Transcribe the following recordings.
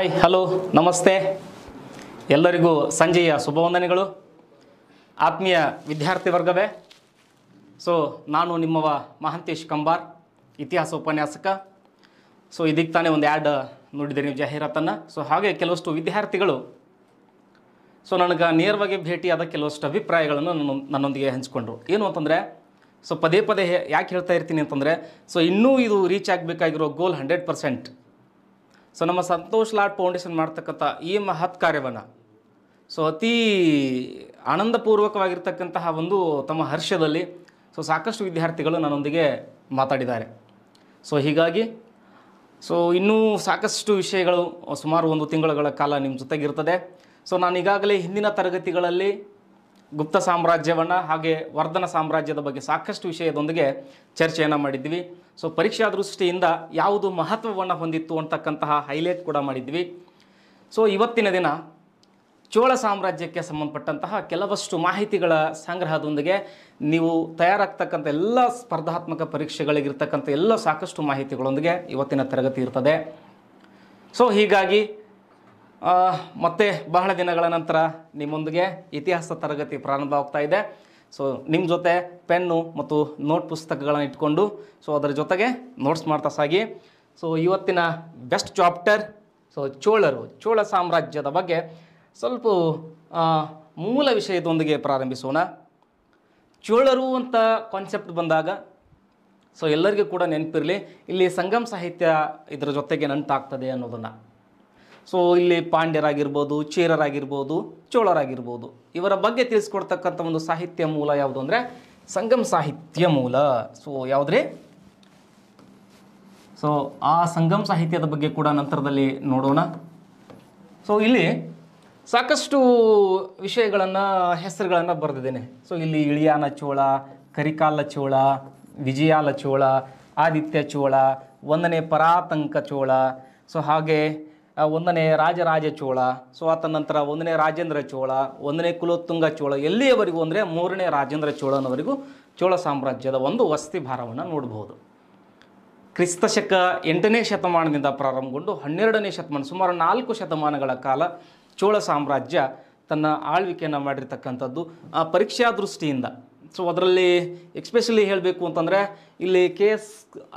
hi hello ನಮಸ್ತೆ ಎಲ್ಲರಿಗೂ ಸಂಜೆಯ ಶುಭವಂದನೆಗಳು ಆತ್ಮೀಯ ವಿದ್ಯಾರ್ಥಿ ವರ್ಗವೇ ಸೊ ನಾನು ನಿಮ್ಮವ ಮಹಂತೇಶ್ ಕಂಬಾರ್ ಇತಿಹಾಸ ಉಪನ್ಯಾಸಕ ಸೊ ಇದಕ್ಕೆ ತಾನೇ ಒಂದು ಆ್ಯಡ್ ನೋಡಿದ್ದೀರಿ ನೀವು ಜಾಹೀರಾತನ್ನು ಸೊ ಹಾಗೆ ಕೆಲವಷ್ಟು ವಿದ್ಯಾರ್ಥಿಗಳು ಸೊ ನನಗೆ ನೇರವಾಗಿ ಭೇಟಿಯಾದ ಕೆಲವಷ್ಟು ಅಭಿಪ್ರಾಯಗಳನ್ನು ನನ್ನ ನನ್ನೊಂದಿಗೆ ಹಂಚಿಕೊಂಡ್ರು ಏನು ಅಂತಂದರೆ ಸೊ ಪದೇ ಪದೇ ಯಾಕೆ ಹೇಳ್ತಾ ಇರ್ತೀನಿ ಅಂತಂದರೆ ಸೊ ಇನ್ನೂ ಇದು ರೀಚ್ ಆಗಬೇಕಾಗಿರೋ ಗೋಲ್ ಹಂಡ್ರೆಡ್ ಪರ್ಸೆಂಟ್ ಸೊ ನಮ್ಮ ಸಂತೋಷ್ ಲಾಡ್ ಫೌಂಡೇಶನ್ ಮಾಡ್ತಕ್ಕಂಥ ಈ ಮಹತ್ ಕಾರ್ಯವನ್ನು ಸೊ ಅತೀ ಆನಂದಪೂರ್ವಕವಾಗಿರ್ತಕ್ಕಂತಹ ಒಂದು ತಮ್ಮ ಹರ್ಷದಲ್ಲಿ ಸೊ ಸಾಕಷ್ಟು ವಿದ್ಯಾರ್ಥಿಗಳು ನನ್ನೊಂದಿಗೆ ಮಾತಾಡಿದ್ದಾರೆ ಸೊ ಹೀಗಾಗಿ ಸೊ ಇನ್ನೂ ಸಾಕಷ್ಟು ವಿಷಯಗಳು ಸುಮಾರು ಒಂದು ತಿಂಗಳುಗಳ ಕಾಲ ನಿಮ್ಮ ಜೊತೆಗಿರ್ತದೆ ಸೊ ನಾನು ಈಗಾಗಲೇ ಹಿಂದಿನ ತರಗತಿಗಳಲ್ಲಿ ಗುಪ್ತ ಸಾಮ್ರಾಜ್ಯವನ್ನು ಹಾಗೆ ವರ್ಧನ ಸಾಮ್ರಾಜ್ಯದ ಬಗ್ಗೆ ಸಾಕಷ್ಟು ವಿಷಯದೊಂದಿಗೆ ಚರ್ಚೆಯನ್ನು ಮಾಡಿದ್ವಿ ಸೊ ಪರೀಕ್ಷಾ ದೃಷ್ಟಿಯಿಂದ ಯಾವುದು ಮಹತ್ವವನ್ನು ಹೊಂದಿತ್ತು ಅಂತಕ್ಕಂತಹ ಹೈಲೈಟ್ ಕೂಡ ಮಾಡಿದ್ವಿ ಸೊ ಇವತ್ತಿನ ದಿನ ಚೋಳ ಸಾಮ್ರಾಜ್ಯಕ್ಕೆ ಸಂಬಂಧಪಟ್ಟಂತಹ ಕೆಲವಷ್ಟು ಮಾಹಿತಿಗಳ ಸಂಗ್ರಹದೊಂದಿಗೆ ನೀವು ತಯಾರಾಗ್ತಕ್ಕಂಥ ಎಲ್ಲ ಸ್ಪರ್ಧಾತ್ಮಕ ಪರೀಕ್ಷೆಗಳಿಗಿರ್ತಕ್ಕಂಥ ಎಲ್ಲ ಸಾಕಷ್ಟು ಮಾಹಿತಿಗಳೊಂದಿಗೆ ಇವತ್ತಿನ ತರಗತಿ ಇರ್ತದೆ ಸೊ ಹೀಗಾಗಿ ಮತ್ತೆ ಬಹಳ ದಿನಗಳ ನಂತರ ನಿಮ್ಮೊಂದಿಗೆ ಇತಿಹಾಸ ತರಗತಿ ಪ್ರಾರಂಭ ಆಗ್ತಾ ಇದೆ ಸೊ ನಿಮ್ಮ ಜೊತೆ ಪೆನ್ನು ಮತ್ತು ನೋಟ್ ಪುಸ್ತಕಗಳನ್ನು ಇಟ್ಕೊಂಡು ಸೊ ಅದರ ಜೊತೆಗೆ ನೋಟ್ಸ್ ಮಾಡ್ತಾ ಸಾಗಿ ಸೊ ಇವತ್ತಿನ ಬೆಸ್ಟ್ ಚಾಪ್ಟರ್ ಸೊ ಚೋಳರು ಚೋಳ ಸಾಮ್ರಾಜ್ಯದ ಬಗ್ಗೆ ಸ್ವಲ್ಪ ಮೂಲ ವಿಷಯದೊಂದಿಗೆ ಪ್ರಾರಂಭಿಸೋಣ ಚೋಳರು ಅಂತ ಕಾನ್ಸೆಪ್ಟ್ ಬಂದಾಗ ಸೊ ಎಲ್ಲರಿಗೂ ಕೂಡ ನೆನಪಿರಲಿ ಇಲ್ಲಿ ಸಂಗಮ್ ಸಾಹಿತ್ಯ ಇದರ ಜೊತೆಗೆ ನಂಟಾಗ್ತದೆ ಅನ್ನೋದನ್ನು ಸೊ ಇಲ್ಲಿ ಪಾಂಡ್ಯರಾಗಿರ್ಬೋದು ಚೇರರಾಗಿರ್ಬೋದು ಚೋಳರಾಗಿರ್ಬೋದು ಇವರ ಬಗ್ಗೆ ತಿಳಿಸ್ಕೊಡ್ತಕ್ಕಂಥ ಒಂದು ಸಾಹಿತ್ಯ ಮೂಲ ಯಾವುದು ಅಂದರೆ ಸಂಗಮ್ ಸಾಹಿತ್ಯ ಮೂಲ ಸೊ ಯಾವುದ್ರಿ ಸೊ ಆ ಸಂಗಮ್ ಸಾಹಿತ್ಯದ ಬಗ್ಗೆ ಕೂಡ ನಂತರದಲ್ಲಿ ನೋಡೋಣ ಸೊ ಇಲ್ಲಿ ಸಾಕಷ್ಟು ವಿಷಯಗಳನ್ನು ಹೆಸರುಗಳನ್ನು ಬರೆದಿದ್ದೇನೆ ಸೊ ಇಲ್ಲಿ ಇಳಿಯಾನ ಚೋಳ ಕರಿಕಾಲ ಚೋಳ ವಿಜಯಾಲ ಚೋಳ ಆದಿತ್ಯ ಚೋಳ ಒಂದನೇ ಪರಾತಂಕ ಚೋಳ ಸೊ ಹಾಗೆ ಒಂದನೇ ರಾಜರಾಜ ಚೋಳ ಸೊ ಆತ ನಂತರ ಒಂದನೇ ರಾಜೇಂದ್ರ ಚೋಳ ಒಂದನೇ ಕುಲೋತ್ತುಂಗ ಚೋಳ ಎಲ್ಲಿಯವರೆಗೂ ಅಂದರೆ ಮೂರನೇ ರಾಜೇಂದ್ರ ಚೋಳನವರೆಗೂ ಚೋಳ ಸಾಮ್ರಾಜ್ಯದ ಒಂದು ವಸ್ತಿ ಭಾರವನ್ನು ನೋಡಬಹುದು ಕ್ರಿಸ್ತಶಕ ಎಂಟನೇ ಶತಮಾನದಿಂದ ಪ್ರಾರಂಭಗೊಂಡು ಹನ್ನೆರಡನೇ ಶತಮಾನ ಸುಮಾರು ನಾಲ್ಕು ಶತಮಾನಗಳ ಕಾಲ ಚೋಳ ಸಾಮ್ರಾಜ್ಯ ತನ್ನ ಆಳ್ವಿಕೆಯನ್ನು ಮಾಡಿರ್ತಕ್ಕಂಥದ್ದು ಆ ಪರೀಕ್ಷಾ ದೃಷ್ಟಿಯಿಂದ ಸೊ ಅದರಲ್ಲಿ ಎಕ್ಸ್ಪೆಷಲಿ ಹೇಳಬೇಕು ಅಂತಂದರೆ ಇಲ್ಲಿ ಕೇಸ್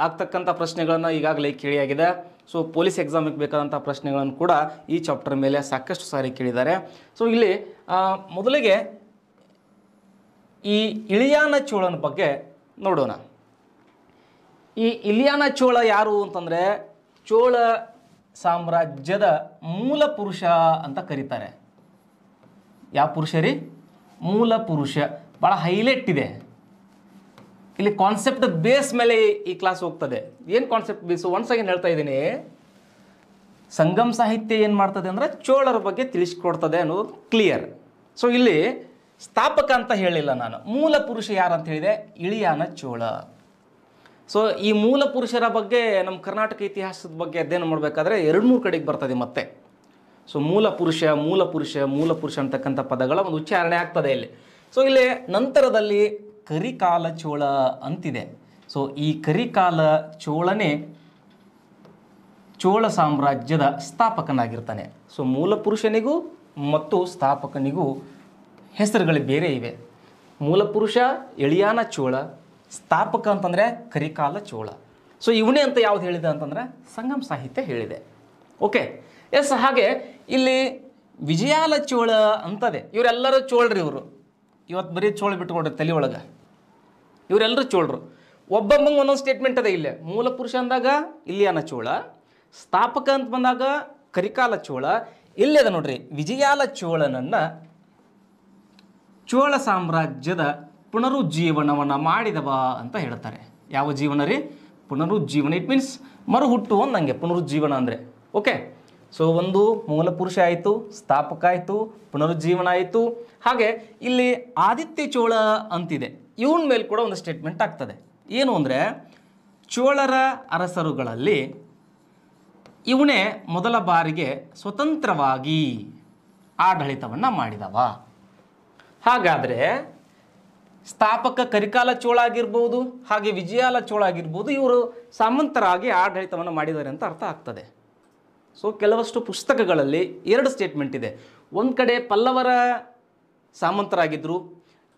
ಆಗ್ತಕ್ಕಂಥ ಪ್ರಶ್ನೆಗಳನ್ನು ಈಗಾಗಲೇ ಕೇಳಿಯಾಗಿದೆ ಸೊ ಪೊಲೀಸ್ ಎಕ್ಸಾಮಿಗೆ ಬೇಕಾದಂಥ ಪ್ರಶ್ನೆಗಳನ್ನು ಕೂಡ ಈ ಚಾಪ್ಟರ್ ಮೇಲೆ ಸಾಕಷ್ಟು ಸಾರಿ ಕೇಳಿದ್ದಾರೆ ಸೊ ಇಲ್ಲಿ ಮೊದಲಿಗೆ ಈ ಇಳಿಯಾನ ಚೋಳನ ಬಗ್ಗೆ ನೋಡೋಣ ಈ ಇಲಿಯಾನ ಚೋಳ ಯಾರು ಅಂತಂದರೆ ಚೋಳ ಸಾಮ್ರಾಜ್ಯದ ಮೂಲ ಪುರುಷ ಅಂತ ಕರೀತಾರೆ ಯಾವ ಪುರುಷ ರೀ ಮೂಲ ಪುರುಷ ಭಾಳ ಹೈಲೈಟ್ ಇದೆ ಇಲ್ಲಿ ಕಾನ್ಸೆಪ್ಟ್ ಬೇಸ್ ಮೇಲೆ ಈ ಕ್ಲಾಸ್ ಹೋಗ್ತದೆ ಏನು ಕಾನ್ಸೆಪ್ಟ್ ಬೇಸು ಒನ್ಸ್ ಅಗೇನ್ ಹೇಳ್ತಾ ಇದ್ದೀನಿ ಸಂಗಮ್ ಸಾಹಿತ್ಯ ಏನು ಮಾಡ್ತದೆ ಅಂದರೆ ಚೋಳರ ಬಗ್ಗೆ ತಿಳಿಸ್ಕೊಡ್ತದೆ ಅನ್ನೋದು ಕ್ಲಿಯರ್ ಸೊ ಇಲ್ಲಿ ಸ್ಥಾಪಕ ಅಂತ ಹೇಳಿಲ್ಲ ನಾನು ಮೂಲ ಪುರುಷ ಯಾರಂತ ಹೇಳಿದೆ ಇಳಿಯಾನ ಚೋಳ ಸೊ ಈ ಮೂಲ ಪುರುಷರ ಬಗ್ಗೆ ನಮ್ಮ ಕರ್ನಾಟಕ ಇತಿಹಾಸದ ಬಗ್ಗೆ ಅಧ್ಯಯನ ಮಾಡಬೇಕಾದ್ರೆ ಎರಡು ಮೂರು ಕಡೆಗೆ ಬರ್ತದೆ ಮತ್ತೆ ಸೊ ಮೂಲ ಪುರುಷ ಮೂಲ ಪುರುಷ ಮೂಲ ಪುರುಷ ಅಂತಕ್ಕಂಥ ಪದಗಳ ಒಂದು ಉಚ್ಚಾರಣೆ ಆಗ್ತದೆ ಇಲ್ಲಿ ಸೊ ಇಲ್ಲಿ ನಂತರದಲ್ಲಿ ಕರಿಕಾಲ ಚೋಳ ಅಂತಿದೆ ಸೊ ಈ ಕರಿಕಾಲ ಚೋಳನೇ ಚೋಳ ಸಾಮ್ರಾಜ್ಯದ ಸ್ಥಾಪಕನಾಗಿರ್ತಾನೆ ಸೊ ಮೂಲ ಪುರುಷನಿಗೂ ಮತ್ತು ಸ್ಥಾಪಕನಿಗೂ ಹೆಸರುಗಳು ಬೇರೆ ಇವೆ ಮೂಲಪುರುಷ ಎಳಿಯಾನ ಚೋಳ ಸ್ಥಾಪಕ ಅಂತಂದರೆ ಕರಿಕಾಲ ಚೋಳ ಸೊ ಇವನೇ ಅಂತ ಯಾವ್ದು ಹೇಳಿದೆ ಅಂತಂದರೆ ಸಂಗಮ ಸಾಹಿತ್ಯ ಹೇಳಿದೆ ಓಕೆ ಎಸ್ ಹಾಗೆ ಇಲ್ಲಿ ವಿಜಯಾಲ ಚೋಳ ಅಂತದೆ ಇವರೆಲ್ಲರೂ ಚೋಳ್ರಿ ಇವರು ಇವತ್ತು ಬರೀ ಚೋಳ ಬಿಟ್ಕೊಂಡ್ರೆ ತಲೆ ಒಳಗೆ ಇವರೆಲ್ಲರೂ ಚೋಳರು ಒಬ್ಬೊಬ್ಬಂಗೆ ಒಂದೊಂದು ಸ್ಟೇಟ್ಮೆಂಟ್ ಅದ ಇಲ್ಲೇ ಮೂಲ ಪುರುಷ ಅಂದಾಗ ಇಲ್ಲಿಯನ ಚೋಳ ಸ್ಥಾಪಕ ಅಂತ ಬಂದಾಗ ಕರಿಕಾಲ ಚೋಳ ಇಲ್ಲೇ ಅದ ನೋಡ್ರಿ ವಿಜಯಾಲ ಚೋಳನನ್ನು ಚೋಳ ಸಾಮ್ರಾಜ್ಯದ ಪುನರುಜ್ಜೀವನವನ್ನು ಮಾಡಿದವ ಅಂತ ಹೇಳ್ತಾರೆ ಯಾವ ಜೀವನ ರೀ ಪುನರುಜ್ಜೀವನ ಇಟ್ ಮೀನ್ಸ್ ಮರು ಹುಟ್ಟು ಅಂದಂಗೆ ಪುನರುಜ್ಜೀವನ ಅಂದರೆ ಓಕೆ ಸೊ ಒಂದು ಮೂಲಪುರುಷ ಆಯಿತು ಸ್ಥಾಪಕ ಆಯಿತು ಪುನರುಜ್ಜೀವನ ಆಯಿತು ಹಾಗೆ ಇಲ್ಲಿ ಆದಿತ್ಯ ಚೋಳ ಅಂತಿದೆ ಇವನ ಮೇಲೆ ಕೂಡ ಒಂದು ಸ್ಟೇಟ್ಮೆಂಟ್ ಆಗ್ತದೆ ಏನು ಅಂದರೆ ಚೋಳರ ಅರಸರುಗಳಲ್ಲಿ ಇವನೇ ಮೊದಲ ಬಾರಿಗೆ ಸ್ವತಂತ್ರವಾಗಿ ಆಡಳಿತವನ್ನು ಮಾಡಿದವ ಹಾಗಾದರೆ ಸ್ಥಾಪಕ ಕರಿಕಾಲ ಚೋಳ ಆಗಿರ್ಬೋದು ಹಾಗೆ ವಿಜಯಾಲ ಚೋಳ ಆಗಿರ್ಬೋದು ಇವರು ಸಾಮಂತರಾಗಿ ಆಡಳಿತವನ್ನು ಮಾಡಿದ್ದಾರೆ ಅಂತ ಅರ್ಥ ಆಗ್ತದೆ ಸೊ ಕೆಲವಷ್ಟು ಪುಸ್ತಕಗಳಲ್ಲಿ ಎರಡು ಸ್ಟೇಟ್ಮೆಂಟ್ ಇದೆ ಒಂದು ಕಡೆ ಪಲ್ಲವರ ಸಾಮಂತರಾಗಿದ್ದರು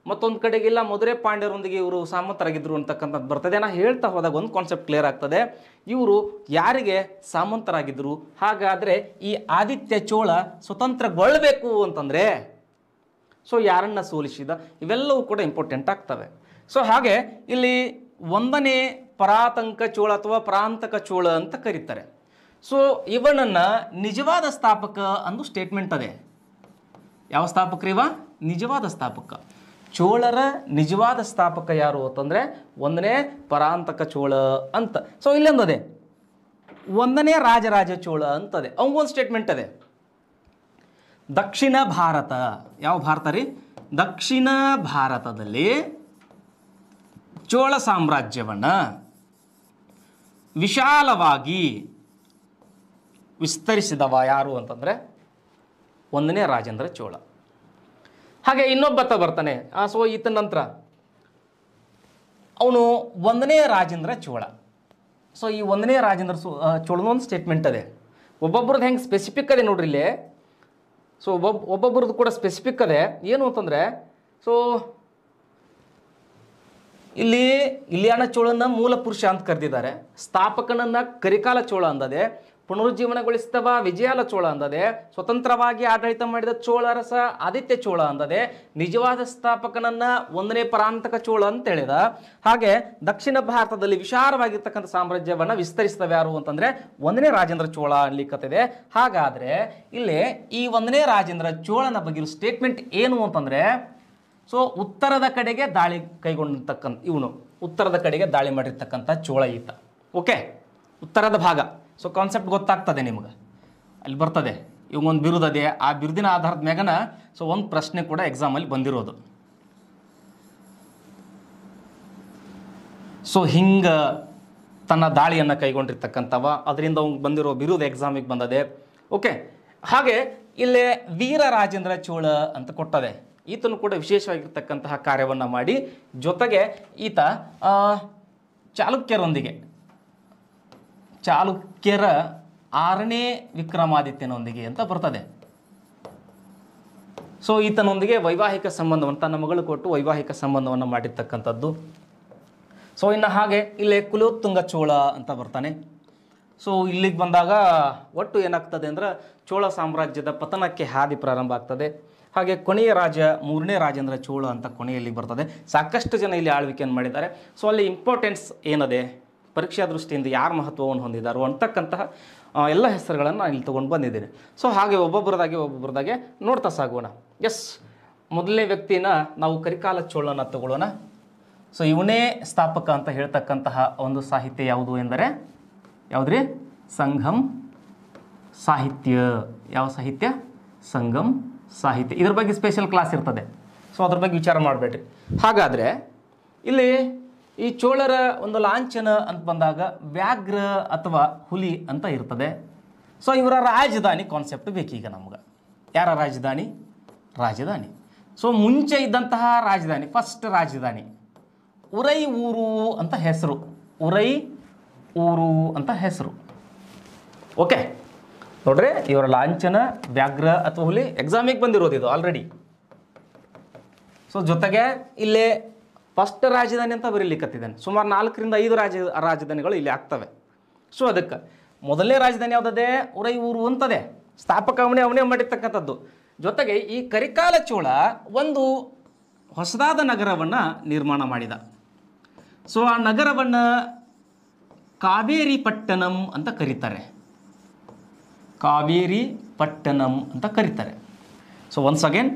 ಮತ್ತೊಂದು ಕಡೆಗೆಲ್ಲ ಮಧುರೆ ಪಾಂಡ್ಯರೊಂದಿಗೆ ಇವರು ಸಾಮಂತರಾಗಿದ್ದರು ಅಂತಕ್ಕಂಥದ್ದು ಬರ್ತದೆ ನಾನು ಹೇಳ್ತಾ ಹೋದಾಗ ಒಂದು ಕಾನ್ಸೆಪ್ಟ್ ಕ್ಲಿಯರ್ ಆಗ್ತದೆ ಇವರು ಯಾರಿಗೆ ಸಾಮಂತರಾಗಿದ್ದರು ಹಾಗಾದರೆ ಈ ಆದಿತ್ಯ ಚೋಳ ಸ್ವತಂತ್ರಗೊಳ್ಳಬೇಕು ಅಂತಂದರೆ ಸೊ ಯಾರನ್ನು ಸೋಲಿಸಿದ ಇವೆಲ್ಲವೂ ಕೂಡ ಇಂಪಾರ್ಟೆಂಟ್ ಆಗ್ತವೆ ಸೊ ಹಾಗೆ ಇಲ್ಲಿ ಒಂದನೇ ಪರಾತಂಕ ಚೋಳ ಅಥವಾ ಪ್ರಾಂತಕ ಚೋಳ ಅಂತ ಕರೀತಾರೆ ಸೊ ಇವನನ್ನು ನಿಜವಾದ ಸ್ಥಾಪಕ ಅಂದು ಸ್ಟೇಟ್ಮೆಂಟ್ ಅದೇ ಯಾವ ಸ್ಥಾಪಕರು ಇವ ನಿಜವಾದ ಸ್ಥಾಪಕ ಚೋಳರ ನಿಜವಾದ ಸ್ಥಾಪಕ ಯಾರು ಅಂತಂದರೆ ಒಂದನೇ ಪರಾಂತಕ ಚೋಳ ಅಂತ ಸೊ ಇಲ್ಲೊಂದದೆ ಒಂದನೇ ರಾಜರಾಜ ಚೋಳ ಅಂತದೆ ಅವಂಗೊಂದು ಸ್ಟೇಟ್ಮೆಂಟ್ ಅದೇ ದಕ್ಷಿಣ ಭಾರತ ಯಾವ ಭಾರತ ರೀ ದಕ್ಷಿಣ ಭಾರತದಲ್ಲಿ ಚೋಳ ಸಾಮ್ರಾಜ್ಯವನ್ನು ವಿಶಾಲವಾಗಿ ವಿಸ್ತರಿಸಿದವ ಯಾರು ಅಂತಂದರೆ ಒಂದನೇ ರಾಜೇಂದ್ರ ಚೋಳ ಹಾಗೆ ಇನ್ನೊಬ್ಬತ್ತ ಬರ್ತಾನೆ ಆ ಸೊ ಈತ ನಂತರ ಅವನು ಒಂದನೇ ರಾಜೇಂದ್ರ ಚೋಳ ಸೊ ಈ ಒಂದನೇ ರಾಜೇಂದ್ರ ಸು ಚೋಳನ ಒಂದು ಸ್ಟೇಟ್ಮೆಂಟ್ ಅದೇ ಒಬ್ಬೊಬ್ರದ್ದು ಹೆಂಗೆ ಸ್ಪೆಸಿಫಿಕ್ ಅದೇ ನೋಡ್ರಿ ಇಲ್ಲಿ ಸೊ ಒಬ್ಬ ಒಬ್ಬೊಬ್ಬರದ್ದು ಕೂಡ ಸ್ಪೆಸಿಫಿಕ್ ಅದೇ ಏನು ಅಂತಂದರೆ ಸೊ ಇಲ್ಲಿ ಇಲಿಯಾಣ ಚೋಳನ ಮೂಲ ಪುರುಷ ಅಂತ ಕರೆದಿದ್ದಾರೆ ಸ್ಥಾಪಕನನ್ನು ಕರಿಕಾಲ ಚೋಳ ಅಂದದೆ ಪುನರುಜ್ಜೀವನಗೊಳಿಸಿದವ ವಿಜಯಾಲ ಚೋಳ ಅಂದದೆ ಸ್ವತಂತ್ರವಾಗಿ ಆಡಳಿತ ಮಾಡಿದ ಚೋಳರಸ ಆದಿತ್ಯ ಚೋಳ ಅಂದದೆ ನಿಜವಾದ ಸ್ಥಾಪಕನನ್ನ ಒಂದನೇ ಪರಾಂತಕ ಚೋಳ ಅಂತ ಹೇಳಿದ ಹಾಗೆ ದಕ್ಷಿಣ ಭಾರತದಲ್ಲಿ ವಿಶಾಲವಾಗಿರ್ತಕ್ಕಂಥ ಸಾಮ್ರಾಜ್ಯವನ್ನು ವಿಸ್ತರಿಸಿದವ ಯಾರು ಅಂತಂದ್ರೆ ಒಂದನೇ ರಾಜೇಂದ್ರ ಚೋಳ ಅನ್ಲಿಕ್ಕತ್ತಿದೆ ಹಾಗಾದ್ರೆ ಇಲ್ಲಿ ಈ ಒಂದನೇ ರಾಜೇಂದ್ರ ಚೋಳನ ಬಗ್ಗೆ ಸ್ಟೇಟ್ಮೆಂಟ್ ಏನು ಅಂತಂದ್ರೆ ಸೊ ಉತ್ತರದ ಕಡೆಗೆ ದಾಳಿ ಕೈಗೊಂಡಿರ್ತಕ್ಕಂಥ ಇವನು ಉತ್ತರದ ಕಡೆಗೆ ದಾಳಿ ಮಾಡಿರ್ತಕ್ಕಂಥ ಚೋಳ ಈತ ಓಕೆ ಉತ್ತರದ ಭಾಗ ಸೊ ಕಾನ್ಸೆಪ್ಟ್ ಗೊತ್ತಾಗ್ತದೆ ನಿಮ್ಗೆ ಅಲ್ಲಿ ಬರ್ತದೆ ಇವಂಗೊಂದು ಬಿರುದದೆ ಆ ಬಿರುದಿನ ಆಧಾರದ ಮ್ಯಾಗನ ಸೊ ಒಂದು ಪ್ರಶ್ನೆ ಕೂಡ ಎಕ್ಸಾಮಲ್ಲಿ ಬಂದಿರೋದು ಸೊ ಹಿಂಗೆ ತನ್ನ ದಾಳಿಯನ್ನು ಕೈಗೊಂಡಿರ್ತಕ್ಕಂಥವ ಅದರಿಂದ ಅವ್ನಿಗೆ ಬಂದಿರೋ ಬಿರುದು ಎಕ್ಸಾಮಿಗೆ ಬಂದದೆ ಓಕೆ ಹಾಗೆ ಇಲ್ಲೇ ವೀರ ರಾಜೇಂದ್ರ ಚೋಳ ಅಂತ ಕೊಟ್ಟದೆ ಈತನು ಕೂಡ ವಿಶೇಷವಾಗಿರ್ತಕ್ಕಂತಹ ಕಾರ್ಯವನ್ನು ಮಾಡಿ ಜೊತೆಗೆ ಈತ ಚಾಲುಕ್ಯರೊಂದಿಗೆ ಚಾಲುಕ್ಯರ ಆರನೇ ವಿಕ್ರಮಾದಿತ್ಯನೊಂದಿಗೆ ಅಂತ ಬರ್ತದೆ ಸೊ ಈತನೊಂದಿಗೆ ವೈವಾಹಿಕ ಸಂಬಂಧವನ್ನು ತನ್ನ ಮಗಳು ಕೊಟ್ಟು ವೈವಾಹಿಕ ಸಂಬಂಧವನ್ನು ಮಾಡಿರ್ತಕ್ಕಂಥದ್ದು ಸೊ ಇನ್ನು ಹಾಗೆ ಇಲ್ಲಿ ಕುಲೋತ್ತುಂಗ ಚೋಳ ಅಂತ ಬರ್ತಾನೆ ಸೊ ಇಲ್ಲಿಗೆ ಬಂದಾಗ ಒಟ್ಟು ಏನಾಗ್ತದೆ ಅಂದ್ರೆ ಚೋಳ ಸಾಮ್ರಾಜ್ಯದ ಪತನಕ್ಕೆ ಹಾದಿ ಪ್ರಾರಂಭ ಆಗ್ತದೆ ಹಾಗೆ ಕೊನೆಯ ರಾಜ ಮೂರನೇ ರಾಜೇಂದ್ರ ಚೋಳ ಅಂತ ಕೊನೆಯಲ್ಲಿ ಬರ್ತದೆ ಸಾಕಷ್ಟು ಜನ ಇಲ್ಲಿ ಆಳ್ವಿಕೆಯನ್ನು ಮಾಡಿದ್ದಾರೆ ಸೊ ಅಲ್ಲಿ ಇಂಪಾರ್ಟೆನ್ಸ್ ಏನದೆ ಪರೀಕ್ಷಾ ದೃಷ್ಟಿಯಿಂದ ಯಾರು ಮಹತ್ವವನ್ನು ಹೊಂದಿದ್ದಾರೋ ಅಂತಕ್ಕಂತಹ ಎಲ್ಲ ಹೆಸರುಗಳನ್ನು ನಾನು ಇಲ್ಲಿ ತೊಗೊಂಡು ಬಂದಿದ್ದೀನಿ ಸೊ ಹಾಗೆ ಒಬ್ಬೊಬ್ಬರದಾಗೆ ಒಬ್ಬೊಬ್ಬರದಾಗೆ ನೋಡ್ತಾ ಸಾಗೋಣ ಎಸ್ ಮೊದಲನೇ ವ್ಯಕ್ತಿನ ನಾವು ಕರಿಕಾಲ ಚೋಳನ ತಗೊಳ್ಳೋಣ ಸೊ ಇವನೇ ಸ್ಥಾಪಕ ಅಂತ ಹೇಳ್ತಕ್ಕಂತಹ ಒಂದು ಸಾಹಿತ್ಯ ಯಾವುದು ಎಂದರೆ ಯಾವುದ್ರಿ ಸಂಘಂ ಸಾಹಿತ್ಯ ಯಾವ ಸಾಹಿತ್ಯ ಸಂಘಂ ಸಾಹಿತ್ಯ ಇದ್ರ ಬಗ್ಗೆ ಸ್ಪೆಷಲ್ ಕ್ಲಾಸ್ ಇರ್ತದೆ ಸೊ ಅದ್ರ ಬಗ್ಗೆ ವಿಚಾರ ಮಾಡಬೇಡ್ರಿ ಹಾಗಾದರೆ ಇಲ್ಲಿ ಈ ಚೋಳರ ಒಂದು ಲಾಂಛನ ಅಂತ ಬಂದಾಗ ವ್ಯಾಘ್ರ ಅಥವಾ ಹುಲಿ ಅಂತ ಇರ್ತದೆ ಸೊ ಇವರ ರಾಜಧಾನಿ ಕಾನ್ಸೆಪ್ಟ್ ಬೇಕೀಗ ನಮ್ಗೆ ಯಾರ ರಾಜಧಾನಿ ರಾಜಧಾನಿ ಸೊ ಮುಂಚೆ ಇದ್ದಂತಹ ರಾಜಧಾನಿ ಫಸ್ಟ್ ರಾಜಧಾನಿ ಉರೈ ಊರು ಅಂತ ಹೆಸರು ಉರೈ ಊರು ಅಂತ ಹೆಸರು ಓಕೆ ನೋಡ್ರಿ ಇವರ ಲಾಂಛನ ವ್ಯಾಘ್ರ ಅಥವಾ ಹುಲಿ ಎಕ್ಸಾಮಿಗೆ ಬಂದಿರೋದು ಇದು ಆಲ್ರೆಡಿ ಸೊ ಜೊತೆಗೆ ಇಲ್ಲೇ ಫಸ್ಟ್ ರಾಜಧಾನಿ ಅಂತ ಬರೀಲಿಕ್ಕತ್ತಿದ್ದಾನೆ ಸುಮಾರು ನಾಲ್ಕರಿಂದ ಐದು ರಾಜ ರಾಜಧಾನಿಗಳು ಇಲ್ಲಿ ಆಗ್ತವೆ ಸೊ ಅದಕ್ಕೆ ಮೊದಲನೇ ರಾಜಧಾನಿ ಯಾವುದದೆ ಉರೈ ಊರು ಅಂತದೆ ಸ್ಥಾಪಕ ಅವನೇ ಅವನೇ ಮಾಡಿರ್ತಕ್ಕಂಥದ್ದು ಜೊತೆಗೆ ಈ ಕರಿಕಾಲ ಚೋಳ ಒಂದು ಹೊಸದಾದ ನಗರವನ್ನು ನಿರ್ಮಾಣ ಮಾಡಿದ ಸೊ ಆ ನಗರವನ್ನು ಕಾವೇರಿ ಪಟ್ಟಣಂ ಅಂತ ಕರೀತಾರೆ ಕಾವೇರಿ ಪಟ್ಟಣಂ ಅಂತ ಕರೀತಾರೆ ಸೊ ಒನ್ಸ್ ಅಗೇನ್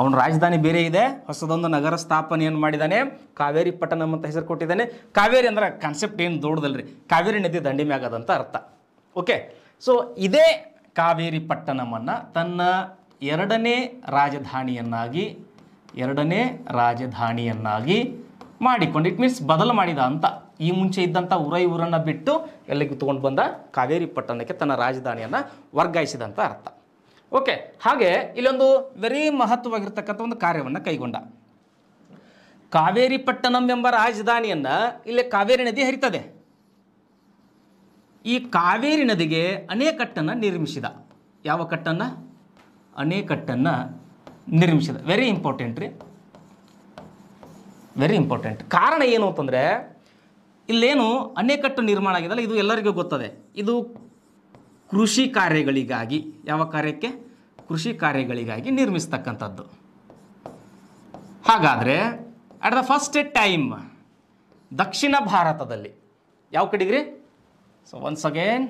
ಅವನ ರಾಜಧಾನಿ ಬೇರೆ ಇದೆ ಹೊಸದೊಂದು ನಗರ ಸ್ಥಾಪನೆಯನ್ನು ಮಾಡಿದ್ದಾನೆ ಕಾವೇರಿ ಪಟ್ಟಣಂ ಅಂತ ಹೆಸರು ಕೊಟ್ಟಿದ್ದಾನೆ ಕಾವೇರಿ ಅಂದ್ರೆ ಕಾನ್ಸೆಪ್ಟ್ ಏನು ದೊಡ್ಡದಲ್ರಿ ಕಾವೇರಿ ನದಿ ದಂಡಿಮೆ ಆಗೋದಂತ ಅರ್ಥ ಓಕೆ ಸೊ ಇದೇ ಕಾವೇರಿ ಪಟ್ಟಣಮನ್ನು ತನ್ನ ಎರಡನೇ ರಾಜಧಾನಿಯನ್ನಾಗಿ ಎರಡನೇ ರಾಜಧಾನಿಯನ್ನಾಗಿ ಮಾಡಿಕೊಂಡು ಇಟ್ ಮೀನ್ಸ್ ಬದಲು ಮಾಡಿದ ಅಂತ ಈ ಮುಂಚೆ ಇದ್ದಂಥ ಉರೈ ಊರನ್ನು ಬಿಟ್ಟು ಎಲ್ಲಿಗೆ ತೊಗೊಂಡು ಬಂದ ಕಾವೇರಿ ಪಟ್ಟಣಕ್ಕೆ ತನ್ನ ರಾಜಧಾನಿಯನ್ನು ವರ್ಗಾಯಿಸಿದಂಥ ಅರ್ಥ ಓಕೆ ಹಾಗೆ ಇಲ್ಲೊಂದು ವೆರಿ ಮಹತ್ವವಾಗಿರ್ತಕ್ಕಂಥ ಒಂದು ಕಾರ್ಯವನ್ನು ಕೈಗೊಂಡ ಕಾವೇರಿ ಪಟ್ಟಣಂ ಎಂಬ ರಾಜಧಾನಿಯನ್ನು ಇಲ್ಲಿ ಕಾವೇರಿ ನದಿ ಹರಿತದೆ ಈ ಕಾವೇರಿ ನದಿಗೆ ಅಣೆಕಟ್ಟನ್ನು ನಿರ್ಮಿಸಿದ ಯಾವ ಕಟ್ಟನ್ನು ಅಣೆಕಟ್ಟನ್ನು ನಿರ್ಮಿಸಿದ ವೆರಿ ಇಂಪಾರ್ಟೆಂಟ್ ರೀ ವೆರಿ ಇಂಪಾರ್ಟೆಂಟ್ ಕಾರಣ ಏನು ಅಂತಂದರೆ ಇಲ್ಲೇನು ಅಣೆಕಟ್ಟು ನಿರ್ಮಾಣ ಆಗಿದೆಲ್ಲ ಇದು ಎಲ್ಲರಿಗೂ ಗೊತ್ತದೆ ಇದು ಕೃಷಿ ಕಾರ್ಯಗಳಿಗಾಗಿ ಯಾವ ಕಾರ್ಯಕ್ಕೆ ಕೃಷಿ ಕಾರ್ಯಗಳಿಗಾಗಿ ನಿರ್ಮಿಸ್ತಕ್ಕಂಥದ್ದು ಹಾಗಾದರೆ ಅಟ್ ದ ಫಸ್ಟ್ ಟೈಮ್ ದಕ್ಷಿಣ ಭಾರತದಲ್ಲಿ ಯಾವ ಕಡೆಗ್ರಿ ಸೊ ಒನ್ಸ್ ಅಗೇನ್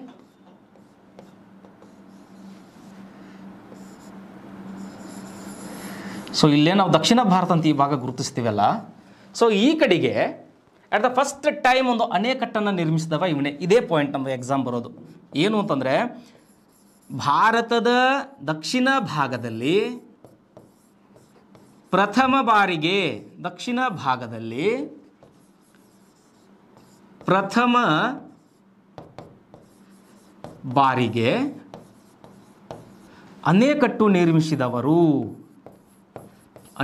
ಸೊ ಇಲ್ಲೇ ನಾವು ದಕ್ಷಿಣ ಭಾರತ ಅಂತ ಈ ಭಾಗ ಗುರುತಿಸ್ತೀವಲ್ಲ ಸೊ ಈ ಕಡೆಗೆ ಅಟ್ ದ ಫಸ್ಟ್ ಟೈಮ್ ಒಂದು ಅಣೆಕಟ್ಟನ್ನು ನಿರ್ಮಿಸಿದವ ಇವನೇ ಇದೇ ಪಾಯಿಂಟ್ ನಮ್ಮ ಎಕ್ಸಾಮ್ ಬರೋದು ಏನು ಅಂತಂದರೆ ಭಾರತದ ದಕ್ಷಿಣ ಭಾಗದಲ್ಲಿ ಪ್ರಥಮ ಬಾರಿಗೆ ದಕ್ಷಿಣ ಭಾಗದಲ್ಲಿ ಪ್ರಥಮ ಬಾರಿಗೆ ಅಣೆಕಟ್ಟು ನಿರ್ಮಿಸಿದವರು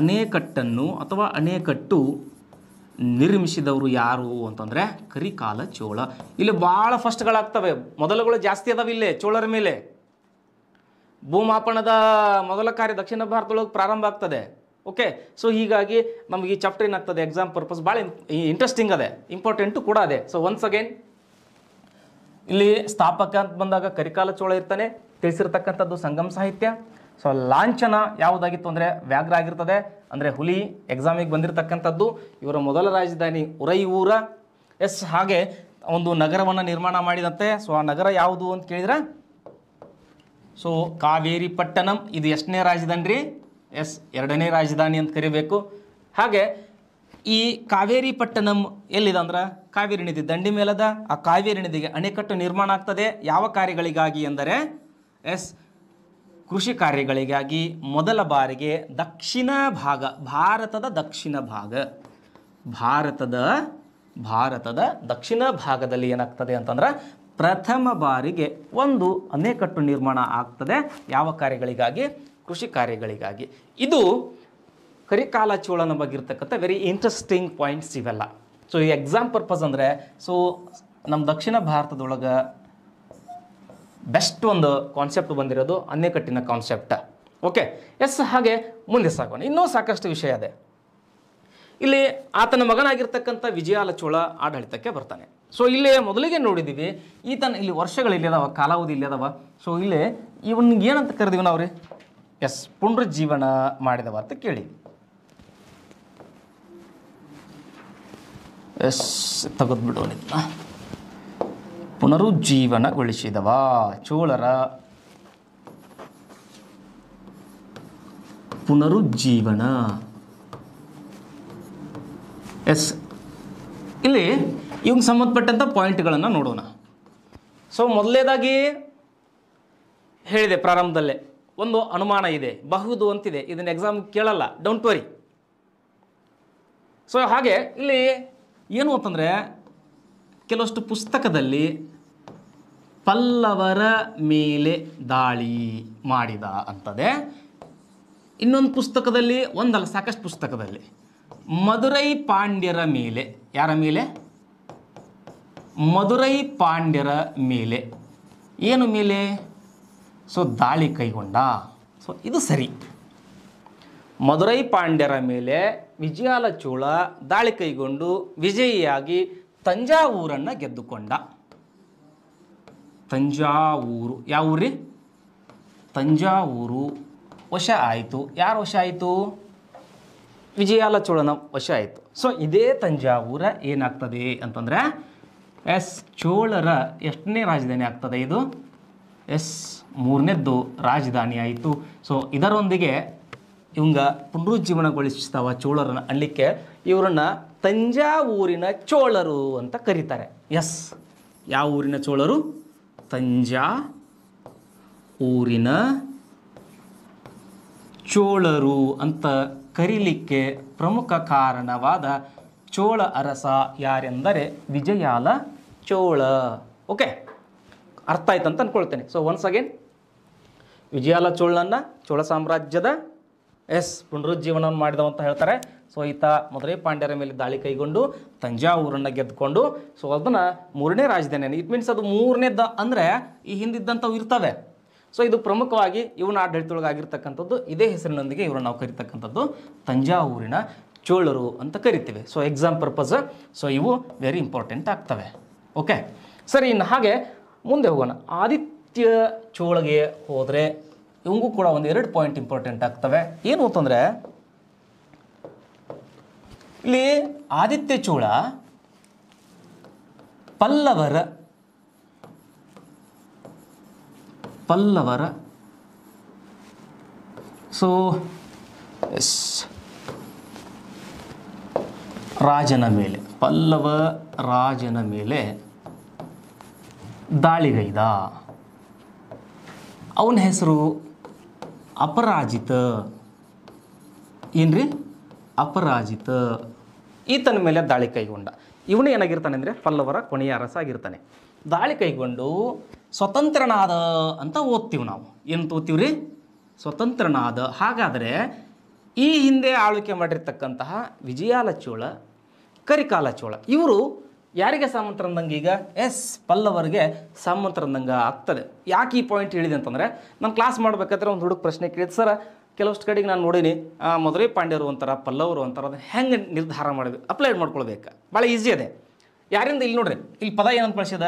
ಅಣೆಕಟ್ಟನ್ನು ಅಥವಾ ಅಣೆಕಟ್ಟು ನಿರ್ಮಿಸಿದವರು ಯಾರು ಅಂತಂದರೆ ಕರಿಕಾಲ ಚೋಳ ಇಲ್ಲಿ ಭಾಳ ಫಸ್ಟ್ಗಳಾಗ್ತವೆ ಮೊದಲುಗಳು ಜಾಸ್ತಿ ಅದಾವೆ ಇಲ್ಲೇ ಚೋಳರ ಮೇಲೆ ಭೂಮಾಪನದ ಮೊದಲ ಕಾರ್ಯ ದಕ್ಷಿಣ ಭಾರತದೊಳಗೆ ಪ್ರಾರಂಭ ಆಗ್ತದೆ ಓಕೆ ಸೊ ಹೀಗಾಗಿ ನಮಗೆ ಈ ಚಾಪ್ಟರ್ ಏನಾಗ್ತದೆ ಎಕ್ಸಾಮ್ ಪರ್ಪಸ್ ಭಾಳ ಇಂಟ್ರೆಸ್ಟಿಂಗ್ ಅದೇ ಇಂಪಾರ್ಟೆಂಟು ಕೂಡ ಅದೇ ಸೊ ಒನ್ಸ್ ಅಗೇನ್ ಇಲ್ಲಿ ಸ್ಥಾಪಕ ಅಂತ ಬಂದಾಗ ಕರಿಕಾಲ ಚೋಳ ಇರ್ತಾನೆ ತಿಳಿಸಿರ್ತಕ್ಕಂಥದ್ದು ಸಂಗಮ ಸಾಹಿತ್ಯ ಸೊ ಲಾಂಛನ ಯಾವುದಾಗಿತ್ತು ಅಂದರೆ ವ್ಯಾಘ್ರ ಆಗಿರ್ತದೆ ಅಂದರೆ ಹುಲಿ ಎಕ್ಸಾಮಿಗೆ ಬಂದಿರತಕ್ಕಂಥದ್ದು ಇವರ ಮೊದಲ ರಾಜಧಾನಿ ಊರ ಎಸ್ ಹಾಗೆ ಒಂದು ನಗರವನ್ನು ನಿರ್ಮಾಣ ಮಾಡಿದಂತೆ ಸೊ ಆ ನಗರ ಯಾವುದು ಅಂತ ಕೇಳಿದ್ರೆ ಸೊ ಕಾವೇರಿ ಪಟ್ಟಣಂ ಇದು ಎಷ್ಟನೇ ರಾಜಧಾನಿ ರೀ ಎಸ್ ಎರಡನೇ ರಾಜಧಾನಿ ಅಂತ ಕರಿಬೇಕು ಹಾಗೆ ಈ ಕಾವೇರಿ ಪಟ್ಟಣಂ ಎಲ್ಲಿದೆ ಅಂದ್ರೆ ಕಾವೇರಿ ನದಿ ದಂಡಿ ಮೇಲದ ಆ ಕಾವೇರಿ ನದಿಗೆ ಅಣೆಕಟ್ಟು ನಿರ್ಮಾಣ ಆಗ್ತದೆ ಯಾವ ಕಾರ್ಯಗಳಿಗಾಗಿ ಎಂದರೆ ಎಸ್ ಕೃಷಿ ಕಾರ್ಯಗಳಿಗಾಗಿ ಮೊದಲ ಬಾರಿಗೆ ದಕ್ಷಿಣ ಭಾಗ ಭಾರತದ ದಕ್ಷಿಣ ಭಾಗ ಭಾರತದ ಭಾರತದ ದಕ್ಷಿಣ ಭಾಗದಲ್ಲಿ ಏನಾಗ್ತದೆ ಅಂತಂದ್ರೆ ಪ್ರಥಮ ಬಾರಿಗೆ ಒಂದು ಅಣೆಕಟ್ಟು ನಿರ್ಮಾಣ ಆಗ್ತದೆ ಯಾವ ಕಾರ್ಯಗಳಿಗಾಗಿ ಕೃಷಿ ಕಾರ್ಯಗಳಿಗಾಗಿ ಇದು ಕರಿಕಾಲಚೋಳನ ಬಗ್ಗೆ ಇರ್ತಕ್ಕಂಥ ವೆರಿ ಇಂಟ್ರೆಸ್ಟಿಂಗ್ ಪಾಯಿಂಟ್ಸ್ ಇವೆಲ್ಲ ಸೊ ಈ ಎಕ್ಸಾಮ್ ಪರ್ಪಸ್ ಅಂದರೆ ಸೊ ನಮ್ಮ ದಕ್ಷಿಣ ಭಾರತದೊಳಗೆ ಬೆಸ್ಟ್ ಒಂದು ಕಾನ್ಸೆಪ್ಟ್ ಬಂದಿರೋದು ಅನ್ನೆಕಟ್ಟಿನ ಕಾನ್ಸೆಪ್ಟ್ ಓಕೆ ಎಸ್ ಹಾಗೆ ಮುಂದೆ ಸಾಗೋಣ ಇನ್ನೂ ಸಾಕಷ್ಟು ವಿಷಯ ಇದೆ ಇಲ್ಲಿ ಆತನ ಮಗನಾಗಿರ್ತಕ್ಕಂಥ ವಿಜಯಾಲ ಚೋಳ ಆಡಳಿತಕ್ಕೆ ಬರ್ತಾನೆ ಸೊ ಇಲ್ಲಿ ಮೊದಲಿಗೆ ನೋಡಿದ್ದೀವಿ ಈತನ ಇಲ್ಲಿ ವರ್ಷಗಳು ಇಲ್ಲಿ ಅದಾವ ಕಾಲಾವಧಿ ಇಲ್ಲಿ ಅದಾವ ಸೊ ಇಲ್ಲಿ ಇವನಿಗೆ ಏನಂತ ಕರೆದೀವಿ ನಾವು ರೀ ಎಸ್ ಪುನರುಜ್ಜೀವನ ಮಾಡಿದವ ಅಂತ ಕೇಳಿ ಎಸ್ ತೆಗೆದುಬಿಡೋಣ ಪುನರುಜ್ಜೀವನಗೊಳಿಸಿದವ ಚೋಳರ ಪುನರುಜ್ಜೀವನ ಎಸ್ ಇಲ್ಲಿ ಇವಂಗೆ ಸಂಬಂಧಪಟ್ಟಂಥ ಪಾಯಿಂಟ್ಗಳನ್ನು ನೋಡೋಣ ಸೊ ಮೊದಲೇದಾಗಿ ಹೇಳಿದೆ ಪ್ರಾರಂಭದಲ್ಲೇ ಒಂದು ಅನುಮಾನ ಇದೆ ಬಹುದು ಅಂತಿದೆ ಇದನ್ನು ಎಕ್ಸಾಮ್ ಕೇಳಲ್ಲ ಡೌಂಟ್ ವರಿ ಸೊ ಹಾಗೆ ಇಲ್ಲಿ ಏನು ಅಂತಂದರೆ ಕೆಲವಷ್ಟು ಪುಸ್ತಕದಲ್ಲಿ ಪಲ್ಲವರ ಮೇಲೆ ದಾಳಿ ಮಾಡಿದ ಅಂತದೆ ಇನ್ನೊಂದು ಪುಸ್ತಕದಲ್ಲಿ ಒಂದಲ್ಲ ಸಾಕಷ್ಟು ಪುಸ್ತಕದಲ್ಲಿ ಮಧುರೈ ಪಾಂಡ್ಯರ ಮೇಲೆ ಯಾರ ಮೇಲೆ ಮಧುರೈ ಪಾಂಡ್ಯರ ಮೇಲೆ ಏನು ಮೇಲೆ ಸೊ ದಾಳಿ ಕೈಗೊಂಡ ಸೊ ಇದು ಸರಿ ಮಧುರೈ ಪಾಂಡ್ಯರ ಮೇಲೆ ವಿಜಯಾಲಚೋಳ ದಾಳಿ ಕೈಗೊಂಡು ವಿಜಯಿಯಾಗಿ ತಂಜಾವೂರನ್ನು ಗೆದ್ದುಕೊಂಡ ತಂಜಾವೂರು ಯಾವ ಊರಿ ತಂಜಾವೂರು ವಶ ಆಯಿತು ಯಾರು ವಶ ಆಯಿತು ವಿಜಯಾಲ ಚೋಳನ ವಶ ಆಯಿತು ಸೊ ಇದೇ ತಂಜಾವೂರ ಏನಾಗ್ತದೆ ಅಂತಂದರೆ ಎಸ್ ಚೋಳರ ಎಷ್ಟನೇ ರಾಜಧಾನಿ ಆಗ್ತದೆ ಇದು ಎಸ್ ಮೂರನೇದ್ದು ರಾಜಧಾನಿ ಆಯಿತು ಸೊ ಇದರೊಂದಿಗೆ ಇವಂಗ ಪುನರುಜ್ಜೀವನಗೊಳಿಸ್ತಾವ ಚೋಳರನ್ನು ಅಳ್ಳಿಕ್ಕೆ ಇವರನ್ನು ತಂಜಾವೂರಿನ ಚೋಳರು ಅಂತ ಕರೀತಾರೆ ಎಸ್ ಯಾವ ಊರಿನ ಚೋಳರು ತಂಜಾ ಊರಿನ ಚೋಳರು ಅಂತ ಕರೀಲಿಕ್ಕೆ ಪ್ರಮುಖ ಕಾರಣವಾದ ಚೋಳ ಅರಸ ಯಾರೆಂದರೆ ವಿಜಯಾಲ ಚೋಳ ಓಕೆ ಅರ್ಥ ಆಯ್ತು ಅಂತ ಅಂದ್ಕೊಳ್ತೇನೆ ಸೊ ಒನ್ಸ್ ಅಗೇನ್ ವಿಜಯಾಲ ಚೋಳನ ಚೋಳ ಸಾಮ್ರಾಜ್ಯದ ಎಸ್ ಪುನರುಜ್ಜೀವನವನ್ನು ಮಾಡಿದವಂತ ಹೇಳ್ತಾರೆ ಸೊ ಈತ ಮೊದಲೇ ಪಾಂಡ್ಯರ ಮೇಲೆ ದಾಳಿ ಕೈಗೊಂಡು ತಂಜಾವೂರನ್ನ ಗೆದ್ದುಕೊಂಡು ಸೊ ಅದನ್ನು ಮೂರನೇ ರಾಜಧಾನಿ ಇಟ್ ಮೀನ್ಸ್ ಅದು ಮೂರನೇ ದ ಅಂದರೆ ಈ ಹಿಂದಿದ್ದಂಥವು ಇರ್ತವೆ ಸೊ ಇದು ಪ್ರಮುಖವಾಗಿ ಇವನ ಆಡಳಿತದೊಳಗಾಗಿರ್ತಕ್ಕಂಥದ್ದು ಇದೇ ಹೆಸರಿನೊಂದಿಗೆ ಇವರು ನಾವು ಕರಿತಕ್ಕಂಥದ್ದು ತಂಜಾವೂರಿನ ಚೋಳರು ಅಂತ ಕರಿತೀವಿ ಸೊ ಎಕ್ಸಾಮ್ ಪರ್ಪಸ್ ಸೊ ಇವು ವೆರಿ ಇಂಪಾರ್ಟೆಂಟ್ ಆಗ್ತವೆ ಓಕೆ ಸರಿ ಇನ್ನು ಹಾಗೆ ಮುಂದೆ ಹೋಗೋಣ ಆದಿತ್ಯ ಚೋಳಗೆ ಹೋದರೆ ಇವಂಗೂ ಕೂಡ ಒಂದು ಎರಡು ಪಾಯಿಂಟ್ ಇಂಪಾರ್ಟೆಂಟ್ ಆಗ್ತವೆ ಏನು ಅಂತಂದರೆ ಇಲ್ಲಿ ಆದಿತ್ಯ ಚೋಳ ಪಲ್ಲವರ ಪಲ್ಲವರ ಸೊ ಎಸ್ ರಾಜನ ಮೇಲೆ ಪಲ್ಲವ ರಾಜನ ಮೇಲೆ ದಾಳಿಗೈದ ಅವನ ಹೆಸರು ಅಪರಾಜಿತ ಏನ್ರಿ ಅಪರಾಜಿತ ಈತನ ಮೇಲೆ ದಾಳಿ ಕೈಗೊಂಡ ಇವನು ಏನಾಗಿರ್ತಾನೆ ಅಂದರೆ ಪಲ್ಲವರ ಕೊನೆಯ ಅರಸ ಆಗಿರ್ತಾನೆ ದಾಳಿ ಕೈಗೊಂಡು ಸ್ವತಂತ್ರನಾದ ಅಂತ ಓದ್ತೀವಿ ನಾವು ಏನು ಓದ್ತೀವಿ ಸ್ವತಂತ್ರನಾದ ಹಾಗಾದರೆ ಈ ಹಿಂದೆ ಆಳ್ವಿಕೆ ಮಾಡಿರ್ತಕ್ಕಂತಹ ವಿಜಯಾಲ ಚೋಳ ಕರಿಕಾಲ ಚೋಳ ಇವರು ಯಾರಿಗೆ ಸಾಮಂತರಂದಂಗೆ ಈಗ ಎಸ್ ಪಲ್ಲವರಿಗೆ ಸಾಮಂತರಂದಂಗ ಆಗ್ತದೆ ಯಾಕೆ ಈ ಪಾಯಿಂಟ್ ಹೇಳಿದೆ ಅಂತಂದರೆ ನಾನು ಕ್ಲಾಸ್ ಮಾಡಬೇಕಾದ್ರೆ ಒಂದು ಹುಡುಗ ಪ್ರಶ್ನೆ ಕೇಳಿದ ಸರ ಕೆಲವಷ್ಟು ಕಡೆಗೆ ನಾನು ನೋಡೀನಿ ಮಧುರೈ ಪಾಂಡ್ಯರು ಅಂತಾರೆ ಪಲ್ಲವರು ಅಂತಾರೆ ಅದನ್ನು ಹೆಂಗೆ ನಿರ್ಧಾರ ಮಾಡಿದೆ ಅಪ್ಲೈಡ್ ಮಾಡ್ಕೊಳ್ಬೇಕು ಭಾಳ ಈಸಿ ಅದೇ ಯಾರಿಂದ ಇಲ್ಲಿ ನೋಡ್ರಿ ಇಲ್ಲಿ ಪದ ಏನಂತ ಬಳಸಿದ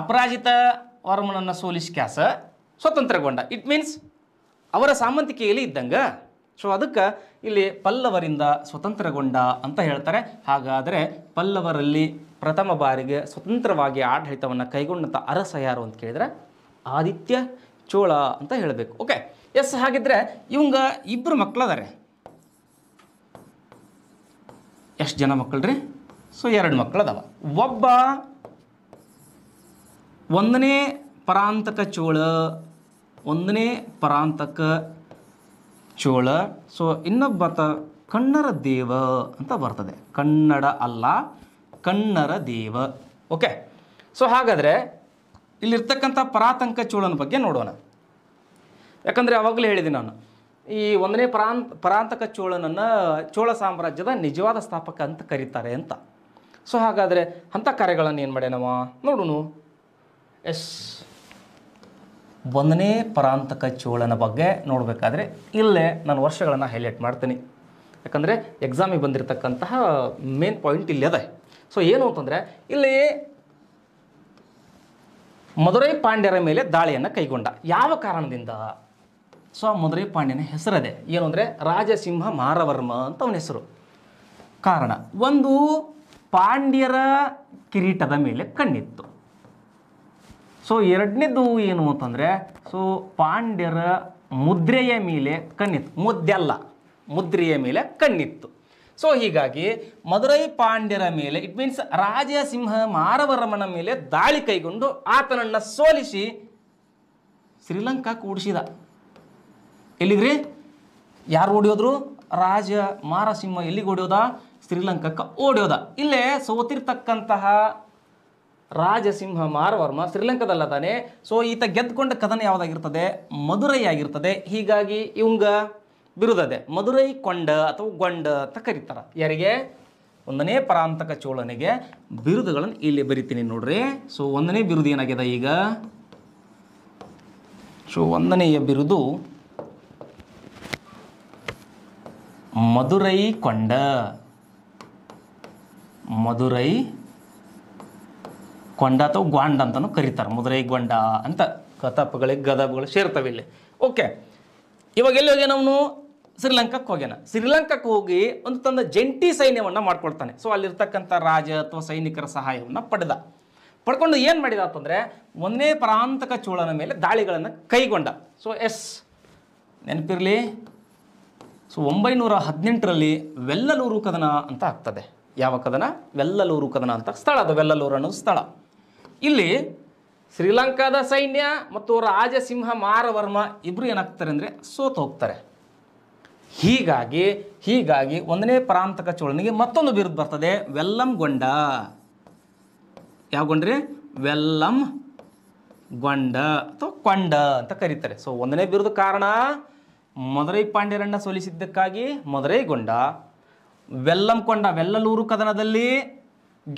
ಅಪರಾಜಿತ ವರ್ಮನನ್ನು ಸೋಲಿಸ್ ಕ್ಯಾಸ ಸ್ವತಂತ್ರಗೊಂಡ ಇಟ್ ಮೀನ್ಸ್ ಅವರ ಸಾಮಂತಿಕೆಯಲ್ಲಿ ಇದ್ದಂಗೆ ಸೊ ಅದಕ್ಕೆ ಇಲ್ಲಿ ಪಲ್ಲವರಿಂದ ಸ್ವತಂತ್ರಗೊಂಡ ಅಂತ ಹೇಳ್ತಾರೆ ಹಾಗಾದರೆ ಪಲ್ಲವರಲ್ಲಿ ಪ್ರಥಮ ಬಾರಿಗೆ ಸ್ವತಂತ್ರವಾಗಿ ಆಡಳಿತವನ್ನು ಕೈಗೊಂಡಂಥ ಅರಸ ಯಾರು ಅಂತ ಕೇಳಿದರೆ ಆದಿತ್ಯ ಚೋಳ ಅಂತ ಹೇಳಬೇಕು ಓಕೆ ಎಸ್ ಹಾಗಿದ್ರೆ ಇವಂಗ ಇಬ್ಬರು ಮಕ್ಕಳದಾರೆ ಎಷ್ಟು ಜನ ಮಕ್ಕಳು ರೀ ಸೊ ಎರಡು ಮಕ್ಕಳು ಅದಾವ ಒಬ್ಬ ಒಂದನೇ ಪರಾಂತಕ ಚೋಳ ಒಂದನೇ ಪರಾಂತಕ ಚೋಳ ಸೊ ಇನ್ನೊಬ್ಬ ಕಣ್ಣರ ದೇವ ಅಂತ ಬರ್ತದೆ ಕನ್ನಡ ಅಲ್ಲ ಕಣ್ಣರ ದೇವ ಓಕೆ ಸೊ ಹಾಗಾದರೆ ಇಲ್ಲಿರ್ತಕ್ಕಂಥ ಪರಾತಂಕ ಚೋಳನ ಬಗ್ಗೆ ನೋಡೋಣ ಯಾಕಂದರೆ ಆವಾಗಲೇ ಹೇಳಿದೆ ನಾನು ಈ ಒಂದನೇ ಪ್ರಾಂತ್ ಪ್ರಾಂತಕ ಚೋಳನನ್ನು ಚೋಳ ಸಾಮ್ರಾಜ್ಯದ ನಿಜವಾದ ಸ್ಥಾಪಕ ಅಂತ ಕರೀತಾರೆ ಅಂತ ಸೊ ಹಾಗಾದರೆ ಅಂಥ ಕಾರ್ಯಗಳನ್ನು ಏನು ಮಾಡ್ಯಾನವ ನೋಡುನು ಎಸ್ ಒಂದನೇ ಪ್ರಾಂತಕ ಚೋಳನ ಬಗ್ಗೆ ನೋಡಬೇಕಾದ್ರೆ ಇಲ್ಲೇ ನಾನು ವರ್ಷಗಳನ್ನು ಹೈಲೈಟ್ ಮಾಡ್ತೀನಿ ಯಾಕಂದರೆ ಎಕ್ಸಾಮಿಗೆ ಬಂದಿರತಕ್ಕಂತಹ ಮೇನ್ ಪಾಯಿಂಟ್ ಇಲ್ಲಿ ಅದೇ ಸೊ ಏನು ಅಂತಂದರೆ ಇಲ್ಲಿ ಮಧುರೈ ಪಾಂಡ್ಯರ ಮೇಲೆ ದಾಳಿಯನ್ನು ಕೈಗೊಂಡ ಯಾವ ಕಾರಣದಿಂದ ಸೊ ಮಧುರೈ ಪಾಂಡ್ಯನ ಹೆಸರದೆ ಏನು ಅಂದರೆ ರಾಜಸಿಂಹ ಮಾರವರ್ಮ ಅಂತ ಅವನ ಹೆಸರು ಕಾರಣ ಒಂದು ಪಾಂಡ್ಯರ ಕಿರೀಟದ ಮೇಲೆ ಕಣ್ಣಿತ್ತು ಸೊ ಎರಡನೇದು ಏನು ಅಂತಂದರೆ ಸೊ ಪಾಂಡ್ಯರ ಮುದ್ರೆಯ ಮೇಲೆ ಕಣ್ಣಿತ್ತು ಮುದ್ದೆಲ್ಲ ಮುದ್ರೆಯ ಮೇಲೆ ಕಣ್ಣಿತ್ತು ಸೊ ಹೀಗಾಗಿ ಮಧುರೈ ಪಾಂಡ್ಯರ ಮೇಲೆ ಇಟ್ ಮೀನ್ಸ್ ರಾಜಸಿಂಹ ಮಾರವರ್ಮನ ಮೇಲೆ ದಾಳಿ ಕೈಗೊಂಡು ಆತನನ್ನು ಸೋಲಿಸಿ ಶ್ರೀಲಂಕಾ ಕೂಡಿಸಿದ ಎಲ್ಲಿಗ್ರಿ ಯಾರು ಓಡಿಯೋದ್ರು ರಾಜ ಮಾರಸಿಂಹ ಎಲ್ಲಿಗೆ ಓಡ್ಯೋದ ಶ್ರೀಲಂಕಕ್ಕೆ ಓಡ್ಯೋದ ಇಲ್ಲೇ ಸೋತಿರ್ತಕ್ಕಂತಹ ರಾಜಸಿಂಹ ಮಾರವರ್ಮ ಶ್ರೀಲಂಕಾದಲ್ಲದಾನೆ ಸೊ ಈತ ಗೆದ್ದುಕೊಂಡ ಕದನ ಯಾವುದಾಗಿರ್ತದೆ ಮಧುರೈ ಆಗಿರ್ತದೆ ಹೀಗಾಗಿ ಇವಂಗ ಬಿರುದದೆ ಮಧುರೈ ಕೊಂಡ ಅಥವಾ ಗೊಂಡ ಅಂತ ಕರೀತಾರೆ ಯಾರಿಗೆ ಒಂದನೇ ಪರಾಂತಕ ಚೋಳನಿಗೆ ಬಿರುದುಗಳನ್ನು ಇಲ್ಲಿ ಬರಿತೀನಿ ನೋಡ್ರಿ ಸೊ ಒಂದನೇ ಬಿರುದು ಏನಾಗಿದೆ ಈಗ ಸೊ ಒಂದನೆಯ ಬಿರುದು ಮಧುರೈ ಕೊಂಡ ಮಧುರೈ ಕೊಂಡ ಅಥವಾ ಗ್ವಾಂಡ ಅಂತಲೂ ಕರೀತಾರೆ ಮಧುರೈ ಗೊಂಡ ಅಂತ ಕಥಾಪಗಳಿಗೆ ಗದಪಗಳು ಸೇರ್ತವೆ ಇಲ್ಲಿ ಓಕೆ ಇವಾಗ ಎಲ್ಲಿ ಹೋಗ್ಯಾನ ಅವನು ಶ್ರೀಲಂಕಾಕ್ಕೆ ಹೋಗ್ಯಾನ ಶ್ರೀಲಂಕಾಕ್ಕೆ ಹೋಗಿ ಒಂದು ತನ್ನ ಜಂಟಿ ಸೈನ್ಯವನ್ನು ಮಾಡ್ಕೊಳ್ತಾನೆ ಸೊ ಅಲ್ಲಿರ್ತಕ್ಕಂಥ ರಾಜ ಅಥವಾ ಸೈನಿಕರ ಸಹಾಯವನ್ನು ಪಡೆದ ಪಡ್ಕೊಂಡು ಏನು ಮಾಡಿದ ಅಂತಂದರೆ ಒಂದನೇ ಪ್ರಾಂತಕ ಚೋಳನ ಮೇಲೆ ದಾಳಿಗಳನ್ನು ಕೈಗೊಂಡ ಸೊ ಎಸ್ ನೆನಪಿರಲಿ ಸೊ ಒಂಬೈನೂರ ಹದಿನೆಂಟರಲ್ಲಿ ವೆಲ್ಲಲೂರು ಕದನ ಅಂತ ಆಗ್ತದೆ ಯಾವ ಕದನ ವೆಲ್ಲಲೂರು ಕದನ ಅಂತ ಸ್ಥಳ ಅದು ವೆಲ್ಲಲೂರು ಅನ್ನೋದು ಸ್ಥಳ ಇಲ್ಲಿ ಶ್ರೀಲಂಕಾದ ಸೈನ್ಯ ಮತ್ತು ರಾಜಸಿಂಹ ಮಾರವರ್ಮ ಇಬ್ಬರು ಏನಾಗ್ತಾರೆ ಅಂದರೆ ಸೋತು ಹೋಗ್ತಾರೆ ಹೀಗಾಗಿ ಹೀಗಾಗಿ ಒಂದನೇ ಪ್ರಾಂತಕ ಚೋಳನಿಗೆ ಮತ್ತೊಂದು ಬಿರುದು ಬರ್ತದೆ ವೆಲ್ಲಂ ಗೊಂಡ ಯಾವ ಗೊಂಡ್ರಿ ವೆಲ್ಲಂ ಗೊಂಡ ಅಥವಾ ಕೊಂಡ ಅಂತ ಕರೀತಾರೆ ಸೊ ಒಂದನೇ ಬಿರುದು ಕಾರಣ ಮಧುರೈ ಪಾಂಡ್ಯರನ್ನ ಸೋಲಿಸಿದ್ದಕ್ಕಾಗಿ ಮಧುರೈಗೊಂಡ ವೆಲ್ಲಂಕೊಂಡ ವೆಲ್ಲಲೂರು ಕದನದಲ್ಲಿ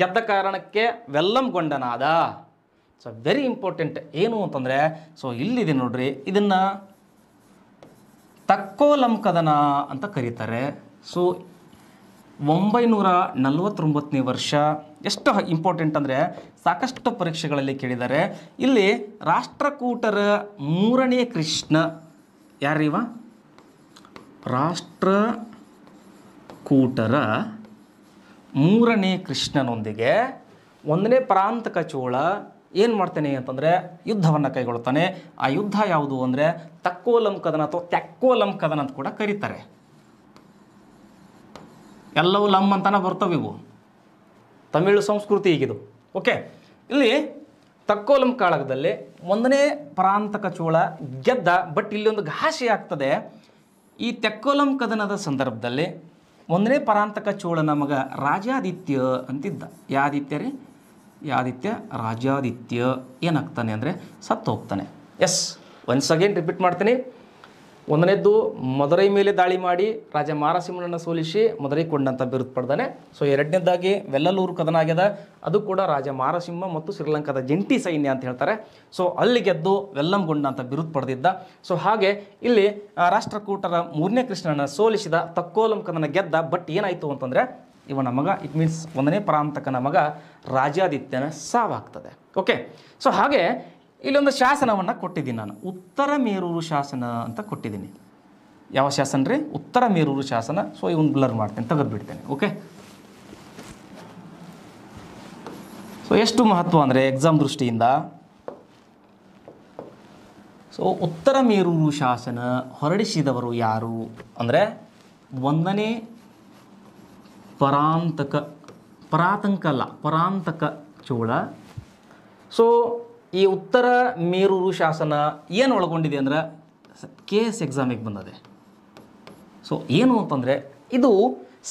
ಗೆದ್ದ ಕಾರಣಕ್ಕೆ ವೆಲ್ಲಂಗೊಂಡನಾದ ಸೊ ವೆರಿ ಇಂಪಾರ್ಟೆಂಟ್ ಏನು ಅಂತಂದರೆ ಸೊ ಇಲ್ಲಿದೆ ನೋಡ್ರಿ ಇದನ್ನು ತಕ್ಕೋಲಂ ಕದನ ಅಂತ ಕರೀತಾರೆ ಸೊ ಒಂಬೈನೂರ ನಲವತ್ತೊಂಬತ್ತನೇ ವರ್ಷ ಎಷ್ಟು ಇಂಪಾರ್ಟೆಂಟ್ ಅಂದರೆ ಸಾಕಷ್ಟು ಪರೀಕ್ಷೆಗಳಲ್ಲಿ ಕೇಳಿದ್ದಾರೆ ಇಲ್ಲಿ ರಾಷ್ಟ್ರಕೂಟರ ಮೂರನೇ ಕೃಷ್ಣ ಯಾರೀವ ರಾಷ್ಟ್ರಕೂಟರ ಮೂರನೇ ಕೃಷ್ಣನೊಂದಿಗೆ ಒಂದನೇ ಪ್ರಾಂತಕ ಚೋಳ ಏನು ಮಾಡ್ತಾನೆ ಅಂತಂದರೆ ಯುದ್ಧವನ್ನು ಕೈಗೊಳ್ತಾನೆ ಆ ಯುದ್ಧ ಯಾವುದು ಅಂದರೆ ತಕ್ಕೋಲಂ ಕದನ ಅಥವಾ ತೆಕ್ಕೋಲಂ ಕದನ ಅಂತ ಕೂಡ ಕರೀತಾರೆ ಎಲ್ಲವೂ ಲಂ ಅಂತಾನೆ ಬರ್ತವೆ ಇವು ತಮಿಳು ಸಂಸ್ಕೃತಿ ಈಗಿದು ಓಕೆ ಇಲ್ಲಿ ತಕ್ಕೋಲಂ ಕಾಳಗದಲ್ಲಿ ಒಂದನೇ ಪ್ರಾಂತಕ ಚೋಳ ಗೆದ್ದ ಬಟ್ ಇಲ್ಲಿ ಒಂದು ಘಾಸಿ ಆಗ್ತದೆ ಈ ತೆಕ್ಕೋಲಂ ಕದನದ ಸಂದರ್ಭದಲ್ಲಿ ಒಂದನೇ ಪರಾಂತಕ ಚೋಳನ ಮಗ ರಾಜಾದಿತ್ಯ ಅಂತಿದ್ದ ಯಾದಿತ್ಯ ರೀ ಯಾದಿತ್ಯ ರಾಜಾದಿತ್ಯ ಏನಾಗ್ತಾನೆ ಅಂದರೆ ಸತ್ತು ಹೋಗ್ತಾನೆ ಎಸ್ ಒನ್ಸ್ ಅಗೇನ್ ರಿಪೀಟ್ ಮಾಡ್ತೀನಿ ಒಂದನೇದ್ದು ಮದುರೈ ಮೇಲೆ ದಾಳಿ ಮಾಡಿ ರಾಜ ಮಾರಸಿಂಹನನ್ನು ಸೋಲಿಸಿ ಮದುರೈ ಕೊಂಡಂತ ಬಿರುದು ಪಡೆದಾನೆ ಸೊ ಎರಡನೇದಾಗಿ ವೆಲ್ಲಲೂರು ಆಗ್ಯದ ಅದು ಕೂಡ ರಾಜ ಮಾರಸಿಂಹ ಮತ್ತು ಶ್ರೀಲಂಕಾದ ಜಂಟಿ ಸೈನ್ಯ ಅಂತ ಹೇಳ್ತಾರೆ ಸೊ ಅಲ್ಲಿ ಗೆದ್ದು ವೆಲ್ಲಂಗೊಂಡ ಅಂತ ಬಿರುದು ಪಡೆದಿದ್ದ ಸೊ ಹಾಗೆ ಇಲ್ಲಿ ರಾಷ್ಟ್ರಕೂಟರ ಮೂರನೇ ಕೃಷ್ಣನ ಸೋಲಿಸಿದ ತಕ್ಕೋಲಂ ಕದನ ಗೆದ್ದ ಬಟ್ ಏನಾಯಿತು ಅಂತಂದರೆ ಇವನ ಮಗ ಇಟ್ ಮೀನ್ಸ್ ಒಂದನೇ ಪ್ರಾಂತಕನ ಮಗ ರಾಜಾದಿತ್ಯನ ಸಾವಾಗ್ತದೆ ಓಕೆ ಸೊ ಹಾಗೆ ಇಲ್ಲೊಂದು ಶಾಸನವನ್ನು ಕೊಟ್ಟಿದ್ದೀನಿ ನಾನು ಉತ್ತರ ಮೇರೂರು ಶಾಸನ ಅಂತ ಕೊಟ್ಟಿದ್ದೀನಿ ಯಾವ ಶಾಸನ ರೀ ಉತ್ತರ ಮೇರೂರು ಶಾಸನ ಸೊ ಇವನು ಬ್ಲರ್ ಮಾಡ್ತೇನೆ ತೆಗೆದು ಬಿಡ್ತೇನೆ ಓಕೆ ಸೊ ಎಷ್ಟು ಮಹತ್ವ ಅಂದರೆ ಎಕ್ಸಾಮ್ ದೃಷ್ಟಿಯಿಂದ ಸೊ ಉತ್ತರ ಮೇರೂರು ಶಾಸನ ಹೊರಡಿಸಿದವರು ಯಾರು ಅಂದರೆ ಒಂದನೇ ಪರಾಂತಕ ಪರಾತಂಕ ಅಲ್ಲ ಪರಾಂತಕ ಚೋಳ ಸೊ ಈ ಉತ್ತರ ಮೇರೂರು ಶಾಸನ ಏನು ಒಳಗೊಂಡಿದೆ ಅಂದ್ರೆ ಕೆ ಎಸ್ ಎಕ್ಸಾಮಿಗೆ ಬಂದದೆ ಸೊ ಏನು ಅಂತಂದರೆ ಇದು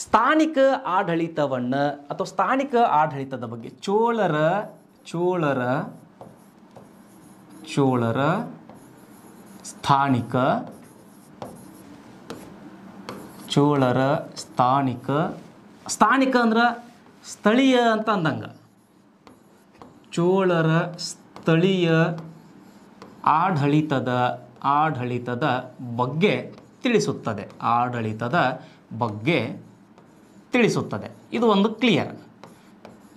ಸ್ಥಾನಿಕ ಆಡಳಿತವನ್ನು ಅಥವಾ ಸ್ಥಾನಿಕ ಆಡಳಿತದ ಬಗ್ಗೆ ಚೋಳರ ಚೋಳರ ಚೋಳರ ಸ್ಥಾನಿಕ ಚೋಳರ ಸ್ಥಾನಿಕ ಸ್ಥಾನಿಕ ಅಂದ್ರೆ ಸ್ಥಳೀಯ ಅಂತ ಅಂದಂಗ ಚೋಳರ ಸ್ಥಳೀಯ ಆಡಳಿತದ ಆಡಳಿತದ ಬಗ್ಗೆ ತಿಳಿಸುತ್ತದೆ ಆಡಳಿತದ ಬಗ್ಗೆ ತಿಳಿಸುತ್ತದೆ ಇದು ಒಂದು ಕ್ಲಿಯರ್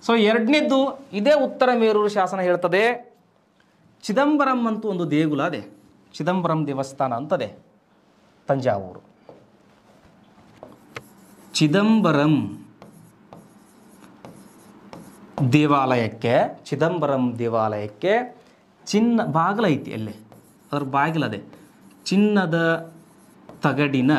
ಸೊ ಎರಡನೇದ್ದು ಇದೇ ಉತ್ತರ ಮೇರೂರು ಶಾಸನ ಹೇಳ್ತದೆ ಚಿದಂಬರಂ ಅಂತೂ ಒಂದು ದೇಗುಲ ಅದೇ ಚಿದಂಬರಂ ದೇವಸ್ಥಾನ ಅಂತದೆ ತಂಜಾವೂರು ಚಿದಂಬರಂ ದೇವಾಲಯಕ್ಕೆ ಚಿದಂಬರಂ ದೇವಾಲಯಕ್ಕೆ ಚಿನ್ನ ಬಾಗಿಲ ಐತಿ ಅಲ್ಲಿ ಅದ್ರ ಬಾಗಿಲದೆ ಚಿನ್ನದ ತಗಡಿನ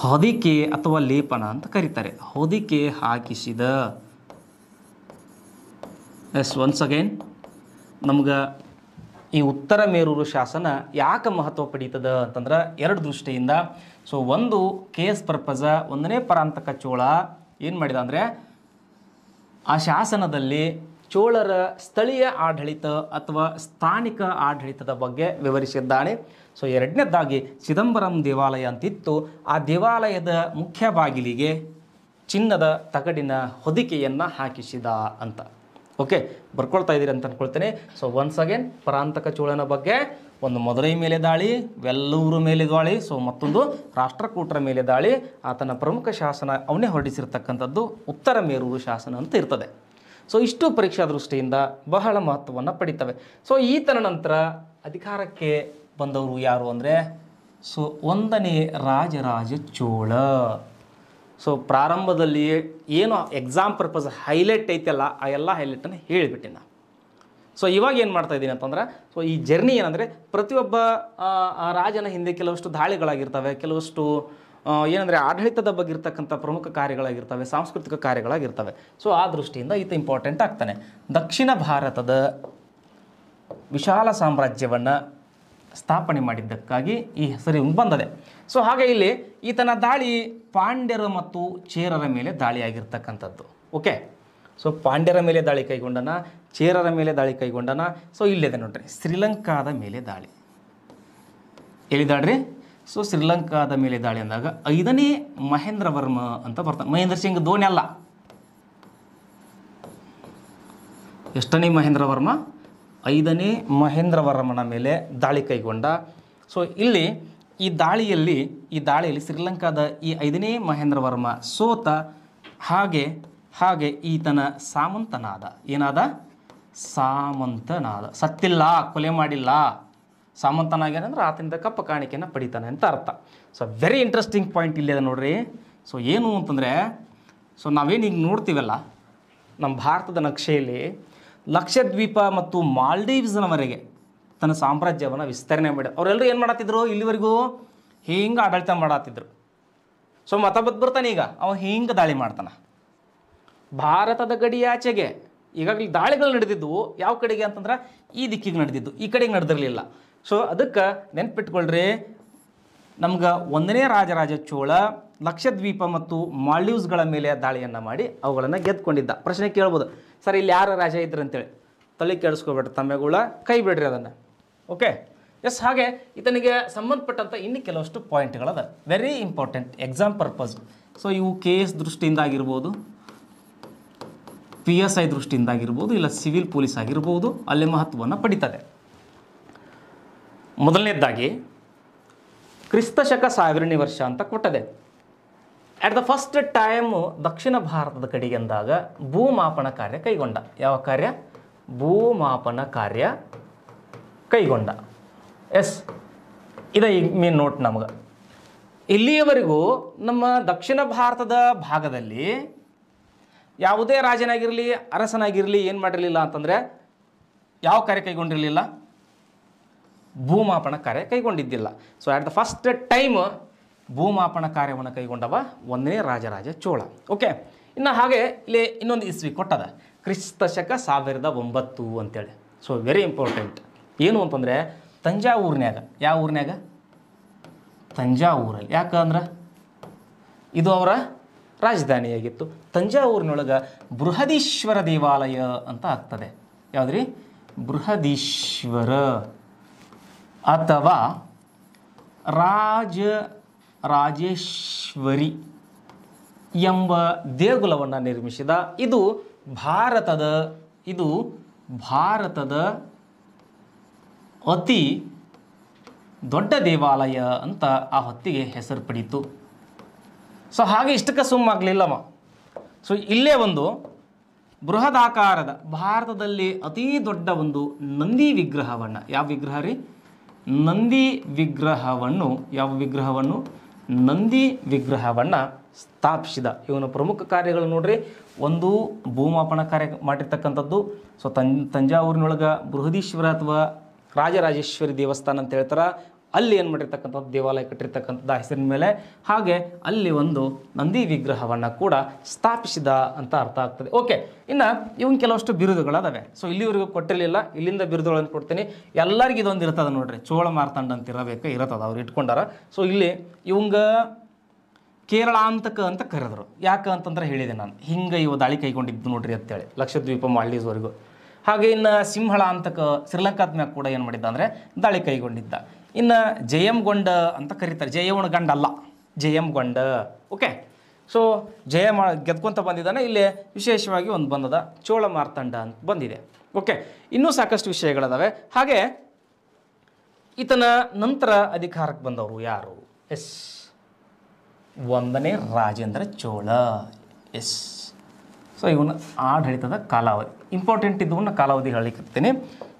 ಹೊದಿಕೆ ಅಥವಾ ಲೇಪನ ಅಂತ ಕರೀತಾರೆ ಹೊದಿಕೆ ಹಾಕಿಸಿದ ಎಸ್ ಒನ್ಸ್ ಅಗೈನ್ ನಮ್ಗೆ ಈ ಉತ್ತರ ಮೇರೂರು ಶಾಸನ ಯಾಕೆ ಮಹತ್ವ ಪಡೀತದ ಅಂತಂದ್ರೆ ಎರಡು ದೃಷ್ಟಿಯಿಂದ ಸೊ ಒಂದು ಎಸ್ ಪರ್ಪಸ ಒಂದನೇ ಪರಾಂತಕ ಚೋಳ ಏನು ಮಾಡಿದ ಅಂದರೆ ಆ ಶಾಸನದಲ್ಲಿ ಚೋಳರ ಸ್ಥಳೀಯ ಆಡಳಿತ ಅಥವಾ ಸ್ಥಾನಿಕ ಆಡಳಿತದ ಬಗ್ಗೆ ವಿವರಿಸಿದ್ದಾಳೆ ಸೊ ಎರಡನೇದಾಗಿ ಚಿದಂಬರಂ ದೇವಾಲಯ ಅಂತಿತ್ತು ಆ ದೇವಾಲಯದ ಮುಖ್ಯ ಬಾಗಿಲಿಗೆ ಚಿನ್ನದ ತಗಡಿನ ಹೊದಿಕೆಯನ್ನು ಹಾಕಿಸಿದ ಅಂತ ಓಕೆ ಬರ್ಕೊಳ್ತಾ ಇದ್ದೀರಿ ಅಂತ ಅಂದ್ಕೊಳ್ತೇನೆ ಸೊ ಒನ್ಸ್ ಅಗೇನ್ ಪರಾಂತಕ ಚೋಳನ ಬಗ್ಗೆ ಒಂದು ಮದುರೈ ಮೇಲೆ ದಾಳಿ ವೆಲ್ಲೂರು ಮೇಲೆ ದಾಳಿ ಸೊ ಮತ್ತೊಂದು ರಾಷ್ಟ್ರಕೂಟರ ಮೇಲೆ ದಾಳಿ ಆತನ ಪ್ರಮುಖ ಶಾಸನ ಅವನೇ ಹೊರಡಿಸಿರ್ತಕ್ಕಂಥದ್ದು ಉತ್ತರ ಮೇರೂರು ಶಾಸನ ಅಂತ ಇರ್ತದೆ ಸೊ ಇಷ್ಟು ಪರೀಕ್ಷಾ ದೃಷ್ಟಿಯಿಂದ ಬಹಳ ಮಹತ್ವವನ್ನು ಪಡಿತವೆ ಸೊ ಈತನ ನಂತರ ಅಧಿಕಾರಕ್ಕೆ ಬಂದವರು ಯಾರು ಅಂದರೆ ಸೊ ಒಂದನೇ ರಾಜರಾಜ ಚೋಳ ಸೊ ಪ್ರಾರಂಭದಲ್ಲಿ ಏನು ಎಕ್ಸಾಮ್ ಪರ್ಪಸ್ ಹೈಲೈಟ್ ಐತಲ್ಲ ಆ ಎಲ್ಲ ಹೈಲೈಟನ್ನು ಹೇಳಿಬಿಟ್ಟಿ ನಾನು ಸೊ ಇವಾಗ ಏನು ಮಾಡ್ತಾ ಇದ್ದೀನಿ ಅಂತಂದ್ರೆ ಸೊ ಈ ಜರ್ನಿ ಏನಂದರೆ ಪ್ರತಿಯೊಬ್ಬ ರಾಜನ ಹಿಂದೆ ಕೆಲವಷ್ಟು ದಾಳಿಗಳಾಗಿರ್ತವೆ ಕೆಲವಷ್ಟು ಏನಂದರೆ ಆಡಳಿತದ ಬಗ್ಗೆ ಇರ್ತಕ್ಕಂಥ ಪ್ರಮುಖ ಕಾರ್ಯಗಳಾಗಿರ್ತವೆ ಸಾಂಸ್ಕೃತಿಕ ಕಾರ್ಯಗಳಾಗಿರ್ತವೆ ಸೊ ಆ ದೃಷ್ಟಿಯಿಂದ ಈತ ಇಂಪಾರ್ಟೆಂಟ್ ಆಗ್ತಾನೆ ದಕ್ಷಿಣ ಭಾರತದ ವಿಶಾಲ ಸಾಮ್ರಾಜ್ಯವನ್ನು ಸ್ಥಾಪನೆ ಮಾಡಿದ್ದಕ್ಕಾಗಿ ಈ ಹೆಸರು ಬಂದದೆ ಸೊ ಹಾಗೆ ಇಲ್ಲಿ ಈತನ ದಾಳಿ ಪಾಂಡ್ಯರ ಮತ್ತು ಚೇರರ ಮೇಲೆ ದಾಳಿಯಾಗಿರ್ತಕ್ಕಂಥದ್ದು ಓಕೆ ಸೊ ಪಾಂಡ್ಯರ ಮೇಲೆ ದಾಳಿ ಕೈಗೊಂಡನ ಚೇರರ ಮೇಲೆ ದಾಳಿ ಕೈಗೊಂಡನ ಸೊ ಇಲ್ಲಿದೆ ನೋಡ್ರಿ ಶ್ರೀಲಂಕಾದ ಮೇಲೆ ದಾಳಿ ದಾಡ್ರಿ ಸೊ ಶ್ರೀಲಂಕಾದ ಮೇಲೆ ದಾಳಿ ಅಂದಾಗ ಐದನೇ ಮಹೇಂದ್ರ ವರ್ಮ ಅಂತ ಬರ್ತಾನೆ ಮಹೇಂದ್ರ ಸಿಂಗ್ ಧೋನಿ ಅಲ್ಲ ಎಷ್ಟನೇ ಮಹೇಂದ್ರ ವರ್ಮ ಐದನೇ ಮಹೇಂದ್ರವರ್ಮನ ಮೇಲೆ ದಾಳಿ ಕೈಗೊಂಡ ಸೊ ಇಲ್ಲಿ ಈ ದಾಳಿಯಲ್ಲಿ ಈ ದಾಳಿಯಲ್ಲಿ ಶ್ರೀಲಂಕಾದ ಈ ಐದನೇ ಮಹೇಂದ್ರವರ್ಮ ಸೋತ ಹಾಗೆ ಹಾಗೆ ಈತನ ಸಾಮಂತನಾದ ಏನಾದ ಸಾಮಂತನಾದ ಸತ್ತಿಲ್ಲ ಕೊಲೆ ಮಾಡಿಲ್ಲ ಸಾಮಂತನಾಗ್ಯಾನಂದ್ರೆ ಆತನಿಂದ ಕಪ್ಪ ಕಾಣಿಕೆಯನ್ನು ಪಡಿತಾನೆ ಅಂತ ಅರ್ಥ ಸೊ ವೆರಿ ಇಂಟ್ರೆಸ್ಟಿಂಗ್ ಪಾಯಿಂಟ್ ಇಲ್ಲಿದೆ ನೋಡ್ರಿ ಸೊ ಏನು ಅಂತಂದರೆ ಸೊ ನಾವೇನು ಈಗ ನೋಡ್ತೀವಲ್ಲ ನಮ್ಮ ಭಾರತದ ನಕ್ಷೆಯಲ್ಲಿ ಲಕ್ಷದ್ವೀಪ ಮತ್ತು ಮಾಲ್ಡೀವ್ಸ್ನವರೆಗೆ ತನ್ನ ಸಾಮ್ರಾಜ್ಯವನ್ನು ವಿಸ್ತರಣೆ ಮಾಡಿ ಅವರೆಲ್ಲರೂ ಏನು ಮಾಡತ್ತಿದ್ರು ಇಲ್ಲಿವರೆಗೂ ಹಿಂಗೆ ಆಡಳಿತ ಮಾಡತ್ತಿದ್ರು ಸೊ ಮತ ಬರ್ತಾನೆ ಈಗ ಅವ ಹಿಂಗೆ ದಾಳಿ ಮಾಡ್ತಾನೆ ಭಾರತದ ಗಡಿಯಾಚೆಗೆ ಈಗಾಗಲೇ ದಾಳಿಗಳು ನಡೆದಿದ್ದವು ಯಾವ ಕಡೆಗೆ ಅಂತಂದ್ರೆ ಈ ದಿಕ್ಕಿಗೆ ನಡೆದಿದ್ದು ಈ ಕಡೆಗೆ ನಡೆದಿರಲಿಲ್ಲ ಸೊ ಅದಕ್ಕೆ ನೆನ್ಪಿಟ್ಕೊಳ್ರಿ ನಮ್ಗೆ ಒಂದನೇ ರಾಜರಾಜ ಚೋಳ ಲಕ್ಷದ್ವೀಪ ಮತ್ತು ಮಾಲ್ಡೀವ್ಸ್ಗಳ ಮೇಲೆ ದಾಳಿಯನ್ನು ಮಾಡಿ ಅವುಗಳನ್ನು ಗೆದ್ದುಕೊಂಡಿದ್ದ ಪ್ರಶ್ನೆ ಕೇಳ್ಬೋದು ಸರ್ ಇಲ್ಲಿ ಯಾರು ರಾಜ ಇದ್ರು ಅಂತೇಳಿ ತಲೆ ಕೆಡಿಸ್ಕೊಬೇಡ್ರಿ ತಮ್ಮೆಗಳ ಕೈ ಬಿಡ್ರಿ ಅದನ್ನು ಓಕೆ ಎಸ್ ಹಾಗೆ ಈತನಿಗೆ ಸಂಬಂಧಪಟ್ಟಂಥ ಇನ್ನು ಕೆಲವಷ್ಟು ಪಾಯಿಂಟ್ಗಳದ very important exam purpose so ಇವು ಕೆ ಎಸ್ ದೃಷ್ಟಿಯಿಂದ ಆಗಿರ್ಬೋದು ಪಿ ಎಸ್ ಐ ದೃಷ್ಟಿಯಿಂದ ಆಗಿರ್ಬೋದು ಇಲ್ಲ ಸಿವಿಲ್ ಪೊಲೀಸ್ ಆಗಿರ್ಬೋದು ಅಲ್ಲಿ ಮಹತ್ವವನ್ನು ಪಡಿತದೆ ಮೊದಲನೇದಾಗಿ ಕ್ರಿಸ್ತಶಕ ಸಾವಿರನೇ ವರ್ಷ ಅಂತ ಕೊಟ್ಟದೆ ಅಟ್ ದ ಫಸ್ಟ್ ಟೈಮು ದಕ್ಷಿಣ ಭಾರತದ ಕಡೆಗೆ ಅಂದಾಗ ಭೂಮಾಪನ ಕಾರ್ಯ ಕೈಗೊಂಡ ಯಾವ ಕಾರ್ಯ ಭೂಮಾಪನ ಕಾರ್ಯ ಕೈಗೊಂಡ ಎಸ್ ಇದ ಈಗ ಮೇನ್ ನೋಟ್ ನಮ್ಗೆ ಇಲ್ಲಿಯವರೆಗೂ ನಮ್ಮ ದಕ್ಷಿಣ ಭಾರತದ ಭಾಗದಲ್ಲಿ ಯಾವುದೇ ರಾಜನಾಗಿರಲಿ ಅರಸನಾಗಿರಲಿ ಏನು ಮಾಡಿರಲಿಲ್ಲ ಅಂತಂದರೆ ಯಾವ ಕಾರ್ಯ ಕೈಗೊಂಡಿರಲಿಲ್ಲ ಭೂಮಾಪನ ಕಾರ್ಯ ಕೈಗೊಂಡಿದ್ದಿಲ್ಲ so at the first time ಭೂಮಾಪನ ಕಾರ್ಯವನ್ನು ಕೈಗೊಂಡವ ಒಂದನೇ ರಾಜರಾಜ ಚೋಳ ಓಕೆ ಇನ್ನು ಹಾಗೆ ಇಲ್ಲಿ ಇನ್ನೊಂದು ಇಸ್ವಿ ಕೊಟ್ಟದ ಕ್ರಿಸ್ತ ಶಕ ಸಾವಿರದ ಒಂಬತ್ತು ಅಂತೇಳಿ ಸೊ ವೆರಿ ಇಂಪಾರ್ಟೆಂಟ್ ಏನು ಅಂತಂದರೆ ತಂಜಾವೂರಿನ್ಯಾಗ ಯಾವ ಊರಿನ್ಯಾಗ ತಂಜಾವೂರಲ್ಲಿ ಯಾಕಂದ್ರೆ ಇದು ಅವರ ರಾಜಧಾನಿಯಾಗಿತ್ತು ತಂಜಾವೂರಿನೊಳಗೆ ಬೃಹದೀಶ್ವರ ದೇವಾಲಯ ಅಂತ ಆಗ್ತದೆ ಯಾವುದ್ರಿ ಬೃಹದೀಶ್ವರ ಅಥವಾ ರಾಜ ರಾಜೇಶ್ವರಿ ಎಂಬ ದೇಗುಲವನ್ನು ನಿರ್ಮಿಸಿದ ಇದು ಭಾರತದ ಇದು ಭಾರತದ ಅತಿ ದೊಡ್ಡ ದೇವಾಲಯ ಅಂತ ಆ ಹೊತ್ತಿಗೆ ಹೆಸರು ಪಡೀತು ಸೊ ಹಾಗೆ ಇಷ್ಟಕ್ಕೆ ಸುಮ್ಮಾಗಲಿಲ್ಲಮ್ಮ ಸೊ ಇಲ್ಲೇ ಒಂದು ಬೃಹದಾಕಾರದ ಭಾರತದಲ್ಲಿ ಅತೀ ದೊಡ್ಡ ಒಂದು ನಂದಿ ವಿಗ್ರಹವನ್ನು ಯಾವ ವಿಗ್ರಹ ರೀ ನಂದಿ ವಿಗ್ರಹವನ್ನು ಯಾವ ವಿಗ್ರಹವನ್ನು ನಂದಿ ವಿಗ್ರಹವನ್ನು ಸ್ಥಾಪಿಸಿದ ಇವನ ಪ್ರಮುಖ ಕಾರ್ಯಗಳು ನೋಡ್ರಿ ಒಂದು ಭೂಮಾಪನ ಕಾರ್ಯ ಮಾಡಿರ್ತಕ್ಕಂಥದ್ದು ಸೊ ತನ್ ತಂಜಾವೂರಿನೊಳಗೆ ಬೃಹದೀಶ್ವರ ಅಥವಾ ರಾಜರಾಜೇಶ್ವರಿ ದೇವಸ್ಥಾನ ಅಂತ ಹೇಳ್ತಾರೆ ಅಲ್ಲಿ ಏನು ಮಾಡಿರ್ತಕ್ಕಂಥದ್ದು ದೇವಾಲಯ ಕಟ್ಟಿರ್ತಕ್ಕಂಥದ್ದು ಹೆಸರಿನ ಮೇಲೆ ಹಾಗೆ ಅಲ್ಲಿ ಒಂದು ನಂದಿ ವಿಗ್ರಹವನ್ನು ಕೂಡ ಸ್ಥಾಪಿಸಿದ ಅಂತ ಅರ್ಥ ಆಗ್ತದೆ ಓಕೆ ಇನ್ನು ಇವನ್ ಕೆಲವಷ್ಟು ಬಿರುದುಗಳದಾವೆ ಸೊ ಇಲ್ಲಿವರೆಗೂ ಕೊಟ್ಟಿರಲಿಲ್ಲ ಇಲ್ಲಿಂದ ಬಿರುದುಗಳನ್ನು ಕೊಡ್ತೀನಿ ಎಲ್ಲರಿಗೂ ಇದೊಂದು ಇರ್ತದೆ ನೋಡ್ರಿ ಚೋಳ ಮಾರ್ತಂಡ ಅಂತ ಇರಬೇಕು ಇರ್ತದೆ ಅವ್ರು ಇಟ್ಕೊಂಡಾರ ಸೊ ಇಲ್ಲಿ ಇವಂಗ ಕೇರಳಾಂತಕ ಅಂತ ಕರೆದರು ಯಾಕೆ ಅಂತಂದ್ರೆ ಹೇಳಿದೆ ನಾನು ಹಿಂಗೆ ಇವ ದಾಳಿ ಕೈಗೊಂಡಿದ್ದು ನೋಡ್ರಿ ಅಂತೇಳಿ ಲಕ್ಷದ್ವೀಪ ಮಾಲ್ಡೀವ್ಸ್ವರೆಗೂ ಹಾಗೆ ಇನ್ನು ಸಿಂಹಳ ಅಂತಕ ಶ್ರೀಲಂಕಾದ ಮ್ಯಾಗ ಕೂಡ ಏನು ಮಾಡಿದ್ದ ಅಂದರೆ ದಾಳಿ ಕೈಗೊಂಡಿದ್ದ ಇನ್ನು ಗೊಂಡ ಅಂತ ಕರೀತಾರೆ ಜಯವನ ಗಂಡ ಅಲ್ಲ ಗೊಂಡ ಓಕೆ ಸೊ ಜಯ ಗೆದ್ಕೊಂತ ಬಂದಿದ್ದಾನೆ ಇಲ್ಲಿ ವಿಶೇಷವಾಗಿ ಒಂದು ಬಂದದ ಚೋಳ ಮಾರ್ತಂಡ ಅಂತ ಬಂದಿದೆ ಓಕೆ ಇನ್ನೂ ಸಾಕಷ್ಟು ವಿಷಯಗಳಿದಾವೆ ಹಾಗೆ ಈತನ ನಂತರ ಅಧಿಕಾರಕ್ಕೆ ಬಂದವರು ಯಾರು ಎಸ್ ಒಂದನೇ ರಾಜೇಂದ್ರ ಚೋಳ ಎಸ್ ಸೊ ಇವನ ಆಡಳಿತದ ಕಾಲಾವಧಿ ಇಂಪಾರ್ಟೆಂಟ್ ಇದ್ದವನ್ನ ಕಾಲಾವಧಿ ಹೇಳಿಕ್ತೀನಿ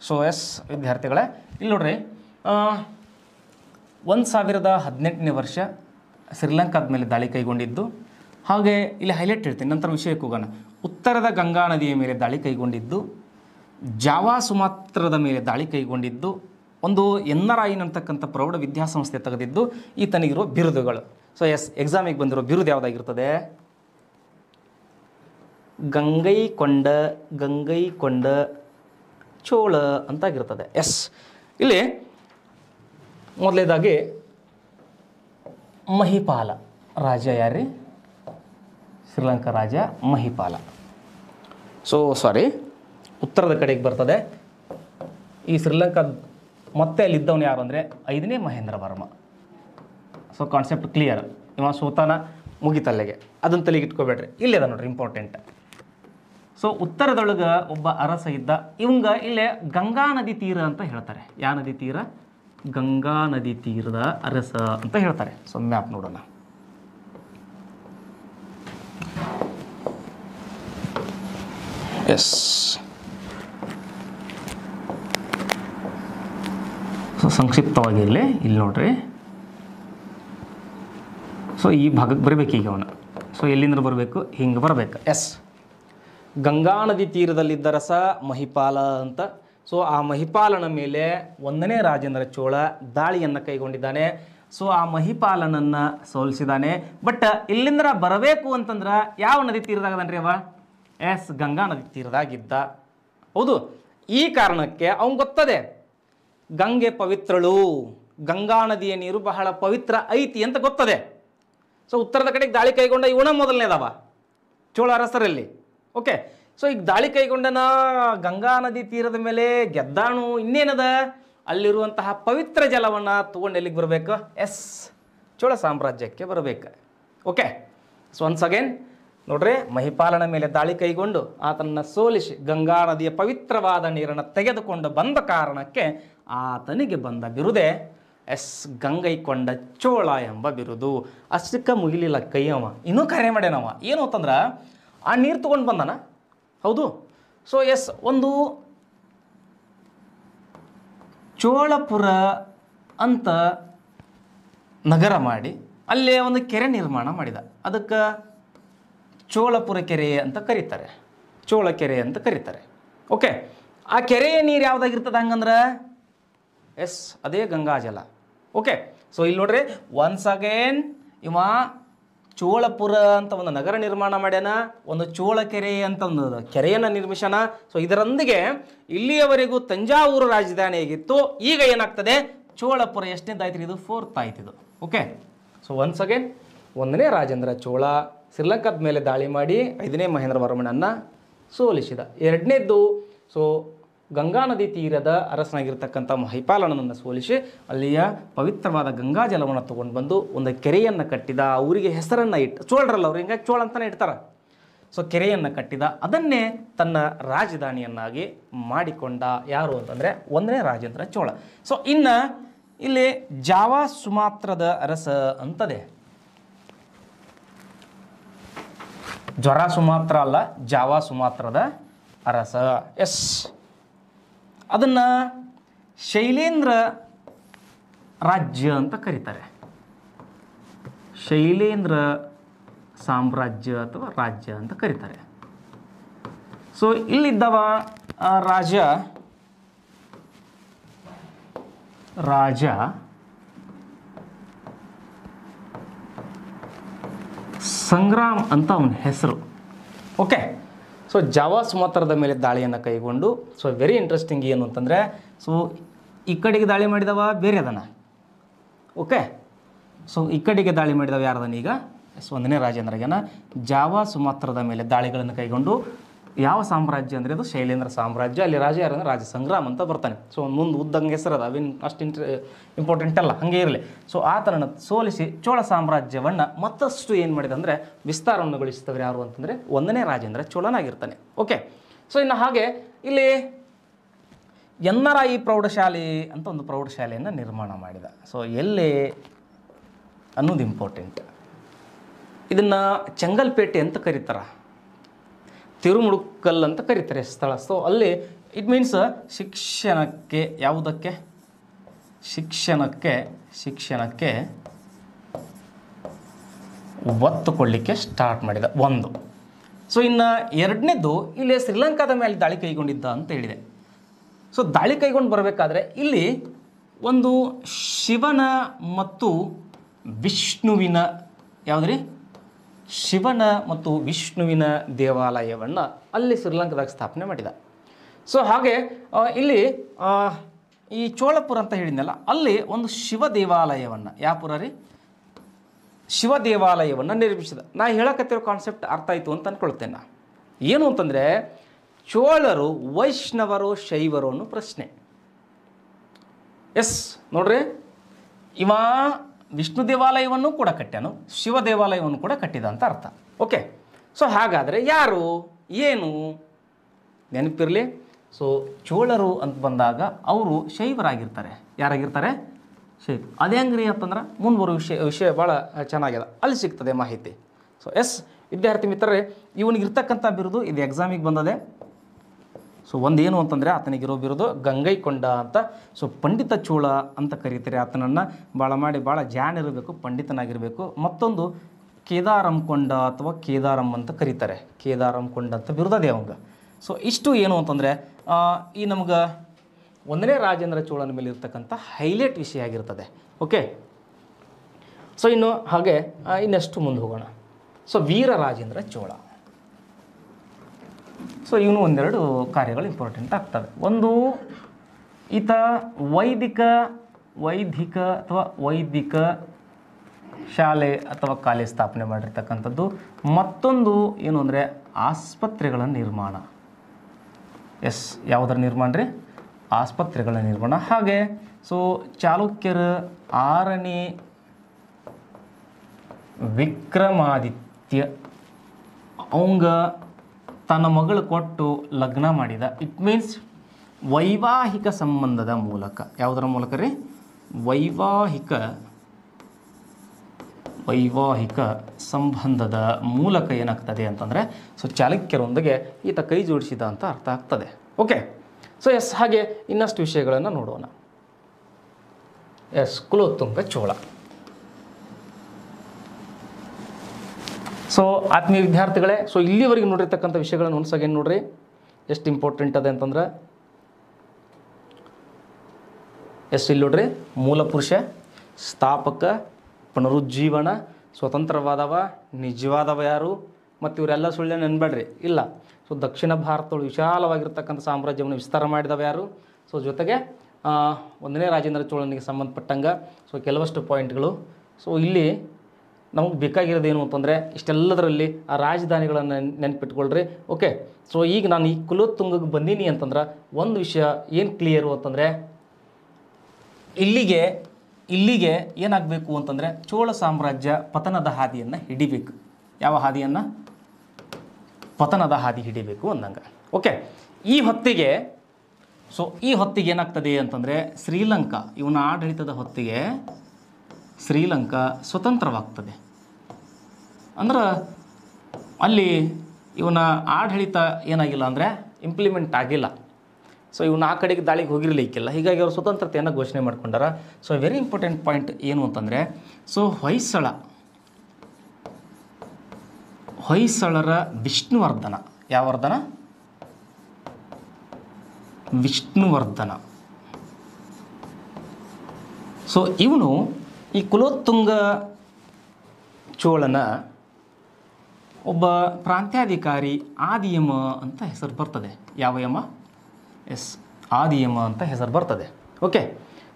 ಸೊ ಎಸ್ ವಿದ್ಯಾರ್ಥಿಗಳೇ ಇಲ್ಲಿ ನೋಡ್ರಿ ಒಂದು ಸಾವಿರದ ಹದಿನೆಂಟನೇ ವರ್ಷ ಶ್ರೀಲಂಕಾದ ಮೇಲೆ ದಾಳಿ ಕೈಗೊಂಡಿದ್ದು ಹಾಗೆ ಇಲ್ಲಿ ಹೈಲೈಟ್ ಹೇಳ್ತೀನಿ ನಂತರ ವಿಷಯಕ್ಕೆ ಹೋಗೋಣ ಉತ್ತರದ ಗಂಗಾ ನದಿಯ ಮೇಲೆ ದಾಳಿ ಕೈಗೊಂಡಿದ್ದು ಜಾವಾ ಸುಮಾತ್ರದ ಮೇಲೆ ದಾಳಿ ಕೈಗೊಂಡಿದ್ದು ಒಂದು ಎನ್ ಆರ್ ಐನ್ ಅಂತಕ್ಕಂಥ ಪ್ರೌಢ ವಿದ್ಯಾಸಂಸ್ಥೆ ತೆಗೆದಿದ್ದು ಈತನಿಗಿರುವ ಬಿರುದುಗಳು ಸೊ ಎಸ್ ಎಕ್ಸಾಮಿಗೆ ಬಂದಿರೋ ಬಿರುದು ಯಾವುದಾಗಿರ್ತದೆ ಗಂಗೈ ಕೊಂಡ ಗಂಗೈ ಕೊಂಡ ಚೋಳ ಅಂತಾಗಿರ್ತದೆ ಎಸ್ ಇಲ್ಲಿ ಮೊದಲನೇದಾಗಿ ಮಹಿಪಾಲ ರಾಜ ಯಾರಿ ಶ್ರೀಲಂಕಾ ರಾಜ ಮಹಿಪಾಲ ಸೊ ಸಾರಿ ಉತ್ತರದ ಕಡೆಗೆ ಬರ್ತದೆ ಈ ಶ್ರೀಲಂಕಾದ ಮತ್ತೆ ಅಲ್ಲಿದ್ದವನು ಯಾರು ಅಂದರೆ ಐದನೇ Mahendra Varma so concept clear ಇವ ಸೋತಾನ ಮುಗಿತಲ್ಲೆಗೆ ಅದನ್ನು ತಲೆಗೆ ಇಟ್ಕೋಬೇಡ್ರಿ ಅದ ನೋಡ್ರಿ ಇಂಪಾರ್ಟೆಂಟ್ ಸೊ ಉತ್ತರದೊಳಗೆ ಒಬ್ಬ ಅರಸ ಇದ್ದ ಇವಂಗ ಇಲ್ಲೇ ಗಂಗಾ ನದಿ ತೀರ ಅಂತ ಹೇಳ್ತಾರೆ ಯಾ ನದಿ ತೀರ ಗಂಗಾ ನದಿ ತೀರದ ಅರಸ ಅಂತ ಹೇಳ್ತಾರೆ ಸೊ ಮ್ಯಾಪ್ ನೋಡೋಣ ಎಸ್ ಸೊ ಸಂಕ್ಷಿಪ್ತವಾಗಿ ಇಲ್ಲಿ ಇಲ್ಲಿ ನೋಡ್ರಿ ಸೊ ಈ ಭಾಗಕ್ಕೆ ಬರಬೇಕು ಈಗ ಅವನು ಸೊ ಎಲ್ಲಿಂದ ಬರಬೇಕು ಹಿಂಗೆ ಬರಬೇಕು ಎಸ್ ಗಂಗಾ ನದಿ ತೀರದಲ್ಲಿದ್ದ ರಸ ಮಹಿಪಾಲ ಅಂತ ಸೊ ಆ ಮಹಿಪಾಲನ ಮೇಲೆ ಒಂದನೇ ರಾಜೇಂದ್ರ ಚೋಳ ದಾಳಿಯನ್ನು ಕೈಗೊಂಡಿದ್ದಾನೆ ಸೊ ಆ ಮಹಿಪಾಲನನ್ನು ಸೋಲಿಸಿದ್ದಾನೆ ಬಟ್ ಇಲ್ಲಿಂದ ಬರಬೇಕು ಅಂತಂದ್ರೆ ಯಾವ ನದಿ ತೀರದಾಗದನ್ರಿ ಅವ ಎಸ್ ಗಂಗಾ ನದಿ ತೀರದಾಗಿದ್ದ ಹೌದು ಈ ಕಾರಣಕ್ಕೆ ಅವನು ಗೊತ್ತದೆ ಗಂಗೆ ಪವಿತ್ರಳು ಗಂಗಾ ನದಿಯ ನೀರು ಬಹಳ ಪವಿತ್ರ ಐತಿ ಅಂತ ಗೊತ್ತದೆ ಸೊ ಉತ್ತರದ ಕಡೆಗೆ ದಾಳಿ ಕೈಗೊಂಡ ಇವನ ಮೊದಲನೇದವ ಚೋಳ ಅರಸರಲ್ಲಿ ಓಕೆ ಸೊ ಈಗ ದಾಳಿ ಕೈಗೊಂಡನ ಗಂಗಾ ನದಿ ತೀರದ ಮೇಲೆ ಗೆದ್ದಾಣು ಇನ್ನೇನದ ಅಲ್ಲಿರುವಂತಹ ಪವಿತ್ರ ಜಲವನ್ನು ತೊಗೊಂಡು ಎಲ್ಲಿಗೆ ಬರಬೇಕು ಎಸ್ ಚೋಳ ಸಾಮ್ರಾಜ್ಯಕ್ಕೆ ಬರಬೇಕು ಓಕೆ ಸೊ ಒನ್ಸ್ ಅಗೇನ್ ನೋಡ್ರಿ ಮಹಿಪಾಲನ ಮೇಲೆ ದಾಳಿ ಕೈಗೊಂಡು ಆತನನ್ನು ಸೋಲಿಸಿ ಗಂಗಾ ನದಿಯ ಪವಿತ್ರವಾದ ನೀರನ್ನು ತೆಗೆದುಕೊಂಡು ಬಂದ ಕಾರಣಕ್ಕೆ ಆತನಿಗೆ ಬಂದ ಬಿರುದೆ ಎಸ್ ಗಂಗೈಕೊಂಡ ಚೋಳ ಎಂಬ ಬಿರುದು ಅಷ್ಟಕ್ಕೆ ಮುಗಿಲಿಲ್ಲ ಕೈಯವ ಇನ್ನೂ ಕರೆ ಮಾಡ್ಯಾನವ ಏನು ಅಂತಂದ್ರೆ ಆ ನೀರು ತೊಗೊಂಡು ಬಂದನ ಹೌದು ಸೊ ಎಸ್ ಒಂದು ಚೋಳಪುರ ಅಂತ ನಗರ ಮಾಡಿ ಅಲ್ಲೇ ಒಂದು ಕೆರೆ ನಿರ್ಮಾಣ ಮಾಡಿದ ಅದಕ್ಕೆ ಚೋಳಪುರ ಕೆರೆ ಅಂತ ಕರೀತಾರೆ ಚೋಳ ಕೆರೆ ಅಂತ ಕರೀತಾರೆ ಓಕೆ ಆ ಕೆರೆಯ ನೀರು ಯಾವುದಾಗಿರ್ತದೆ ಹಂಗಂದ್ರೆ ಎಸ್ ಅದೇ ಗಂಗಾಜಲ ಓಕೆ ಸೊ ಇಲ್ಲಿ ನೋಡ್ರಿ ಒನ್ಸ್ ಅಗೇನ್ ಇವ ಚೋಳಪುರ ಅಂತ ಒಂದು ನಗರ ನಿರ್ಮಾಣ ಮಾಡ್ಯಾನ ಒಂದು ಚೋಳಕೆರೆ ಅಂತ ಒಂದು ಕೆರೆಯನ್ನು ನಿರ್ಮಿಸ್ಯಾನ ಸೊ ಇದರೊಂದಿಗೆ ಇಲ್ಲಿಯವರೆಗೂ ತಂಜಾವೂರು ರಾಜಧಾನಿ ಆಗಿತ್ತು ಈಗ ಏನಾಗ್ತದೆ ಚೋಳಪುರ ಎಷ್ಟನೇದಾಯ್ತು ಇದು ಫೋರ್ತ್ ಆಯ್ತಿದು ಓಕೆ ಸೊ ಒನ್ಸ್ ಅಗೇನ್ ಒಂದನೇ ರಾಜೇಂದ್ರ ಚೋಳ ಶ್ರೀಲಂಕಾದ ಮೇಲೆ ದಾಳಿ ಮಾಡಿ ಐದನೇ ಮಹೇಂದ್ರ ವರ್ಮನನ್ನು ಸೋಲಿಸಿದ ಎರಡನೇದ್ದು ಸೊ ಗಂಗಾ ನದಿ ತೀರದ ಅರಸನಾಗಿರ್ತಕ್ಕಂಥ ಮಹಿಪಾಲನನ್ನು ಸೋಲಿಸಿ ಅಲ್ಲಿಯ ಪವಿತ್ರವಾದ ಗಂಗಾ ಜಲವನ್ನು ತಗೊಂಡು ಬಂದು ಒಂದು ಕೆರೆಯನ್ನು ಕಟ್ಟಿದ ಅವರಿಗೆ ಹೆಸರನ್ನು ಇಟ್ಟು ಚೋಳರಲ್ಲ ಅವ್ರು ಹಿಂಗಾಗಿ ಚೋಳ ಅಂತಲೇ ಇಡ್ತಾರೆ ಸೊ ಕೆರೆಯನ್ನು ಕಟ್ಟಿದ ಅದನ್ನೇ ತನ್ನ ರಾಜಧಾನಿಯನ್ನಾಗಿ ಮಾಡಿಕೊಂಡ ಯಾರು ಅಂತಂದರೆ ಒಂದನೇ ರಾಜೇಂದ್ರ ಚೋಳ ಸೊ ಇನ್ನು ಇಲ್ಲಿ ಜಾವಾ ಸುಮಾತ್ರದ ಅರಸ ಅಂತದೆ ಜ್ವರ ಸುಮಾತ್ರ ಅಲ್ಲ ಜಾವಾ ಸುಮಾತ್ರದ ಅರಸ ಎಸ್ ಅದನ್ನ ಶೈಲೇಂದ್ರ ರಾಜ್ಯ ಅಂತ ಕರೀತಾರೆ ಶೈಲೇಂದ್ರ ಸಾಮ್ರಾಜ್ಯ ಅಥವಾ ರಾಜ್ಯ ಅಂತ ಕರೀತಾರೆ ಸೊ ಇಲ್ಲಿದ್ದವ ರಾಜ ರಾಜ ಸಂಗ್ರಾಮ್ ಅಂತ ಅವನ ಹೆಸರು ಓಕೆ ಸೊ ಜಾವಾ ಸುಮಾತ್ರದ ಮೇಲೆ ದಾಳಿಯನ್ನು ಕೈಗೊಂಡು ಸೊ ವೆರಿ ಇಂಟ್ರೆಸ್ಟಿಂಗ್ ಏನು ಅಂತಂದರೆ ಸೊ ಈ ಕಡೆಗೆ ದಾಳಿ ಮಾಡಿದವ ಬೇರೆ ಅದನ ಓಕೆ ಸೊ ಈ ಕಡೆಗೆ ದಾಳಿ ಮಾಡಿದವ ಯಾರದನ ಈಗ ಸೊ ಒಂದನೇ ರಾಜೇಂದ್ರಗನ ಜಾವಾ ಸುಮಾತ್ರದ ಮೇಲೆ ದಾಳಿಗಳನ್ನು ಕೈಗೊಂಡು ಯಾವ ಸಾಮ್ರಾಜ್ಯ ಅಂದರೆ ಅದು ಶೈಲೇಂದ್ರ ಸಾಮ್ರಾಜ್ಯ ಅಲ್ಲಿ ರಾಜ ಯಾರಂದ್ರೆ ಅಂದರೆ ರಾಜ ಸಂಗ್ರಾಮ್ ಅಂತ ಬರ್ತಾನೆ ಸೊ ಮುಂದೆ ಉದ್ದಂಗೆ ಹೆಸರದ ಅವಿನ್ ಅಷ್ಟು ಇಂಟ್ರ ಇಂಪಾರ್ಟೆಂಟ್ ಅಲ್ಲ ಹಾಗೆ ಇರಲಿ ಸೊ ಆತನನ್ನು ಸೋಲಿಸಿ ಚೋಳ ಸಾಮ್ರಾಜ್ಯವನ್ನು ಮತ್ತಷ್ಟು ಏನು ಮಾಡಿದೆ ಅಂದರೆ ವಿಸ್ತಾರವನ್ನು ಯಾರು ಅಂತಂದರೆ ಒಂದನೇ ರಾಜೇಂದ್ರ ಚೋಳನಾಗಿರ್ತಾನೆ ಓಕೆ ಸೊ ಇನ್ನು ಹಾಗೆ ಇಲ್ಲಿ ಎನ್ ಆರ್ ಪ್ರೌಢಶಾಲೆ ಅಂತ ಒಂದು ಪ್ರೌಢಶಾಲೆಯನ್ನು ನಿರ್ಮಾಣ ಮಾಡಿದ ಸೊ ಎಲ್ಲಿ ಅನ್ನೋದು ಇಂಪಾರ್ಟೆಂಟ್ ಇದನ್ನು ಚಂಗಲ್ಪೇಟೆ ಅಂತ ಕರೀತಾರೆ ತಿರುಮುಡುಕಲ್ ಅಂತ ಕರೀತಾರೆ ಸ್ಥಳ ಸೊ ಅಲ್ಲಿ ಇಟ್ ಮೀನ್ಸ್ ಶಿಕ್ಷಣಕ್ಕೆ ಯಾವುದಕ್ಕೆ ಶಿಕ್ಷಣಕ್ಕೆ ಶಿಕ್ಷಣಕ್ಕೆ ಒತ್ತುಕೊಳ್ಳಿಕ್ಕೆ ಸ್ಟಾರ್ಟ್ ಮಾಡಿದ ಒಂದು ಸೊ ಇನ್ನು ಎರಡನೇದು ಇಲ್ಲಿ ಶ್ರೀಲಂಕಾದ ಮೇಲೆ ದಾಳಿ ಕೈಗೊಂಡಿದ್ದ ಅಂತ ಹೇಳಿದೆ ಸೊ ದಾಳಿ ಕೈಗೊಂಡು ಬರಬೇಕಾದ್ರೆ ಇಲ್ಲಿ ಒಂದು ಶಿವನ ಮತ್ತು ವಿಷ್ಣುವಿನ ಯಾವುದ್ರಿ ಶಿವನ ಮತ್ತು ವಿಷ್ಣುವಿನ ದೇವಾಲಯವನ್ನು ಅಲ್ಲಿ ಶ್ರೀಲಂಕಾದಾಗ ಸ್ಥಾಪನೆ ಮಾಡಿದ ಸೊ ಹಾಗೆ ಇಲ್ಲಿ ಈ ಚೋಳಪುರ ಅಂತ ಹೇಳಿದ್ನಲ್ಲ ಅಲ್ಲಿ ಒಂದು ಶಿವ ದೇವಾಲಯವನ್ನು ಯಾಪುರ ರೀ ಶಿವ ದೇವಾಲಯವನ್ನು ನಿರ್ಮಿಸಿದ ನಾ ಹೇಳಕತ್ತಿರೋ ಕಾನ್ಸೆಪ್ಟ್ ಅರ್ಥ ಆಯಿತು ಅಂತ ಅಂದ್ಕೊಳ್ತೇನೆ ಏನು ಅಂತಂದರೆ ಚೋಳರು ವೈಷ್ಣವರು ಶೈವರು ಅನ್ನೋ ಪ್ರಶ್ನೆ ಎಸ್ ನೋಡ್ರಿ ಇವ ವಿಷ್ಣು ದೇವಾಲಯವನ್ನು ಕೂಡ ಕಟ್ಟ್ಯಾನು ಶಿವ ದೇವಾಲಯವನ್ನು ಕೂಡ ಕಟ್ಟಿದ ಅಂತ ಅರ್ಥ ಓಕೆ ಸೊ ಹಾಗಾದರೆ ಯಾರು ಏನು ನೆನಪಿರಲಿ ಸೊ ಚೋಳರು ಅಂತ ಬಂದಾಗ ಅವರು ಶೈವರಾಗಿರ್ತಾರೆ ಯಾರಾಗಿರ್ತಾರೆ ಶೈವ ಅದೇ ಹೆಂಗ್ರಿ ಅಂತಂದ್ರೆ ಮುಂದುವರೆದ ವಿಷಯ ವಿಷಯ ಭಾಳ ಚೆನ್ನಾಗಿದೆ ಅಲ್ಲಿ ಸಿಗ್ತದೆ ಮಾಹಿತಿ ಸೊ ಎಸ್ ವಿದ್ಯಾರ್ಥಿ ಮಿತ್ರರೇ ಇರ್ತಕ್ಕಂಥ ಬಿರುದು ಇದು ಎಕ್ಸಾಮಿಗೆ ಬಂದದೆ ಸೊ ಒಂದೇನು ಅಂತಂದರೆ ಆತನಿಗಿರೋ ಬಿರುದು ಗಂಗೈಕೊಂಡ ಅಂತ ಸೊ ಪಂಡಿತ ಚೋಳ ಅಂತ ಕರೀತಾರೆ ಆತನನ್ನು ಭಾಳ ಮಾಡಿ ಭಾಳ ಜಾನ್ ಇರಬೇಕು ಪಂಡಿತನಾಗಿರಬೇಕು ಮತ್ತೊಂದು ಕೇದಾರಂ ಕೊಂಡ ಅಥವಾ ಕೇದಾರಂ ಅಂತ ಕರೀತಾರೆ ಕೇದಾರಂ ಕೊಂಡ ಅಂತ ಬಿರುದದೆ ಅವಂಗೆ ಸೊ ಇಷ್ಟು ಏನು ಅಂತಂದರೆ ಈ ನಮ್ಗೆ ಒಂದನೇ ರಾಜೇಂದ್ರ ಚೋಳನ ಮೇಲೆ ಇರ್ತಕ್ಕಂಥ ಹೈಲೈಟ್ ವಿಷಯ ಆಗಿರ್ತದೆ ಓಕೆ ಸೊ ಇನ್ನು ಹಾಗೆ ಇನ್ನಷ್ಟು ಮುಂದೆ ಹೋಗೋಣ ಸೊ ವೀರ ರಾಜೇಂದ್ರ ಚೋಳ ಸೊ ಇವನು ಒಂದೆರಡು ಕಾರ್ಯಗಳು ಇಂಪಾರ್ಟೆಂಟ್ ಆಗ್ತವೆ ಒಂದು ಈತ ವೈದಿಕ ವೈದಿಕ ಅಥವಾ ವೈದಿಕ ಶಾಲೆ ಅಥವಾ ಕಾಲೇಜ್ ಸ್ಥಾಪನೆ ಮಾಡಿರ್ತಕ್ಕಂಥದ್ದು ಮತ್ತೊಂದು ಏನು ಅಂದರೆ ಆಸ್ಪತ್ರೆಗಳ ನಿರ್ಮಾಣ ಎಸ್ ಯಾವುದರ ನಿರ್ಮಾಣ ರೀ ಆಸ್ಪತ್ರೆಗಳ ನಿರ್ಮಾಣ ಹಾಗೆ ಸೊ ಚಾಲುಕ್ಯರ ಆರನೇ ವಿಕ್ರಮಾದಿತ್ಯ ಅವಂಗ ತನ್ನ ಮಗಳು ಕೊಟ್ಟು ಲಗ್ನ ಮಾಡಿದ ಇಟ್ ಮೀನ್ಸ್ ವೈವಾಹಿಕ ಸಂಬಂಧದ ಮೂಲಕ ಯಾವುದರ ಮೂಲಕ ರೀ ವೈವಾಹಿಕ ವೈವಾಹಿಕ ಸಂಬಂಧದ ಮೂಲಕ ಏನಾಗ್ತದೆ ಅಂತಂದರೆ ಸೊ ಚಾಲುಕ್ಯರೊಂದಿಗೆ ಈತ ಕೈ ಜೋಡಿಸಿದ ಅಂತ ಅರ್ಥ ಆಗ್ತದೆ ಓಕೆ ಸೊ ಎಸ್ ಹಾಗೆ ಇನ್ನಷ್ಟು ವಿಷಯಗಳನ್ನು ನೋಡೋಣ ಎಸ್ ಕುಲೋತ್ತುಂಗ ಚೋಳ ಸೊ ಆತ್ಮೀಯ ವಿದ್ಯಾರ್ಥಿಗಳೇ ಸೊ ಇಲ್ಲಿವರೆಗೆ ನೋಡಿರ್ತಕ್ಕಂಥ ವಿಷಯಗಳನ್ನು ಒಂದ್ಸಗೇನು ನೋಡ್ರಿ ಎಷ್ಟು ಇಂಪಾರ್ಟೆಂಟ್ ಅದೆ ಅಂತಂದ್ರೆ ಎಷ್ಟು ಇಲ್ಲಿ ನೋಡ್ರಿ ಪುರುಷ ಸ್ಥಾಪಕ ಪುನರುಜ್ಜೀವನ ಸ್ವತಂತ್ರವಾದವ ನಿಜವಾದವ ಯಾರು ಮತ್ತು ಇವರೆಲ್ಲ ಸುಳ್ಳೆ ನೆನ್ಬೇಡ್ರಿ ಇಲ್ಲ ಸೊ ದಕ್ಷಿಣ ಭಾರತಗಳು ವಿಶಾಲವಾಗಿರ್ತಕ್ಕಂಥ ಸಾಮ್ರಾಜ್ಯವನ್ನು ವಿಸ್ತಾರ ಮಾಡಿದವ ಯಾರು ಸೊ ಜೊತೆಗೆ ಒಂದನೇ ರಾಜೇಂದ್ರ ಚೋಳನಿಗೆ ಸಂಬಂಧಪಟ್ಟಂಗೆ ಸೊ ಕೆಲವಷ್ಟು ಪಾಯಿಂಟ್ಗಳು ಸೊ ಇಲ್ಲಿ ನಮಗೆ ಏನು ಅಂತಂದರೆ ಇಷ್ಟೆಲ್ಲದರಲ್ಲಿ ಆ ರಾಜಧಾನಿಗಳನ್ನು ನೆನ್ಪಿಟ್ಕೊಳ್ರಿ ಓಕೆ ಸೊ ಈಗ ನಾನು ಈ ಕುಲೋತ್ತುಂಗಕ್ಕೆ ಬಂದೀನಿ ಅಂತಂದ್ರೆ ಒಂದು ವಿಷಯ ಏನು ಕ್ಲಿಯರು ಅಂತಂದರೆ ಇಲ್ಲಿಗೆ ಇಲ್ಲಿಗೆ ಏನಾಗಬೇಕು ಅಂತಂದರೆ ಚೋಳ ಸಾಮ್ರಾಜ್ಯ ಪತನದ ಹಾದಿಯನ್ನು ಹಿಡಿಬೇಕು ಯಾವ ಹಾದಿಯನ್ನು ಪತನದ ಹಾದಿ ಹಿಡಿಬೇಕು ಅಂದಂಗೆ ಓಕೆ ಈ ಹೊತ್ತಿಗೆ ಸೊ ಈ ಹೊತ್ತಿಗೆ ಏನಾಗ್ತದೆ ಅಂತಂದರೆ ಶ್ರೀಲಂಕಾ ಇವನ ಆಡಳಿತದ ಹೊತ್ತಿಗೆ ಶ್ರೀಲಂಕಾ ಸ್ವತಂತ್ರವಾಗ್ತದೆ ಅಂದ್ರೆ ಅಲ್ಲಿ ಇವನ ಆಡಳಿತ ಏನಾಗಿಲ್ಲ ಅಂದರೆ ಇಂಪ್ಲಿಮೆಂಟ್ ಆಗಿಲ್ಲ ಸೊ ಇವನು ಆ ಕಡೆಗೆ ದಾಳಿಗೆ ಹೋಗಿರಲಿಕ್ಕಿಲ್ಲ ಹೀಗಾಗಿ ಅವರು ಸ್ವತಂತ್ರತೆಯನ್ನು ಘೋಷಣೆ ಮಾಡ್ಕೊಂಡಾರ ಸೊ ವೆರಿ ಇಂಪಾರ್ಟೆಂಟ್ ಪಾಯಿಂಟ್ ಏನು ಅಂತಂದರೆ ಸೊ ಹೊಯ್ಸಳ ಹೊಯ್ಸಳರ ವಿಷ್ಣುವರ್ಧನ ಯಾವ ವರ್ಧನ ವಿಷ್ಣುವರ್ಧನ ಸೊ ಇವನು ಈ ಕುಲೋತ್ತುಂಗ ಚೋಳನ ಒಬ್ಬ ಪ್ರಾಂತ್ಯಾಧಿಕಾರಿ ಆದಿಯಮ ಅಂತ ಹೆಸರು ಬರ್ತದೆ ಯಾವ ಯಮ ಎಸ್ ಆದಿಯಮ ಅಂತ ಹೆಸರು ಬರ್ತದೆ ಓಕೆ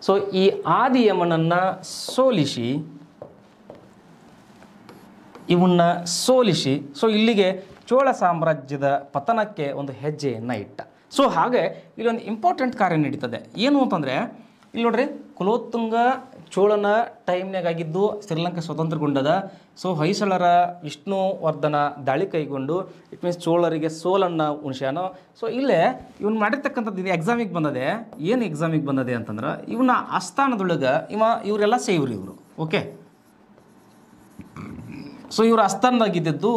ಸೊ ಈ ಆದಿಯಮನನ್ನು ಸೋಲಿಸಿ ಇವನ್ನ ಸೋಲಿಸಿ ಸೊ ಇಲ್ಲಿಗೆ ಚೋಳ ಸಾಮ್ರಾಜ್ಯದ ಪತನಕ್ಕೆ ಒಂದು ಹೆಜ್ಜೆಯನ್ನು ಇಟ್ಟ ಸೊ ಹಾಗೆ ಇಲ್ಲೊಂದು ಇಂಪಾರ್ಟೆಂಟ್ ಕಾರ್ಯ ನಡೀತದೆ ಏನು ಅಂತಂದರೆ ಇಲ್ಲಿ ನೋಡ್ರಿ ಕುಲೋತ್ತುಂಗ ಚೋಳನ ಟೈಮ್ನಾಗ ಆಗಿದ್ದು ಶ್ರೀಲಂಕಾ ಸ್ವತಂತ್ರಗೊಂಡದ ಸೊ ಹೊಯ್ಸಳರ ವಿಷ್ಣುವರ್ಧನ ದಾಳಿ ಕೈಗೊಂಡು ಇಟ್ ಮೀನ್ಸ್ ಚೋಳರಿಗೆ ಸೋಲನ್ನು ಉಣ್ಸ್ಯಾನು ಸೊ ಇಲ್ಲೇ ಇವನು ಮಾಡಿರ್ತಕ್ಕಂಥದ್ದು ಇದು ಎಕ್ಸಾಮಿಗೆ ಬಂದದೆ ಏನು ಎಕ್ಸಾಮಿಗೆ ಬಂದದೆ ಅಂತಂದ್ರೆ ಇವನ ಆಸ್ಥಾನದೊಳಗೆ ಇವ ಇವರೆಲ್ಲ ಸೇವ್ರಿ ಇವರು ಓಕೆ ಸೊ ಇವರ ಆಸ್ಥಾನದಾಗಿದ್ದದ್ದು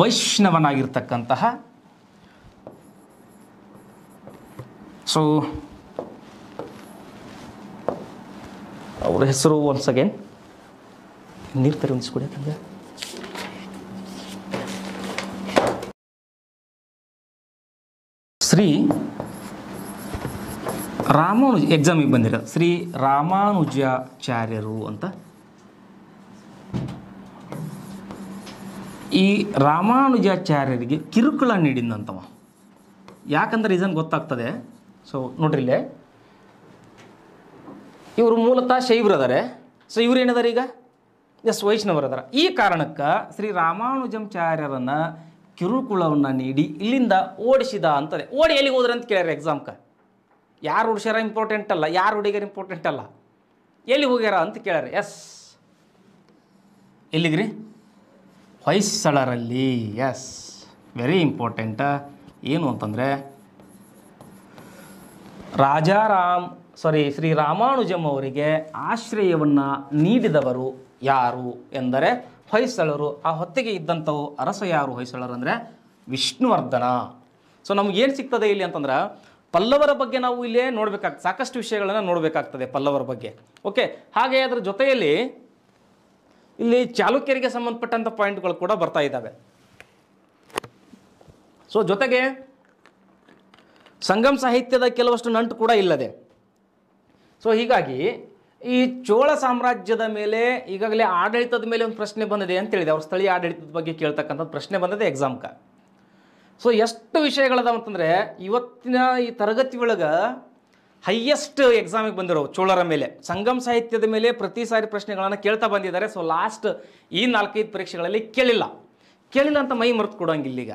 ವೈಷ್ಣವನಾಗಿರ್ತಕ್ಕಂತಹ ಸೊ ಅವರ ಹೆಸರು ಒನ್ಸ್ ಅಗೇನ್ ನೀರು ತರಿ ಒಂದು ಶ್ರೀ ರಾಮಾನುಜ ಎಕ್ಸಾಮಿಗೆ ಬಂದಿರ ಶ್ರೀ ರಾಮಾನುಜಾಚಾರ್ಯರು ಅಂತ ಈ ರಾಮಾನುಜಾಚಾರ್ಯರಿಗೆ ಕಿರುಕುಳ ನೀಡಿದಂಥವ ಯಾಕಂದ್ರೆ ರೀಸನ್ ಗೊತ್ತಾಗ್ತದೆ ಸೊ ಇಲ್ಲೇ ಇವರು ಮೂಲತಃ ಶೈವರು ಅದಾರೆ ಸೊ ಇವ್ರು ಏನದಾರ ಈಗ ಎಸ್ ವೈಷ್ಣವರು ಅದಾರ ಈ ಕಾರಣಕ್ಕೆ ಶ್ರೀ ರಾಮಾನುಜಾಚಾರ್ಯರನ್ನು ಕಿರುಕುಳವನ್ನು ನೀಡಿ ಇಲ್ಲಿಂದ ಓಡಿಸಿದ ಅಂತದೆ ಓಡಿ ಎಲ್ಲಿಗೆ ಹೋದ್ರೆ ಅಂತ ಕೇಳ್ಯಾರ ಎಕ್ಸಾಮ್ಕ ಯಾರು ಹುಡುಗ್ಯಾರ ಇಂಪಾರ್ಟೆಂಟ್ ಅಲ್ಲ ಯಾರು ಹುಡುಗಿಯರ ಇಂಪಾರ್ಟೆಂಟ್ ಅಲ್ಲ ಎಲ್ಲಿ ಹೋಗ್ಯಾರ ಅಂತ ಕೇಳ್ಯಾರ ಎಸ್ ಎಲ್ಲಿಗ್ರಿ ಹೊಯ್ಸಳರಲ್ಲಿ ಎಸ್ ವೆರಿ ಇಂಪಾರ್ಟೆಂಟ ಏನು ಅಂತಂದರೆ ರಾಜಾರಾಮ್ ಸಾರಿ ಶ್ರೀ ರಾಮಾನುಜಂ ಅವರಿಗೆ ಆಶ್ರಯವನ್ನು ನೀಡಿದವರು ಯಾರು ಎಂದರೆ ಹೊಯ್ಸಳರು ಆ ಹೊತ್ತಿಗೆ ಇದ್ದಂಥವು ಅರಸ ಯಾರು ಹೊಯ್ಸಳರು ಅಂದರೆ ವಿಷ್ಣುವರ್ಧನ ಸೊ ನಮಗೇನು ಸಿಗ್ತದೆ ಇಲ್ಲಿ ಅಂತಂದ್ರೆ ಪಲ್ಲವರ ಬಗ್ಗೆ ನಾವು ಇಲ್ಲೇ ನೋಡಬೇಕಾಗ್ತದೆ ಸಾಕಷ್ಟು ವಿಷಯಗಳನ್ನು ನೋಡಬೇಕಾಗ್ತದೆ ಪಲ್ಲವರ ಬಗ್ಗೆ ಓಕೆ ಹಾಗೆ ಅದರ ಜೊತೆಯಲ್ಲಿ ಇಲ್ಲಿ ಚಾಲುಕ್ಯರಿಗೆ ಸಂಬಂಧಪಟ್ಟಂಥ ಪಾಯಿಂಟ್ಗಳು ಕೂಡ ಬರ್ತಾ ಇದ್ದಾವೆ ಸೊ ಜೊತೆಗೆ ಸಂಗಮ್ ಸಾಹಿತ್ಯದ ಕೆಲವಷ್ಟು ನಂಟು ಕೂಡ ಇಲ್ಲದೆ ಸೊ ಹೀಗಾಗಿ ಈ ಚೋಳ ಸಾಮ್ರಾಜ್ಯದ ಮೇಲೆ ಈಗಾಗಲೇ ಆಡಳಿತದ ಮೇಲೆ ಒಂದು ಪ್ರಶ್ನೆ ಬಂದಿದೆ ಅಂತ ಹೇಳಿದೆ ಅವ್ರ ಸ್ಥಳೀಯ ಆಡಳಿತದ ಬಗ್ಗೆ ಕೇಳ್ತಕ್ಕಂಥದ್ದು ಪ್ರಶ್ನೆ ಬಂದಿದೆ ಎಕ್ಸಾಮ್ಗೆ ಸೊ ಎಷ್ಟು ವಿಷಯಗಳದಾವ ಅಂತಂದರೆ ಇವತ್ತಿನ ಈ ತರಗತಿ ಒಳಗೆ ಹೈಯೆಸ್ಟ್ ಎಕ್ಸಾಮಿಗೆ ಬಂದಿರೋ ಚೋಳರ ಮೇಲೆ ಸಂಗಮ ಸಾಹಿತ್ಯದ ಮೇಲೆ ಪ್ರತಿ ಸಾರಿ ಪ್ರಶ್ನೆಗಳನ್ನು ಕೇಳ್ತಾ ಬಂದಿದ್ದಾರೆ ಸೊ ಲಾಸ್ಟ್ ಈ ನಾಲ್ಕೈದು ಪರೀಕ್ಷೆಗಳಲ್ಲಿ ಕೇಳಿಲ್ಲ ಕೇಳಿಲ್ಲ ಅಂತ ಮೈ ಮರೆತು ಕೊಡೋಂಗಿಲ್ಲ ಈಗ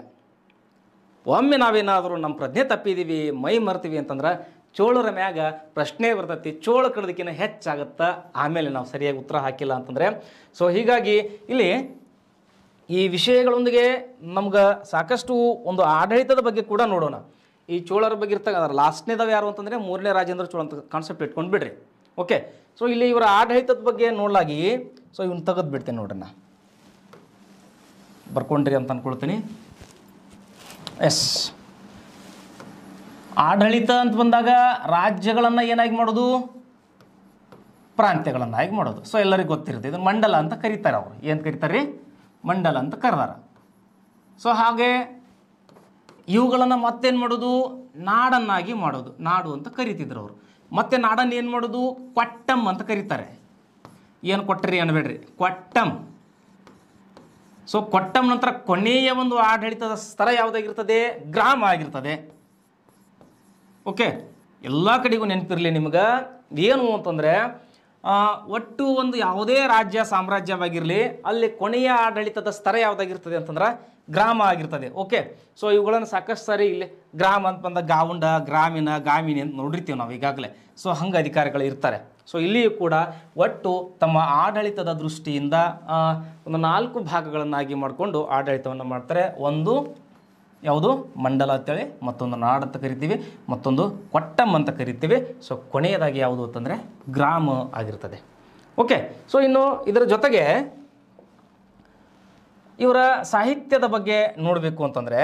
ಒಮ್ಮೆ ನಾವೇನಾದರೂ ನಮ್ಮ ಪ್ರಜ್ಞೆ ತಪ್ಪಿದ್ದೀವಿ ಮೈ ಮರ್ತೀವಿ ಅಂತಂದ್ರೆ ಚೋಳರ ಮ್ಯಾಗ ಪ್ರಶ್ನೆ ಬರ್ತೈತಿ ಚೋಳ ಕಡದಕ್ಕಿಂತ ಹೆಚ್ಚಾಗತ್ತ ಆಮೇಲೆ ನಾವು ಸರಿಯಾಗಿ ಉತ್ತರ ಹಾಕಿಲ್ಲ ಅಂತಂದರೆ ಸೊ ಹೀಗಾಗಿ ಇಲ್ಲಿ ಈ ವಿಷಯಗಳೊಂದಿಗೆ ನಮ್ಗೆ ಸಾಕಷ್ಟು ಒಂದು ಆಡಳಿತದ ಬಗ್ಗೆ ಕೂಡ ನೋಡೋಣ ಈ ಚೋಳರ ಬಗ್ಗೆ ಇರ್ತಕ್ಕ ಅದರ ಯಾರು ಅಂತಂದರೆ ಮೂರನೇ ರಾಜೇಂದ್ರ ಚೋಳ ಅಂತ ಕಾನ್ಸೆಪ್ಟ್ ಇಟ್ಕೊಂಡು ಬಿಡ್ರಿ ಓಕೆ ಸೊ ಇಲ್ಲಿ ಇವರ ಆಡಳಿತದ ಬಗ್ಗೆ ನೋಡಲಾಗಿ ಸೊ ಇವನ್ನ ತೆಗೆದು ಬಿಡ್ತೇನೆ ನೋಡ್ರಿ ಬರ್ಕೊಂಡ್ರಿ ಅಂತ ಅನ್ಕೊಳ್ತೀನಿ ಎಸ್ ಆಡಳಿತ ಅಂತ ಬಂದಾಗ ರಾಜ್ಯಗಳನ್ನು ಏನಾಗಿ ಮಾಡೋದು ಪ್ರಾಂತ್ಯಗಳನ್ನಾಗಿ ಮಾಡೋದು ಸೊ ಎಲ್ಲರಿಗೂ ಗೊತ್ತಿರುತ್ತೆ ಇದು ಮಂಡಲ ಅಂತ ಕರೀತಾರೆ ಅವರು ಏನು ಕರೀತಾರೆ ರೀ ಮಂಡಲ ಅಂತ ಕರದಾರ ಸೊ ಹಾಗೆ ಇವುಗಳನ್ನು ಮತ್ತೇನು ಮಾಡೋದು ನಾಡನ್ನಾಗಿ ಮಾಡೋದು ನಾಡು ಅಂತ ಕರಿತಿದ್ರು ಅವರು ಮತ್ತೆ ನಾಡನ್ನು ಏನು ಮಾಡೋದು ಕೊಟ್ಟಂ ಅಂತ ಕರೀತಾರೆ ಏನು ಕೊಟ್ಟರಿ ಅನ್ಬೇಡ್ರಿ ಕೊಟ್ಟಂ ಸೊ ಕೊಟ್ಟಂ ನಂತರ ಕೊನೆಯ ಒಂದು ಆಡಳಿತದ ಸ್ಥಳ ಯಾವುದಾಗಿರ್ತದೆ ಗ್ರಾಮ ಆಗಿರ್ತದೆ ಓಕೆ ಎಲ್ಲ ಕಡೆಗೂ ನೆನಪಿರಲಿ ನಿಮ್ಗೆ ಏನು ಅಂತಂದರೆ ಒಟ್ಟು ಒಂದು ಯಾವುದೇ ರಾಜ್ಯ ಸಾಮ್ರಾಜ್ಯವಾಗಿರಲಿ ಅಲ್ಲಿ ಕೊನೆಯ ಆಡಳಿತದ ಸ್ತರ ಯಾವುದಾಗಿರ್ತದೆ ಅಂತಂದ್ರೆ ಗ್ರಾಮ ಆಗಿರ್ತದೆ ಓಕೆ ಸೊ ಇವುಗಳನ್ನು ಸಾಕಷ್ಟು ಸಾರಿ ಇಲ್ಲಿ ಗ್ರಾಮ ಅಂತ ಬಂದ ಗಾವುಂಡ ಗ್ರಾಮೀಣ ಗಾಮಿನಿ ಅಂತ ನೋಡಿರ್ತೀವಿ ನಾವು ಈಗಾಗಲೇ ಸೊ ಹಂಗೆ ಅಧಿಕಾರಿಗಳು ಇರ್ತಾರೆ ಸೊ ಇಲ್ಲಿಯೂ ಕೂಡ ಒಟ್ಟು ತಮ್ಮ ಆಡಳಿತದ ದೃಷ್ಟಿಯಿಂದ ಒಂದು ನಾಲ್ಕು ಭಾಗಗಳನ್ನಾಗಿ ಮಾಡಿಕೊಂಡು ಆಡಳಿತವನ್ನು ಮಾಡ್ತಾರೆ ಒಂದು ಯಾವುದು ಮಂಡಲ ಅಂತೇಳಿ ಮತ್ತೊಂದು ನಾಡಂತ ಅಂತ ಕರಿತೀವಿ ಮತ್ತೊಂದು ಕೊಟ್ಟಮ್ ಅಂತ ಕರಿತೀವಿ ಸೊ ಕೊನೆಯದಾಗಿ ಯಾವುದು ಅಂತಂದರೆ ಗ್ರಾಮ ಆಗಿರ್ತದೆ ಓಕೆ ಸೊ ಇನ್ನು ಇದರ ಜೊತೆಗೆ ಇವರ ಸಾಹಿತ್ಯದ ಬಗ್ಗೆ ನೋಡಬೇಕು ಅಂತಂದರೆ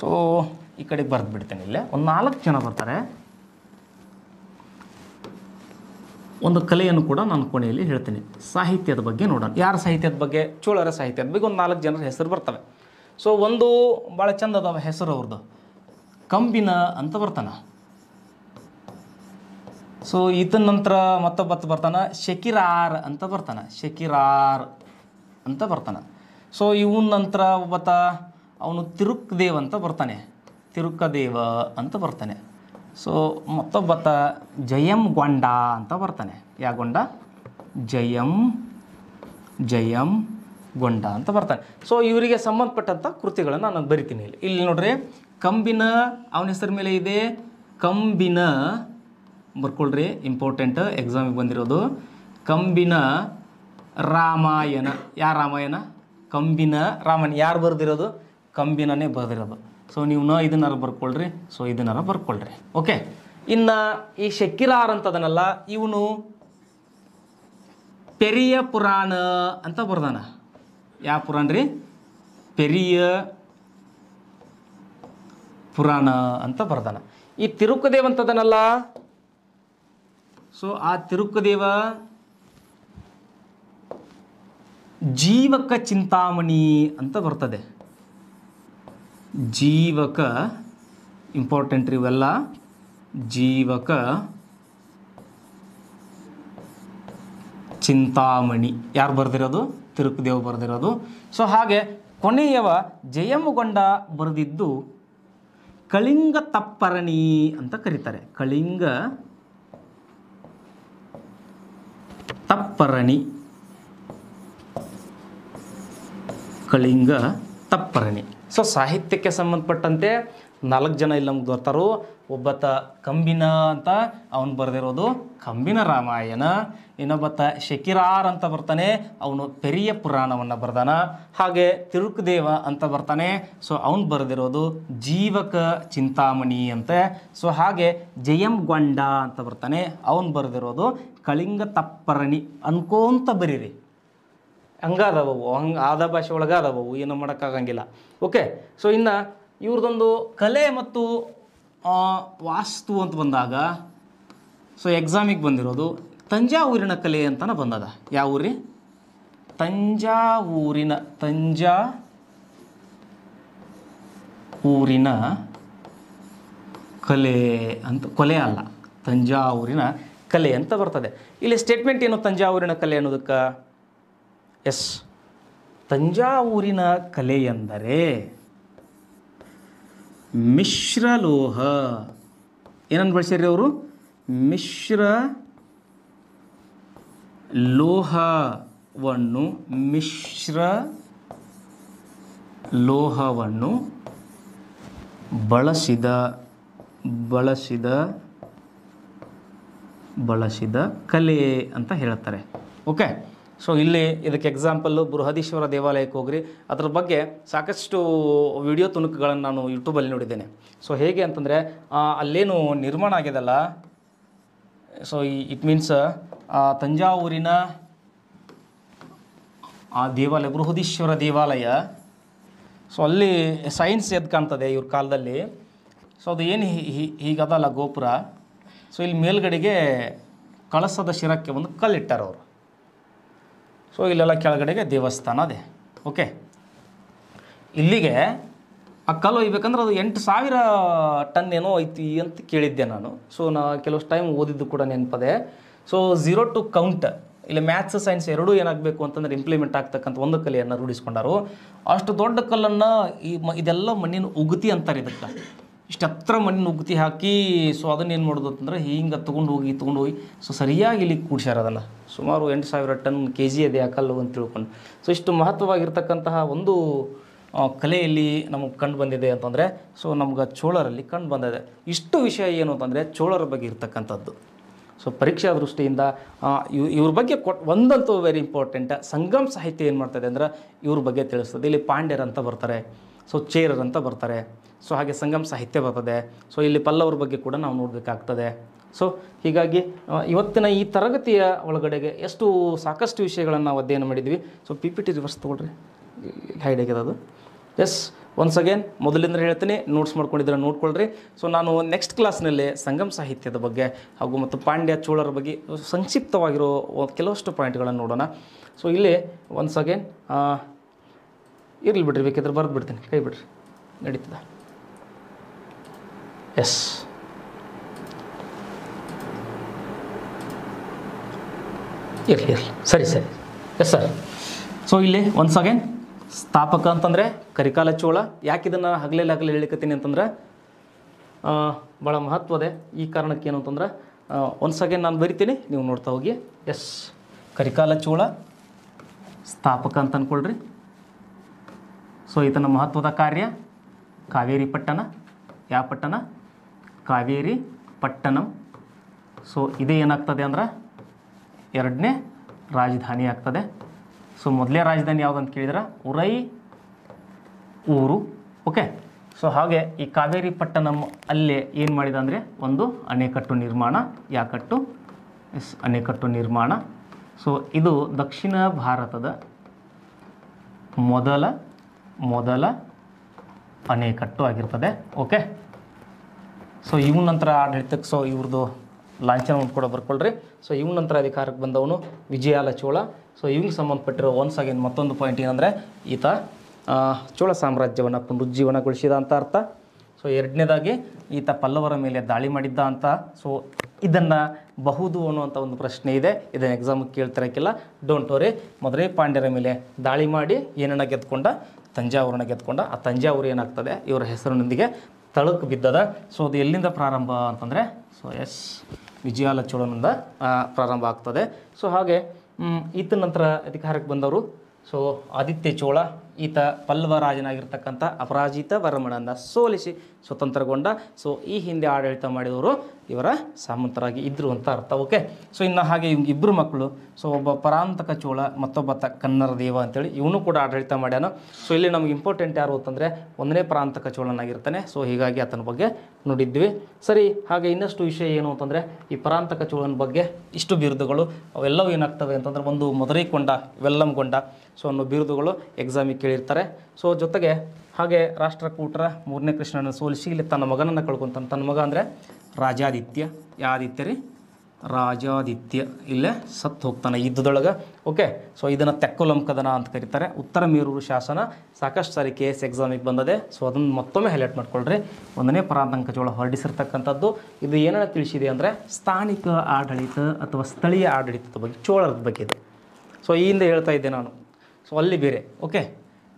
ಸೊ ಈ ಕಡೆಗೆ ಬರೆದು ಬಿಡ್ತೇನೆ ಇಲ್ಲೇ ಒಂದು ನಾಲ್ಕು ಜನ ಬರ್ತಾರೆ ಒಂದು ಕಲೆಯನ್ನು ಕೂಡ ನಾನು ಕೊನೆಯಲ್ಲಿ ಹೇಳ್ತೇನೆ ಸಾಹಿತ್ಯದ ಬಗ್ಗೆ ನೋಡೋಣ ಯಾರ ಸಾಹಿತ್ಯದ ಬಗ್ಗೆ ಚೋಳರ ಸಾಹಿತ್ಯದ ಬಗ್ಗೆ ಒಂದು ನಾಲ್ಕು ಜನರ ಹೆಸರು ಬರ್ತವೆ ಸೊ ಒಂದು ಭಾಳ ಚಂದ ಅದಾವ ಹೆಸರು ಅವ್ರದ್ದು ಕಂಬಿನ ಅಂತ ಬರ್ತಾನ ಸೊ ಇದನ್ನ ನಂತರ ಮತ್ತೊಬ್ಬ ಬರ್ತಾನೆ ಶಕಿರಾರ್ ಅಂತ ಬರ್ತಾನೆ ಶಕಿರಾರ್ ಅಂತ ಬರ್ತಾನೆ ಸೊ ಇವನ ನಂತರ ಒಬ್ಬತ ಅವನು ತಿರುಕ್ ದೇವ್ ಅಂತ ಬರ್ತಾನೆ ದೇವ ಅಂತ ಬರ್ತಾನೆ ಸೊ ಮತ್ತೊಬ್ಬ ಜಯಂ ಗೊಂಡ ಅಂತ ಬರ್ತಾನೆ ಯಾ ಗೊಂಡ ಜಯಂ ಜಯಂ ಗೊಂಡ ಅಂತ ಬರ್ತಾನೆ ಸೊ ಇವರಿಗೆ ಸಂಬಂಧಪಟ್ಟಂಥ ಕೃತಿಗಳನ್ನು ನಾನು ಬರಿತೀನಿ ಇಲ್ಲಿ ಇಲ್ಲಿ ನೋಡ್ರಿ ಕಂಬಿನ ಅವನ ಹೆಸರು ಮೇಲೆ ಇದೆ ಕಂಬಿನ ಬರ್ಕೊಳ್ರಿ ಇಂಪಾರ್ಟೆಂಟ್ ಎಕ್ಸಾಮಿಗೆ ಬಂದಿರೋದು ಕಂಬಿನ ರಾಮಾಯಣ ಯಾರ ರಾಮಾಯಣ ಕಂಬಿನ ರಾಮಾಯಣ ಯಾರು ಬರೆದಿರೋದು ಕಂಬಿನೇ ಬರೆದಿರೋದು ಸೊ ನೀವು ನ ಇದನ್ನಾರ ಬರ್ಕೊಳ್ರಿ ಸೊ ಇದನ್ನಾರ ಬರ್ಕೊಳ್ರಿ ಓಕೆ ಇನ್ನ ಈ ಶಕಿರಾರ್ ಅಂತದನಲ್ಲ ಇವನು ಪೆರಿಯ ಪುರಾಣ ಅಂತ ಬರ್ದಾನ ಯಾವ ಪುರಾಣ ರೀ ಪೆರಿಯ ಪುರಾಣ ಅಂತ ಬರ್ದಾನ ಈ ತಿರುಕದೇವ ಅಂತದನಲ್ಲ ಸೊ ಆ ತಿರುಕದೇವ ಜೀವಕ ಚಿಂತಾಮಣಿ ಅಂತ ಬರ್ತದೆ ಜೀವಕ ಇಂಪಾರ್ಟೆಂಟ್ ಇವೆಲ್ಲ ಜೀವಕ ಚಿಂತಾಮಣಿ ಯಾರು ಬರೆದಿರೋದು ತಿರುಪದೇವ್ ಬರೆದಿರೋದು ಸೊ ಹಾಗೆ ಕೊನೆಯವ ಜಯಮುಗೊಂಡ ಬರೆದಿದ್ದು ಕಳಿಂಗ ತಪ್ಪರಣಿ ಅಂತ ಕರೀತಾರೆ ಕಳಿಂಗ ತಪ್ಪರಣಿ ಕಳಿಂಗ ತಪ್ಪರಣಿ ಸೊ ಸಾಹಿತ್ಯಕ್ಕೆ ಸಂಬಂಧಪಟ್ಟಂತೆ ನಾಲ್ಕು ಜನ ಇಲ್ಲಿ ನಮ್ಗೆ ಬರ್ತಾರು ಒಬ್ಬತ್ತ ಕಂಬಿನ ಅಂತ ಅವನು ಬರೆದಿರೋದು ಕಂಬಿನ ರಾಮಾಯಣ ಇನ್ನೊಬ್ಬತ್ತ ಶಕಿರಾರ್ ಅಂತ ಬರ್ತಾನೆ ಅವನು ಪೆರಿಯ ಪುರಾಣವನ್ನು ಬರ್ದಾನ ಹಾಗೆ ತಿರುಕುದೇವ ಅಂತ ಬರ್ತಾನೆ ಸೊ ಅವನು ಬರೆದಿರೋದು ಜೀವಕ ಚಿಂತಾಮಣಿ ಅಂತೆ ಸೊ ಹಾಗೆ ಜಯಂ ಗೊಂಡ ಅಂತ ಬರ್ತಾನೆ ಅವನು ಬರೆದಿರೋದು ಕಳಿಂಗ ತಪ್ಪರಣಿ ಅನ್ಕೋಂತ ಬರೀರಿ ಅದಾವವು ಹಂಗೆ ಆದ ಭಾಷೆ ಒಳಗೆ ಅದಾವವು ಏನು ಮಾಡೋಕ್ಕಾಗಂಗಿಲ್ಲ ಓಕೆ ಸೊ ಇನ್ನು ಇವ್ರದೊಂದು ಕಲೆ ಮತ್ತು ವಾಸ್ತು ಅಂತ ಬಂದಾಗ ಸೊ ಎಕ್ಸಾಮಿಗೆ ಬಂದಿರೋದು ತಂಜಾವೂರಿನ ಕಲೆ ಅಂತಾನೆ ಬಂದದ ಯಾವ ಊರಿ ತಂಜಾವೂರಿನ ತಂಜಾ ಊರಿನ ಕಲೆ ಅಂತ ಕೊಲೆ ಅಲ್ಲ ತಂಜಾವೂರಿನ ಕಲೆ ಅಂತ ಬರ್ತದೆ ಇಲ್ಲಿ ಸ್ಟೇಟ್ಮೆಂಟ್ ಏನು ತಂಜಾವೂರಿನ ಕಲೆ ಅನ್ನೋದಕ್ಕೆ ಎಸ್ ತಂಜಾವೂರಿನ ಕಲೆ ಎಂದರೆ ಮಿಶ್ರಲೋಹ ಏನನ್ನು ಬಳಸಿರಿ ಅವರು ಮಿಶ್ರ ಲೋಹವನ್ನು ಮಿಶ್ರ ಲೋಹವನ್ನು ಬಳಸಿದ ಬಳಸಿದ ಬಳಸಿದ ಕಲೆ ಅಂತ ಹೇಳ್ತಾರೆ ಓಕೆ ಸೊ ಇಲ್ಲಿ ಇದಕ್ಕೆ ಎಕ್ಸಾಂಪಲ್ಲು ಬೃಹದೀಶ್ವರ ದೇವಾಲಯಕ್ಕೆ ಹೋಗ್ರಿ ಅದ್ರ ಬಗ್ಗೆ ಸಾಕಷ್ಟು ವಿಡಿಯೋ ತುಣುಕುಗಳನ್ನು ನಾನು ಯೂಟ್ಯೂಬಲ್ಲಿ ನೋಡಿದ್ದೇನೆ ಸೊ ಹೇಗೆ ಅಂತಂದರೆ ಅಲ್ಲೇನು ನಿರ್ಮಾಣ ಆಗಿದೆಲ್ಲ ಸೊ ಇಟ್ ಮೀನ್ಸ್ ತಂಜಾವೂರಿನ ಆ ದೇವಾಲಯ ಬೃಹದೀಶ್ವರ ದೇವಾಲಯ ಸೊ ಅಲ್ಲಿ ಸೈನ್ಸ್ ಎದ್ದು ಕಾಣ್ತದೆ ಇವ್ರ ಕಾಲದಲ್ಲಿ ಸೊ ಅದು ಏನು ಹೀಗದಲ್ಲ ಗೋಪುರ ಸೊ ಇಲ್ಲಿ ಮೇಲ್ಗಡೆಗೆ ಕಳಸದ ಶಿರಕ್ಕೆ ಒಂದು ಕಲ್ಲಿಟ್ಟಾರವರು ಸೊ ಇಲ್ಲೆಲ್ಲ ಕೆಳಗಡೆಗೆ ದೇವಸ್ಥಾನ ಅದೇ ಓಕೆ ಇಲ್ಲಿಗೆ ಆ ಕಲ್ಲು ಒಯ್ಬೇಕಂದ್ರೆ ಅದು ಎಂಟು ಸಾವಿರ ಟನ್ ಏನೋ ಐತಿ ಅಂತ ಕೇಳಿದ್ದೆ ನಾನು ಸೊ ನಾ ಕೆಲವಷ್ಟು ಟೈಮ್ ಓದಿದ್ದು ಕೂಡ ನೆನಪದೆ ಸೊ ಝೀರೋ ಟು ಕೌಂಟ್ ಇಲ್ಲ ಮ್ಯಾಥ್ಸ್ ಸೈನ್ಸ್ ಎರಡೂ ಏನಾಗಬೇಕು ಅಂತಂದ್ರೆ ಇಂಪ್ಲಿಮೆಂಟ್ ಆಗ್ತಕ್ಕಂಥ ಒಂದು ಕಲೆಯನ್ನು ರೂಢಿಸ್ಕೊಂಡಾರು ಅಷ್ಟು ದೊಡ್ಡ ಕಲ್ಲನ್ನು ಈ ಮ ಇದೆಲ್ಲ ಮಣ್ಣಿನ ಉಗುತಿ ಅಂತಾರೆ ಇದಕ್ಕೆ ಇಷ್ಟು ಹತ್ರ ಮಣ್ಣಿನ ಉಗುತ್ತಿ ಹಾಕಿ ಸೊ ಅದನ್ನು ಏನು ಮಾಡೋದು ಅಂತಂದ್ರೆ ಹಿಂಗೆ ತೊಗೊಂಡು ಹೋಗಿ ತೊಗೊಂಡು ಹೋಗಿ ಸೊ ಸರಿಯಾಗಿ ಇಲ್ಲಿ ಕೂಡ್ಸ್ಯಾರ ಅದನ್ನು ಸುಮಾರು ಎಂಟು ಸಾವಿರ ಟನ್ ಕೆ ಜಿ ಅದೇ ಕಲ್ಲು ಅಂತ ತಿಳ್ಕೊಂಡು ಸೊ ಇಷ್ಟು ಮಹತ್ವವಾಗಿರ್ತಕ್ಕಂತಹ ಒಂದು ಕಲೆಯಲ್ಲಿ ನಮಗೆ ಕಂಡು ಬಂದಿದೆ ಅಂತಂದರೆ ಸೊ ನಮ್ಗೆ ಚೋಳರಲ್ಲಿ ಕಂಡು ಬಂದಿದೆ ಇಷ್ಟು ವಿಷಯ ಏನು ಅಂತಂದರೆ ಚೋಳರ ಬಗ್ಗೆ ಇರ್ತಕ್ಕಂಥದ್ದು ಸೊ ಪರೀಕ್ಷಾ ದೃಷ್ಟಿಯಿಂದ ಇವ್ರ ಬಗ್ಗೆ ಕೊಟ್ ಒಂದಂತೂ ವೆರಿ ಇಂಪಾರ್ಟೆಂಟ್ ಸಂಗಮ್ ಸಾಹಿತ್ಯ ಏನು ಮಾಡ್ತದೆ ಅಂದ್ರೆ ಇವ್ರ ಬಗ್ಗೆ ತಿಳಿಸ್ತದೆ ಇಲ್ಲಿ ಪಾಂಡ್ಯರಂತ ಬರ್ತಾರೆ ಸೊ ಚೇರರಂತ ಅಂತ ಬರ್ತಾರೆ ಸೊ ಹಾಗೆ ಸಂಗಮ ಸಾಹಿತ್ಯ ಬರ್ತದೆ ಸೊ ಇಲ್ಲಿ ಪಲ್ಲವರ ಬಗ್ಗೆ ಕೂಡ ನಾವು ನೋಡಬೇಕಾಗ್ತದೆ ಸೊ ಹೀಗಾಗಿ ಇವತ್ತಿನ ಈ ತರಗತಿಯ ಒಳಗಡೆಗೆ ಎಷ್ಟು ಸಾಕಷ್ಟು ವಿಷಯಗಳನ್ನು ನಾವು ಅಧ್ಯಯನ ಮಾಡಿದ್ವಿ so P P T reverse ತೊಗೊಳ್ರಿ ಹೈಡ್ ಆಗಿರೋದು ಅದು ಎಸ್ ಒನ್ಸ್ ಅಗೇನ್ ಮೊದಲಿಂದ ಹೇಳ್ತೀನಿ ನೋಟ್ಸ್ ಮಾಡ್ಕೊಂಡಿದ್ರೆ ನೋಡ್ಕೊಳ್ರಿ ಸೊ ನಾನು ನೆಕ್ಸ್ಟ್ ಕ್ಲಾಸ್ನಲ್ಲಿ ಸಂಗಮ ಸಾಹಿತ್ಯದ ಬಗ್ಗೆ ಹಾಗೂ ಮತ್ತು ಪಾಂಡ್ಯ ಚೋಳರ ಬಗ್ಗೆ ಸಂಕ್ಷಿಪ್ತವಾಗಿರೋ ಕೆಲವಷ್ಟು ಪಾಯಿಂಟ್ಗಳನ್ನು ನೋಡೋಣ ಸೊ ಇಲ್ಲಿ ಒನ್ಸ್ ಅಗೇನ್ ಇರಲಿ ಬಿಡ್ರಿ ಬೇಕಿದ್ರೆ ಬರೆದು ಬಿಡ್ತೀನಿ ಕೈ ಬಿಡ್ರಿ ನಡೀತದೆ ಎಸ್ ಇರಲಿ ಇರಲಿ ಸರಿ ಸರಿ ಎಸ್ ಸರ್ ಸೊ ಇಲ್ಲಿ ಒನ್ಸ್ ಅಗೇನ್ ಸ್ಥಾಪಕ ಅಂತಂದರೆ ಕರಿಕಾಲ ಚೋಳ ಯಾಕೆ ಇದನ್ನು ಹಗಲೇ ಹಗಲಿ ಹೇಳಿಕತ್ತೀನಿ ಅಂತಂದ್ರೆ ಭಾಳ ಮಹತ್ವದೇ ಈ ಕಾರಣಕ್ಕೆ ಏನು ಅಂತಂದ್ರೆ ಒನ್ಸ್ ಅಗೇನ್ ನಾನು ಬರಿತೀನಿ ನೀವು ನೋಡ್ತಾ ಹೋಗಿ ಎಸ್ ಕರಿಕಾಲ ಚೋಳ ಸ್ಥಾಪಕ ಅಂತ ಅಂದ್ಕೊಳ್ರಿ ಸೊ ಈತನ ಮಹತ್ವದ ಕಾರ್ಯ ಕಾವೇರಿ ಪಟ್ಟಣ ಯಾವ ಪಟ್ಟಣ ಕಾವೇರಿ ಪಟ್ಟಣಂ ಸೊ ಇದು ಏನಾಗ್ತದೆ ಅಂದ್ರೆ ಎರಡನೇ ರಾಜಧಾನಿ ಆಗ್ತದೆ ಸೊ ಮೊದಲೇ ರಾಜಧಾನಿ ಯಾವುದಂತ ಕೇಳಿದ್ರೆ ಉರೈ ಊರು ಓಕೆ ಸೊ ಹಾಗೆ ಈ ಕಾವೇರಿ ಪಟ್ಟಣಂ ಅಲ್ಲೇ ಏನು ಮಾಡಿದೆ ಅಂದರೆ ಒಂದು ಅಣೆಕಟ್ಟು ನಿರ್ಮಾಣ ಯಾಕಟ್ಟು ಎಸ್ ಅಣೆಕಟ್ಟು ನಿರ್ಮಾಣ ಸೊ ಇದು ದಕ್ಷಿಣ ಭಾರತದ ಮೊದಲ ಮೊದಲ ಅಣೆಕಟ್ಟು ಆಗಿರ್ತದೆ ಓಕೆ ಸೊ ಇವನ ನಂತರ ಆಡಳಿತಕ್ಕೆ ಸೊ ಇವ್ರದ್ದು ಲಾಂಛನ ಕೂಡ ಬರ್ಕೊಳ್ರಿ ಸೊ ಇವನ ನಂತರ ಅಧಿಕಾರಕ್ಕೆ ಬಂದವನು ವಿಜಯಾಲ ಚೋಳ ಸೊ ಇವ್ಗೆ ಸಂಬಂಧಪಟ್ಟಿರೋ ಒನ್ಸ್ ಆಗಿನ ಮತ್ತೊಂದು ಪಾಯಿಂಟ್ ಏನಂದರೆ ಈತ ಚೋಳ ಸಾಮ್ರಾಜ್ಯವನ್ನು ಪುನರುಜ್ಜೀವನಗೊಳಿಸಿದ ಅಂತ ಅರ್ಥ ಸೊ ಎರಡನೇದಾಗಿ ಈತ ಪಲ್ಲವರ ಮೇಲೆ ದಾಳಿ ಮಾಡಿದ್ದ ಅಂತ ಸೊ ಇದನ್ನು ಬಹುದು ಅನ್ನುವಂಥ ಒಂದು ಪ್ರಶ್ನೆ ಇದೆ ಇದನ್ನು ಎಕ್ಸಾಮಿಗೆ ಕೇಳ್ತಿರೋಕ್ಕಿಲ್ಲ ಡೋಂಟ್ ವರಿ ಮೊದಲೇ ಪಾಂಡ್ಯರ ಮೇಲೆ ದಾಳಿ ಮಾಡಿ ಏನನ್ನ ಗೆದ್ಕೊಂಡ ತಂಜಾವೂರನ್ನ ಗೆದ್ಕೊಂಡ ಆ ತಂಜಾವೂರು ಏನಾಗ್ತದೆ ಇವರ ಹೆಸರಿನೊಂದಿಗೆ ಸ್ಥಳಕ್ಕೆ ಬಿದ್ದದ ಸೊ ಅದು ಎಲ್ಲಿಂದ ಪ್ರಾರಂಭ ಅಂತಂದರೆ ಸೊ ಎಸ್ ವಿಜಯಾಲ ಚೋಳನಿಂದ ಪ್ರಾರಂಭ ಆಗ್ತದೆ ಸೊ ಹಾಗೆ ಈತ ನಂತರ ಅಧಿಕಾರಕ್ಕೆ ಬಂದವರು ಸೊ ಆದಿತ್ಯ ಚೋಳ ಈತ ಪಲ್ಲವರಾಜನಾಗಿರ್ತಕ್ಕಂಥ ಅಪರಾಜಿತ ವರ್ಮನನ್ನು ಸೋಲಿಸಿ ಸ್ವತಂತ್ರಗೊಂಡ ಸೊ ಈ ಹಿಂದೆ ಆಡಳಿತ ಮಾಡಿದವರು ಇವರ ಸಾಮಂತರಾಗಿ ಇದ್ದರು ಅಂತ ಅರ್ಥ ಓಕೆ ಸೊ ಇನ್ನು ಹಾಗೆ ಇವ್ ಇಬ್ಬರು ಮಕ್ಕಳು ಸೊ ಒಬ್ಬ ಪರಾಂತಕ ಚೋಳ ಮತ್ತೊಬ್ಬ ತ ಕನ್ನರ ದೇವ ಅಂತೇಳಿ ಇವನು ಕೂಡ ಆಡಳಿತ ಮಾಡ್ಯಾನ ಸೊ ಇಲ್ಲಿ ನಮ್ಗೆ ಇಂಪಾರ್ಟೆಂಟ್ ಯಾರು ಅಂತಂದರೆ ಒಂದನೇ ಪ್ರಾಂತಕ ಚೋಳನಾಗಿರ್ತಾನೆ ಸೊ ಹೀಗಾಗಿ ಆತನ ಬಗ್ಗೆ ನೋಡಿದ್ವಿ ಸರಿ ಹಾಗೆ ಇನ್ನಷ್ಟು ವಿಷಯ ಏನು ಅಂತಂದರೆ ಈ ಪರಾಂತಕ ಚೋಳನ ಬಗ್ಗೆ ಇಷ್ಟು ಬಿರುದುಗಳು ಅವೆಲ್ಲವೂ ಏನಾಗ್ತವೆ ಅಂತಂದರೆ ಒಂದು ಮಧುರೈಕೊಂಡ ವೆಲ್ಲಂಗೊಂಡ ಸೊ ಅನ್ನೋ ಬಿರುದುಗಳು ಎಕ್ಸಾಮಿಗೆ ಕೇಳಿರ್ತಾರೆ ಸೊ ಜೊತೆಗೆ ಹಾಗೆ ರಾಷ್ಟ್ರಕೂಟರ ಮೂರನೇ ಕೃಷ್ಣನ ಸೋಲಿಸಿ ಇಲ್ಲಿ ತನ್ನ ಮಗನನ್ನು ಕಳ್ಕೊತಾನೆ ತನ್ನ ಮಗ ಅಂದರೆ ರಾಜಾದಿತ್ಯ ಯಾದಿತ್ಯ ರೀ ರಾಜಾದಿತ್ಯ ಇಲ್ಲೇ ಸತ್ತು ಹೋಗ್ತಾನೆ ಯುದ್ಧದೊಳಗೆ ಓಕೆ ಸೊ ಇದನ್ನು ತೆಕ್ಕುಲಂ ಕದನ ಅಂತ ಕರೀತಾರೆ ಉತ್ತರ ಮೇರೂರು ಶಾಸನ ಸಾಕಷ್ಟು ಸಾರಿ ಕೆ ಎಸ್ ಎಕ್ಸಾಮಿಗೆ ಬಂದದೆ ಸೊ ಅದನ್ನು ಮತ್ತೊಮ್ಮೆ ಹೈಲೈಟ್ ಮಾಡ್ಕೊಳ್ರಿ ಒಂದನೇ ಪರಾತಂಕ ಜೋಳ ಹೊರಡಿಸಿರ್ತಕ್ಕಂಥದ್ದು ಇದು ಏನನ್ನ ತಿಳಿಸಿದೆ ಅಂದರೆ ಸ್ಥಾನಿಕ ಆಡಳಿತ ಅಥವಾ ಸ್ಥಳೀಯ ಆಡಳಿತದ ಬಗ್ಗೆ ಚೋಳರದ ಬಗ್ಗೆ ಇದೆ ಸೊ ಈ ಹಿಂದೆ ಹೇಳ್ತಾ ಇದ್ದೆ ನಾನು ಸೊ ಅಲ್ಲಿ ಬೇರೆ ಓಕೆ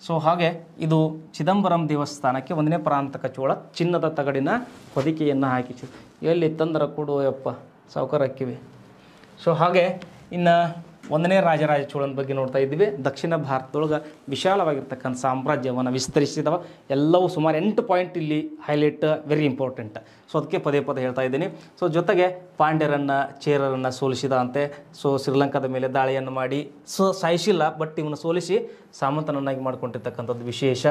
ಸೊ ಹಾಗೆ ಇದು ಚಿದಂಬರಂ ದೇವಸ್ಥಾನಕ್ಕೆ ಒಂದನೇ ಪ್ರಾಂತಕ ಚೋಳ ಚಿನ್ನದ ತಗಡಿನ ಹೊದಿಕೆಯನ್ನು ಹಾಕಿಸಿ ಎಲ್ಲಿ ತಂದರ ಕೊಡುವಯಪ್ಪ ಸಾವುಕಾರಕ್ಕಿವೆ ಸೊ ಹಾಗೆ ಇನ್ನು ಒಂದನೇ ರಾಜರಾಜ ಚೋಳನ ಬಗ್ಗೆ ನೋಡ್ತಾ ಇದ್ದೀವಿ ದಕ್ಷಿಣ ಭಾರತದೊಳಗೆ ವಿಶಾಲವಾಗಿರ್ತಕ್ಕಂಥ ಸಾಮ್ರಾಜ್ಯವನ್ನು ವಿಸ್ತರಿಸಿದವ ಎಲ್ಲವೂ ಸುಮಾರು ಎಂಟು ಪಾಯಿಂಟ್ ಇಲ್ಲಿ ಹೈಲೈಟ್ ವೆರಿ ಇಂಪಾರ್ಟೆಂಟ್ ಸೊ ಅದಕ್ಕೆ ಪದೇ ಪದೇ ಹೇಳ್ತಾ ಇದ್ದೀನಿ ಸೊ ಜೊತೆಗೆ ಪಾಂಡ್ಯರನ್ನು ಚೇರರನ್ನು ಸೋಲಿಸಿದ ಅಂತೆ ಸೊ ಶ್ರೀಲಂಕಾದ ಮೇಲೆ ದಾಳಿಯನ್ನು ಮಾಡಿ ಸೊ ಸಾಯಿಸಿಲ್ಲ ಬಟ್ ಇವನ್ನು ಸೋಲಿಸಿ ಸಾಮಂತನನ್ನಾಗಿ ಮಾಡಿಕೊಂಡಿರ್ತಕ್ಕಂಥದ್ದು ವಿಶೇಷ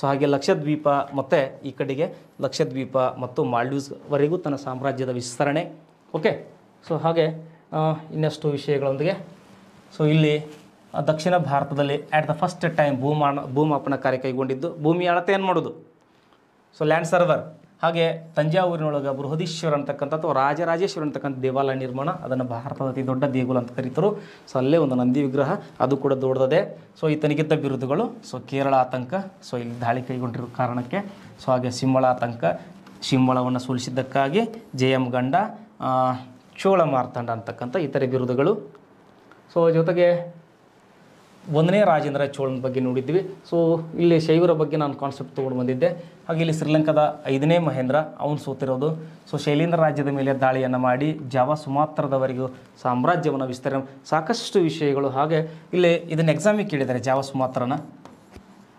ಸೊ ಹಾಗೆ ಲಕ್ಷದ್ವೀಪ ಮತ್ತು ಈ ಕಡೆಗೆ ಲಕ್ಷದ್ವೀಪ ಮತ್ತು ಮಾಲ್ಡೀವ್ಸ್ವರೆಗೂ ತನ್ನ ಸಾಮ್ರಾಜ್ಯದ ವಿಸ್ತರಣೆ ಓಕೆ ಸೊ ಹಾಗೆ ಇನ್ನಷ್ಟು ವಿಷಯಗಳೊಂದಿಗೆ ಸೊ ಇಲ್ಲಿ ದಕ್ಷಿಣ ಭಾರತದಲ್ಲಿ ಆ್ಯಟ್ ದ ಫಸ್ಟ್ ಟೈಮ್ ಭೂಮ ಭೂಮಾಪನ ಕಾರ್ಯ ಕೈಗೊಂಡಿದ್ದು ಭೂಮಿಯ ಏನು ಮಾಡೋದು ಸೊ ಲ್ಯಾಂಡ್ ಸರ್ವರ್ ಹಾಗೆ ತಂಜಾವೂರಿನೊಳಗೆ ಬೃಹದೀಶ್ವರ ಅಥವಾ ರಾಜರಾಜೇಶ್ವರ ಅಂತಕ್ಕಂಥ ದೇವಾಲಯ ನಿರ್ಮಾಣ ಅದನ್ನು ಭಾರತದ ಅತಿ ದೊಡ್ಡ ದೇಗುಲ ಅಂತ ಕರೀತರು ಸೊ ಅಲ್ಲೇ ಒಂದು ನಂದಿ ವಿಗ್ರಹ ಅದು ಕೂಡ ದೊಡ್ದದೆ ಸೊ ಈತನಿಗಿದ್ದ ಬಿರುದುಗಳು ಸೊ ಕೇರಳ ಆತಂಕ ಸೊ ಇಲ್ಲಿ ದಾಳಿ ಕೈಗೊಂಡಿರೋ ಕಾರಣಕ್ಕೆ ಸೊ ಹಾಗೆ ಸಿಂಹಳ ಆತಂಕ ಸಿಂಬಳವನ್ನು ಸೋಲಿಸಿದ್ದಕ್ಕಾಗಿ ಜೆ ಎಮ್ ಗಂಡ ಚೋಳ ಮಾರ್ತಾಂಡ ಅಂತಕ್ಕಂಥ ಇತರೆ ಬಿರುದುಗಳು ಸೊ ಜೊತೆಗೆ ಒಂದನೇ ರಾಜೇಂದ್ರ ಚೋಳನ ಬಗ್ಗೆ ನೋಡಿದ್ವಿ ಸೊ ಇಲ್ಲಿ ಶೈವರ ಬಗ್ಗೆ ನಾನು ಕಾನ್ಸೆಪ್ಟ್ ತೊಗೊಂಡು ಬಂದಿದ್ದೆ ಹಾಗೆ ಇಲ್ಲಿ ಶ್ರೀಲಂಕಾದ ಐದನೇ ಮಹೇಂದ್ರ ಅವನು ಸೋತಿರೋದು ಸೊ ಶೈಲೇಂದ್ರ ರಾಜ್ಯದ ಮೇಲೆ ದಾಳಿಯನ್ನು ಮಾಡಿ ಜಾವ ಸುಮಾತ್ರದವರೆಗೂ ಸಾಮ್ರಾಜ್ಯವನ್ನು ವಿಸ್ತರಣೆ ಸಾಕಷ್ಟು ವಿಷಯಗಳು ಹಾಗೆ ಇಲ್ಲಿ ಇದನ್ನು ಎಕ್ಸಾಮಿಗೆ ಕೇಳಿದ್ದಾರೆ ಜಾವ ಸುಮಾತ್ರನ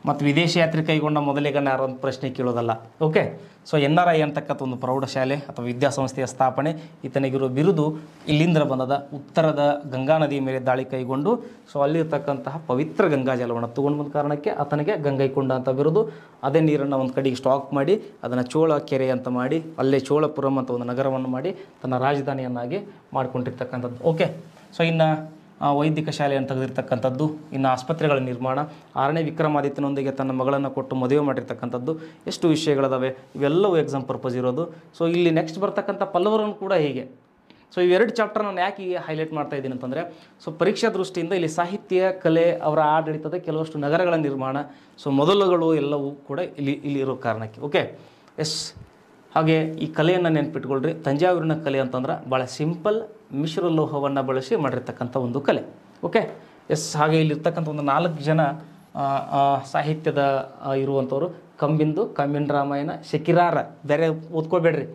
ಮತ್ತು ವಿದೇಶಿ ಯಾತ್ರೆ ಕೈಗೊಂಡ ಮೊದಲಿಗನ ಯಾರೋ ಒಂದು ಪ್ರಶ್ನೆ ಕೇಳೋದಲ್ಲ okay so N R I ಅಂತಕ್ಕಂಥ ಒಂದು ಪ್ರೌಢಶಾಲೆ ಅಥವಾ ವಿದ್ಯಾಸಂಸ್ಥೆಯ ಸ್ಥಾಪನೆ ಈತನಿಗಿರೋ ಬಿರುದು ಇಲ್ಲಿಂದ್ರ ಬಂದದ ಉತ್ತರದ ಗಂಗಾ ನದಿ ಮೇಲೆ ದಾಳಿ ಕೈಗೊಂಡು ಸೊ ಅಲ್ಲಿರ್ತಕ್ಕಂತಹ ಪವಿತ್ರ ಗಂಗಾ ಜಲವನ್ನು ತಗೊಂಡು ಬಂದ ಕಾರಣಕ್ಕೆ ಆತನಿಗೆ ಗಂಗೈಕೊಂಡ ಅಂತ ಬಿರುದು ಅದೇ ನೀರನ್ನು ಒಂದು ಕಡೆಗೆ ಸ್ಟಾಕ್ ಮಾಡಿ ಅದನ್ನು ಚೋಳ ಕೆರೆ ಅಂತ ಮಾಡಿ ಅಲ್ಲೇ ಚೋಳಪುರಂ ಅಂತ ಒಂದು ನಗರವನ್ನು ಮಾಡಿ ತನ್ನ ರಾಜಧಾನಿಯನ್ನಾಗಿ ಮಾಡಿಕೊಂಡಿರ್ತಕ್ಕಂಥದ್ದು ಓಕೆ ಸೊ ಇನ್ನು ವೈದಿಕ ಶಾಲೆಯನ್ನು ತೆಗೆದಿರ್ತಕ್ಕಂಥದ್ದು ಇನ್ನು ಆಸ್ಪತ್ರೆಗಳ ನಿರ್ಮಾಣ ಆರನೇ ವಿಕ್ರಮಾದಿತ್ಯನೊಂದಿಗೆ ತನ್ನ ಮಗಳನ್ನು ಕೊಟ್ಟು ಮದುವೆ ಮಾಡಿರ್ತಕ್ಕಂಥದ್ದು ಎಷ್ಟು ವಿಷಯಗಳಿದಾವೆ ಇವೆಲ್ಲವೂ ಎಕ್ಸಾಮ್ ಪರ್ಪಸ್ ಇರೋದು ಸೊ ಇಲ್ಲಿ ನೆಕ್ಸ್ಟ್ ಬರ್ತಕ್ಕಂಥ ಪಲ್ಲವರನ್ನು ಕೂಡ ಹೀಗೆ ಸೊ ಇವೆರಡು ಚಾಪ್ಟರ್ ನಾನು ಯಾಕೆ ಹೈಲೈಟ್ ಮಾಡ್ತಾ ಇದ್ದೀನಿ ಅಂತಂದರೆ ಸೊ ಪರೀಕ್ಷಾ ದೃಷ್ಟಿಯಿಂದ ಇಲ್ಲಿ ಸಾಹಿತ್ಯ ಕಲೆ ಅವರ ಆಡಳಿತದ ಕೆಲವಷ್ಟು ನಗರಗಳ ನಿರ್ಮಾಣ ಸೊ ಮೊದಲುಗಳು ಎಲ್ಲವೂ ಕೂಡ ಇಲ್ಲಿ ಇಲ್ಲಿ ಇರೋ ಕಾರಣಕ್ಕೆ ಓಕೆ ಎಸ್ ಹಾಗೆ ಈ ಕಲೆಯನ್ನು ನೆನ್ಪಿಟ್ಕೊಳ್ರಿ ತಂಜಾವೂರಿನ ಕಲೆ ಅಂತಂದ್ರೆ ಭಾಳ ಸಿಂಪಲ್ ಮಿಶ್ರ ಲೋಹವನ್ನು ಬಳಸಿ ಮಾಡಿರ್ತಕ್ಕಂಥ ಒಂದು ಕಲೆ ಓಕೆ ಎಸ್ ಹಾಗೆ ಇಲ್ಲಿರ್ತಕ್ಕಂಥ ಒಂದು ನಾಲ್ಕು ಜನ ಸಾಹಿತ್ಯದ ಇರುವಂಥವ್ರು ಕಂಬಿಂದು ಕಂಬಿನ ರಾಮಾಯಣ ಶಕಿರಾರ ಬೇರೆ ಓದ್ಕೋಬೇಡ್ರಿ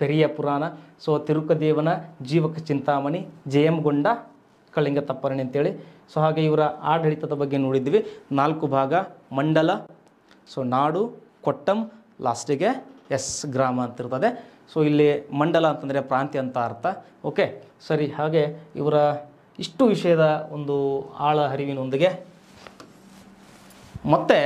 ಪೆರಿಯ ಪುರಾಣ ಸೊ ತಿರುಕದೇವನ ಜೀವಕ ಚಿಂತಾಮಣಿ ಜಯಂಗೊಂಡ ಕಳಿಂಗ ತಪ್ಪರಣಿ ಅಂತೇಳಿ ಸೊ ಹಾಗೆ ಇವರ ಆಡಳಿತದ ಬಗ್ಗೆ ನೋಡಿದ್ವಿ ನಾಲ್ಕು ಭಾಗ ಮಂಡಲ ಸೊ ನಾಡು ಕೊಟ್ಟಂ ಲಾಸ್ಟಿಗೆ ಎಸ್ ಗ್ರಾಮ ಅಂತಿರ್ತದೆ ಸೊ ಇಲ್ಲಿ ಮಂಡಲ ಅಂತಂದರೆ ಪ್ರಾಂತ್ಯ ಅಂತ ಅರ್ಥ ಓಕೆ ಸರಿ ಹಾಗೆ ಇವರ ಇಷ್ಟು ವಿಷಯದ ಒಂದು ಆಳ ಹರಿವಿನೊಂದಿಗೆ ಮತ್ತೆ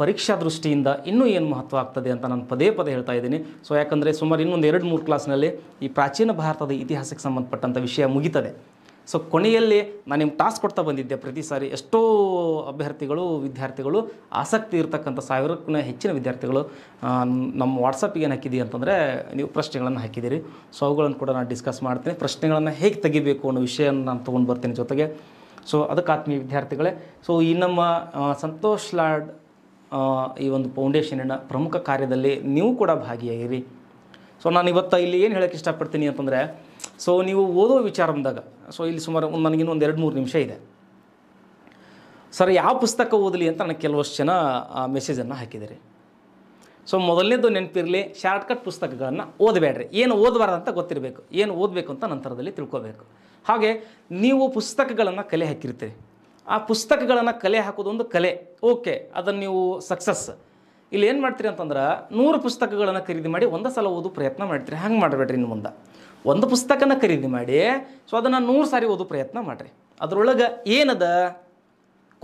ಪರೀಕ್ಷಾ ದೃಷ್ಟಿಯಿಂದ ಇನ್ನೂ ಏನು ಮಹತ್ವ ಆಗ್ತದೆ ಅಂತ ನಾನು ಪದೇ ಪದೇ ಹೇಳ್ತಾ ಇದ್ದೀನಿ ಸೊ ಯಾಕಂದರೆ ಸುಮಾರು ಇನ್ನೊಂದು ಎರಡು ಮೂರು ಕ್ಲಾಸ್ನಲ್ಲಿ ಈ ಪ್ರಾಚೀನ ಭಾರತದ ಇತಿಹಾಸಕ್ಕೆ ಸಂಬಂಧಪಟ್ಟಂಥ ವಿಷಯ ಮುಗಿತದೆ ಸೊ ಕೊನೆಯಲ್ಲಿ ನಾನು ನಿಮ್ಗೆ ಟಾಸ್ಕ್ ಕೊಡ್ತಾ ಬಂದಿದ್ದೆ ಪ್ರತಿ ಸಾರಿ ಎಷ್ಟೋ ಅಭ್ಯರ್ಥಿಗಳು ವಿದ್ಯಾರ್ಥಿಗಳು ಆಸಕ್ತಿ ಇರತಕ್ಕಂಥ ಸಾವಿರಕ್ಕೂ ಹೆಚ್ಚಿನ ವಿದ್ಯಾರ್ಥಿಗಳು ನಮ್ಮ ವಾಟ್ಸಪ್ಗೆ ಏನು ಹಾಕಿದ್ದೀವಿ ಅಂತಂದರೆ ನೀವು ಪ್ರಶ್ನೆಗಳನ್ನು ಹಾಕಿದ್ದೀರಿ ಸೊ ಅವುಗಳನ್ನು ಕೂಡ ನಾನು ಡಿಸ್ಕಸ್ ಮಾಡ್ತೀನಿ ಪ್ರಶ್ನೆಗಳನ್ನು ಹೇಗೆ ತೆಗಿಬೇಕು ಅನ್ನೋ ವಿಷಯವನ್ನು ನಾನು ತೊಗೊಂಡು ಬರ್ತೀನಿ ಜೊತೆಗೆ ಸೊ ಅದಕ್ಕೆ ಆತ್ಮೀಯ ವಿದ್ಯಾರ್ಥಿಗಳೇ ಸೊ ಈ ನಮ್ಮ ಸಂತೋಷ್ ಲಾಡ್ ಈ ಒಂದು ಫೌಂಡೇಶನಿನ ಪ್ರಮುಖ ಕಾರ್ಯದಲ್ಲಿ ನೀವು ಕೂಡ ಭಾಗಿಯಾಗಿರಿ ಸೊ ನಾನು ಇವತ್ತು ಇಲ್ಲಿ ಏನು ಹೇಳೋಕ್ಕೆ ಇಷ್ಟಪಡ್ತೀನಿ ಅಂತಂದರೆ ಸೊ ನೀವು ಓದೋ ವಿಚಾರ ಬಂದಾಗ ಸೊ ಇಲ್ಲಿ ಸುಮಾರು ಒಂದು ನನಗಿನ್ನೂ ಒಂದು ಎರಡು ಮೂರು ನಿಮಿಷ ಇದೆ ಸರ್ ಯಾವ ಪುಸ್ತಕ ಓದಲಿ ಅಂತ ನನಗೆ ಕೆಲವಷ್ಟು ಜನ ಮೆಸೇಜನ್ನು ಹಾಕಿದ್ದಾರೆ ಸೊ ಮೊದಲನೇದು ನೆನಪಿರಲಿ ಶಾರ್ಟ್ಕಟ್ ಪುಸ್ತಕಗಳನ್ನು ಓದಬೇಡ್ರಿ ಏನು ಓದಬಾರ್ದು ಅಂತ ಗೊತ್ತಿರಬೇಕು ಏನು ಓದಬೇಕು ಅಂತ ನಂತರದಲ್ಲಿ ತಿಳ್ಕೋಬೇಕು ಹಾಗೆ ನೀವು ಪುಸ್ತಕಗಳನ್ನು ಕಲೆ ಹಾಕಿರ್ತೀರಿ ಆ ಪುಸ್ತಕಗಳನ್ನು ಕಲೆ ಹಾಕೋದು ಒಂದು ಕಲೆ ಓಕೆ ಅದನ್ನು ನೀವು ಸಕ್ಸಸ್ ಇಲ್ಲಿ ಏನು ಮಾಡ್ತೀರಿ ಅಂತಂದ್ರೆ ನೂರು ಪುಸ್ತಕಗಳನ್ನು ಖರೀದಿ ಮಾಡಿ ಒಂದು ಸಲ ಓದು ಪ್ರಯತ್ನ ಮಾಡ್ತೀರಿ ಹಂಗೆ ಮಾಡಬೇಡ್ರಿ ಇನ್ನು ಮುಂದೆ ಒಂದು ಪುಸ್ತಕನ ಖರೀದಿ ಮಾಡಿ ಸೊ ಅದನ್ನು ನೂರು ಸಾರಿ ಓದು ಪ್ರಯತ್ನ ಮಾಡಿರಿ ಅದರೊಳಗೆ ಏನದ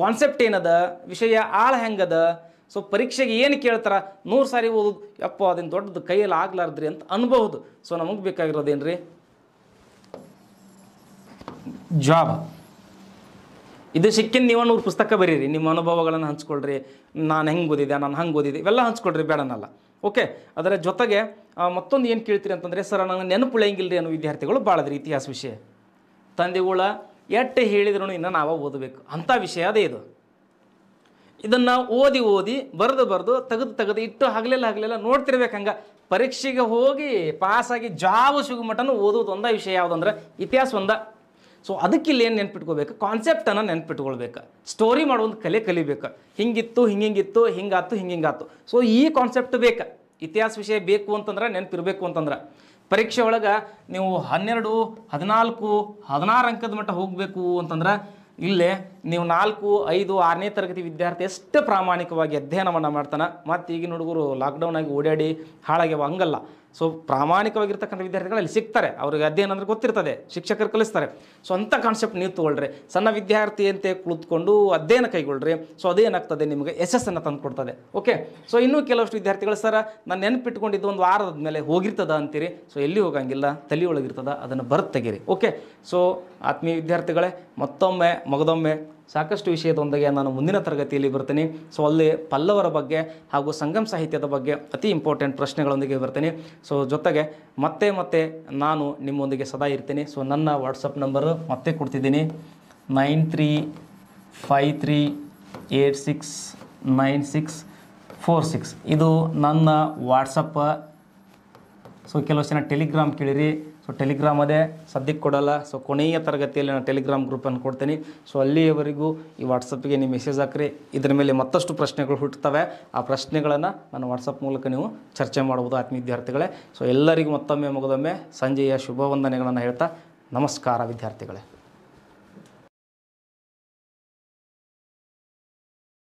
ಕಾನ್ಸೆಪ್ಟ್ ಏನದ ವಿಷಯ ಆಳ ಹೆಂಗದ ಸೊ ಪರೀಕ್ಷೆಗೆ ಏನು ಕೇಳ್ತಾರೆ ನೂರು ಸಾರಿ ಓದು ಯಪ್ಪ ಅದನ್ನ ದೊಡ್ಡದು ಕೈಯಲ್ಲಿ ಆಗ್ಲಾರ್ದ್ರಿ ಅಂತ ಅನ್ಬಹುದು ಸೊ ನಮಗೆ ರೀ ಜಾಬ್ ಇದು ಸಿಕ್ಕಿನ ನೀವು ಅವ್ರ ಪುಸ್ತಕ ಬರೀರಿ ನಿಮ್ಮ ಅನುಭವಗಳನ್ನು ಹಂಚ್ಕೊಳ್ರಿ ನಾನು ಹೆಂಗೆ ಓದಿದೆ ನಾನು ಹಂಗೆ ಓದಿದೆ ಇವೆಲ್ಲ ಹಂಚ್ಕೊಳ್ರಿ ಬೇಡನಲ್ಲ ಓಕೆ ಅದರ ಜೊತೆಗೆ ಮತ್ತೊಂದು ಏನು ಕೇಳ್ತೀರಿ ಅಂತಂದರೆ ಸರ್ ನನಗೆ ನೆನಪು ಉಳಿಯಂಗಿಲ್ಲ ರೀ ಅನ್ನೋ ವಿದ್ಯಾರ್ಥಿಗಳು ಭಾಳದ್ರಿ ಇತಿಹಾಸ ವಿಷಯ ತಂದೆಗಳ ಎಟ್ಟೆ ಹೇಳಿದ್ರು ಇನ್ನು ನಾವು ಓದಬೇಕು ಅಂಥ ವಿಷಯ ಅದೇ ಇದು ಇದನ್ನು ಓದಿ ಓದಿ ಬರೆದು ಬರೆದು ತೆಗೆದು ತೆಗೆದು ಇಟ್ಟು ಹಗಲೆಲ್ಲ ಹಗಲೆಲ್ಲ ನೋಡ್ತಿರ್ಬೇಕು ಹಂಗೆ ಪರೀಕ್ಷೆಗೆ ಹೋಗಿ ಪಾಸಾಗಿ ಜಾವು ಸಿಗು ಓದೋದು ಒಂದ ವಿಷಯ ಯಾವುದಂದ್ರೆ ಇತಿಹಾಸ ಒಂದ ಸೊ ಅದಕ್ಕೆ ಇಲ್ಲಿ ಏನು ನೆನ್ಪಿಟ್ಕೋಬೇಕು ಕಾನ್ಸೆಪ್ಟನ್ನು ನೆನ್ಪಿಟ್ಕೊಳ್ಬೇಕು ಸ್ಟೋರಿ ಒಂದು ಕಲೆ ಕಲಿಬೇಕು ಹಿಂಗಿತ್ತು ಹಿಂಗಿಂಗಿತ್ತು ಹಿಂಗಾತು ಹಿಂಗಿಂಗಾತು ಸೊ ಈ ಕಾನ್ಸೆಪ್ಟ್ ಬೇಕು ಇತಿಹಾಸ ವಿಷಯ ಬೇಕು ಅಂತಂದ್ರೆ ನೆನಪಿರಬೇಕು ಅಂತಂದ್ರೆ ಪರೀಕ್ಷೆ ಒಳಗೆ ನೀವು ಹನ್ನೆರಡು ಹದಿನಾಲ್ಕು ಹದಿನಾರು ಅಂಕದ ಮಟ್ಟ ಹೋಗಬೇಕು ಅಂತಂದ್ರೆ ಇಲ್ಲೇ ನೀವು ನಾಲ್ಕು ಐದು ಆರನೇ ತರಗತಿ ವಿದ್ಯಾರ್ಥಿ ಎಷ್ಟು ಪ್ರಾಮಾಣಿಕವಾಗಿ ಅಧ್ಯಯನವನ್ನು ಮಾಡ್ತಾನೆ ಮತ್ತು ಈಗಿನ ಹುಡುಗರು ಲಾಕ್ಡೌನಾಗಿ ಆಗಿ ಓಡಾಡಿ ಹಾಳಾಗ್ಯಾವ ಹಂಗಲ್ಲ ಸೊ ಪ್ರಾಮಾಣಿಕವಾಗಿರ್ತಕ್ಕಂಥ ವಿದ್ಯಾರ್ಥಿಗಳಲ್ಲಿ ಅಲ್ಲಿ ಸಿಗ್ತಾರೆ ಅವ್ರಿಗೆ ಅಧ್ಯಯನ ಅಂದರೆ ಗೊತ್ತಿರ್ತದೆ ಶಿಕ್ಷಕರು ಕಲಿಸ್ತಾರೆ ಅಂಥ ಕಾನ್ಸೆಪ್ಟ್ ನೀವು ತೊಗೊಳ್ರಿ ಸಣ್ಣ ವಿದ್ಯಾರ್ಥಿ ಅಂತ ಕುಳಿತುಕೊಂಡು ಅಧ್ಯಯನ ಕೈಗೊಳ್ಳ್ರಿ ಸೊ ಅದೇನಾಗ್ತದೆ ನಿಮಗೆ ಯಶಸ್ಸನ್ನು ತಂದು ಕೊಡ್ತದೆ ಓಕೆ ಸೊ ಇನ್ನೂ ಕೆಲವಷ್ಟು ವಿದ್ಯಾರ್ಥಿಗಳು ಸರ ನಾನು ನೆನಪಿಟ್ಕೊಂಡಿದ್ದು ಒಂದು ವಾರದ ಮೇಲೆ ಹೋಗಿರ್ತದ ಅಂತೀರಿ ಸೊ ಎಲ್ಲಿ ಹೋಗಂಗಿಲ್ಲ ತಲೆಯೊಳಗಿರ್ತದ ಅದನ್ನು ಬರುತ್ತೆ ಓಕೆ ಸೊ ಆತ್ಮೀಯ ವಿದ್ಯಾರ್ಥಿಗಳೇ ಮತ್ತೊಮ್ಮೆ ಮಗದೊಮ್ಮೆ ಸಾಕಷ್ಟು ವಿಷಯದೊಂದಿಗೆ ನಾನು ಮುಂದಿನ ತರಗತಿಯಲ್ಲಿ ಬರ್ತೀನಿ ಸೊ ಅಲ್ಲಿ ಪಲ್ಲವರ ಬಗ್ಗೆ ಹಾಗೂ ಸಂಗಮ ಸಾಹಿತ್ಯದ ಬಗ್ಗೆ ಅತಿ ಇಂಪಾರ್ಟೆಂಟ್ ಪ್ರಶ್ನೆಗಳೊಂದಿಗೆ ಬರ್ತೀನಿ ಸೊ ಜೊತೆಗೆ ಮತ್ತೆ ಮತ್ತೆ ನಾನು ನಿಮ್ಮೊಂದಿಗೆ ಸದಾ ಇರ್ತೀನಿ ಸೊ ನನ್ನ ವಾಟ್ಸಪ್ ನಂಬರು ಮತ್ತೆ ಕೊಡ್ತಿದ್ದೀನಿ nine three five three eight six nine six four six ಇದು ನನ್ನ ವಾಟ್ಸಪ್ಪ ಸೊ ಕೆಲವು ಜನ ಟೆಲಿಗ್ರಾಮ್ ಕೇಳಿರಿ ಸೊ ಟೆಲಿಗ್ರಾಮ್ ಅದೇ ಸದ್ಯಕ್ಕೆ ಕೊಡಲ್ಲ ಸೊ ಕೊನೆಯ ತರಗತಿಯಲ್ಲಿ ನಾನು ಟೆಲಿಗ್ರಾಮ್ ಗ್ರೂಪನ್ನು ಕೊಡ್ತೀನಿ ಸೊ ಅಲ್ಲಿಯವರೆಗೂ ಈ ವಾಟ್ಸಪ್ಗೆ ನೀವು ಮೆಸೇಜ್ ಹಾಕ್ರಿ ಇದರ ಮೇಲೆ ಮತ್ತಷ್ಟು ಪ್ರಶ್ನೆಗಳು ಹುಟ್ಟುತ್ತವೆ ಆ ಪ್ರಶ್ನೆಗಳನ್ನು ನಾನು ವಾಟ್ಸಪ್ ಮೂಲಕ ನೀವು ಚರ್ಚೆ ಮಾಡ್ಬೋದು ಆತ್ಮ ವಿದ್ಯಾರ್ಥಿಗಳೇ ಸೊ ಎಲ್ಲರಿಗೂ ಮತ್ತೊಮ್ಮೆ ಮುಗದೊಮ್ಮೆ ಸಂಜೆಯ ಶುಭ ಹೇಳ್ತಾ ನಮಸ್ಕಾರ ವಿದ್ಯಾರ್ಥಿಗಳೇ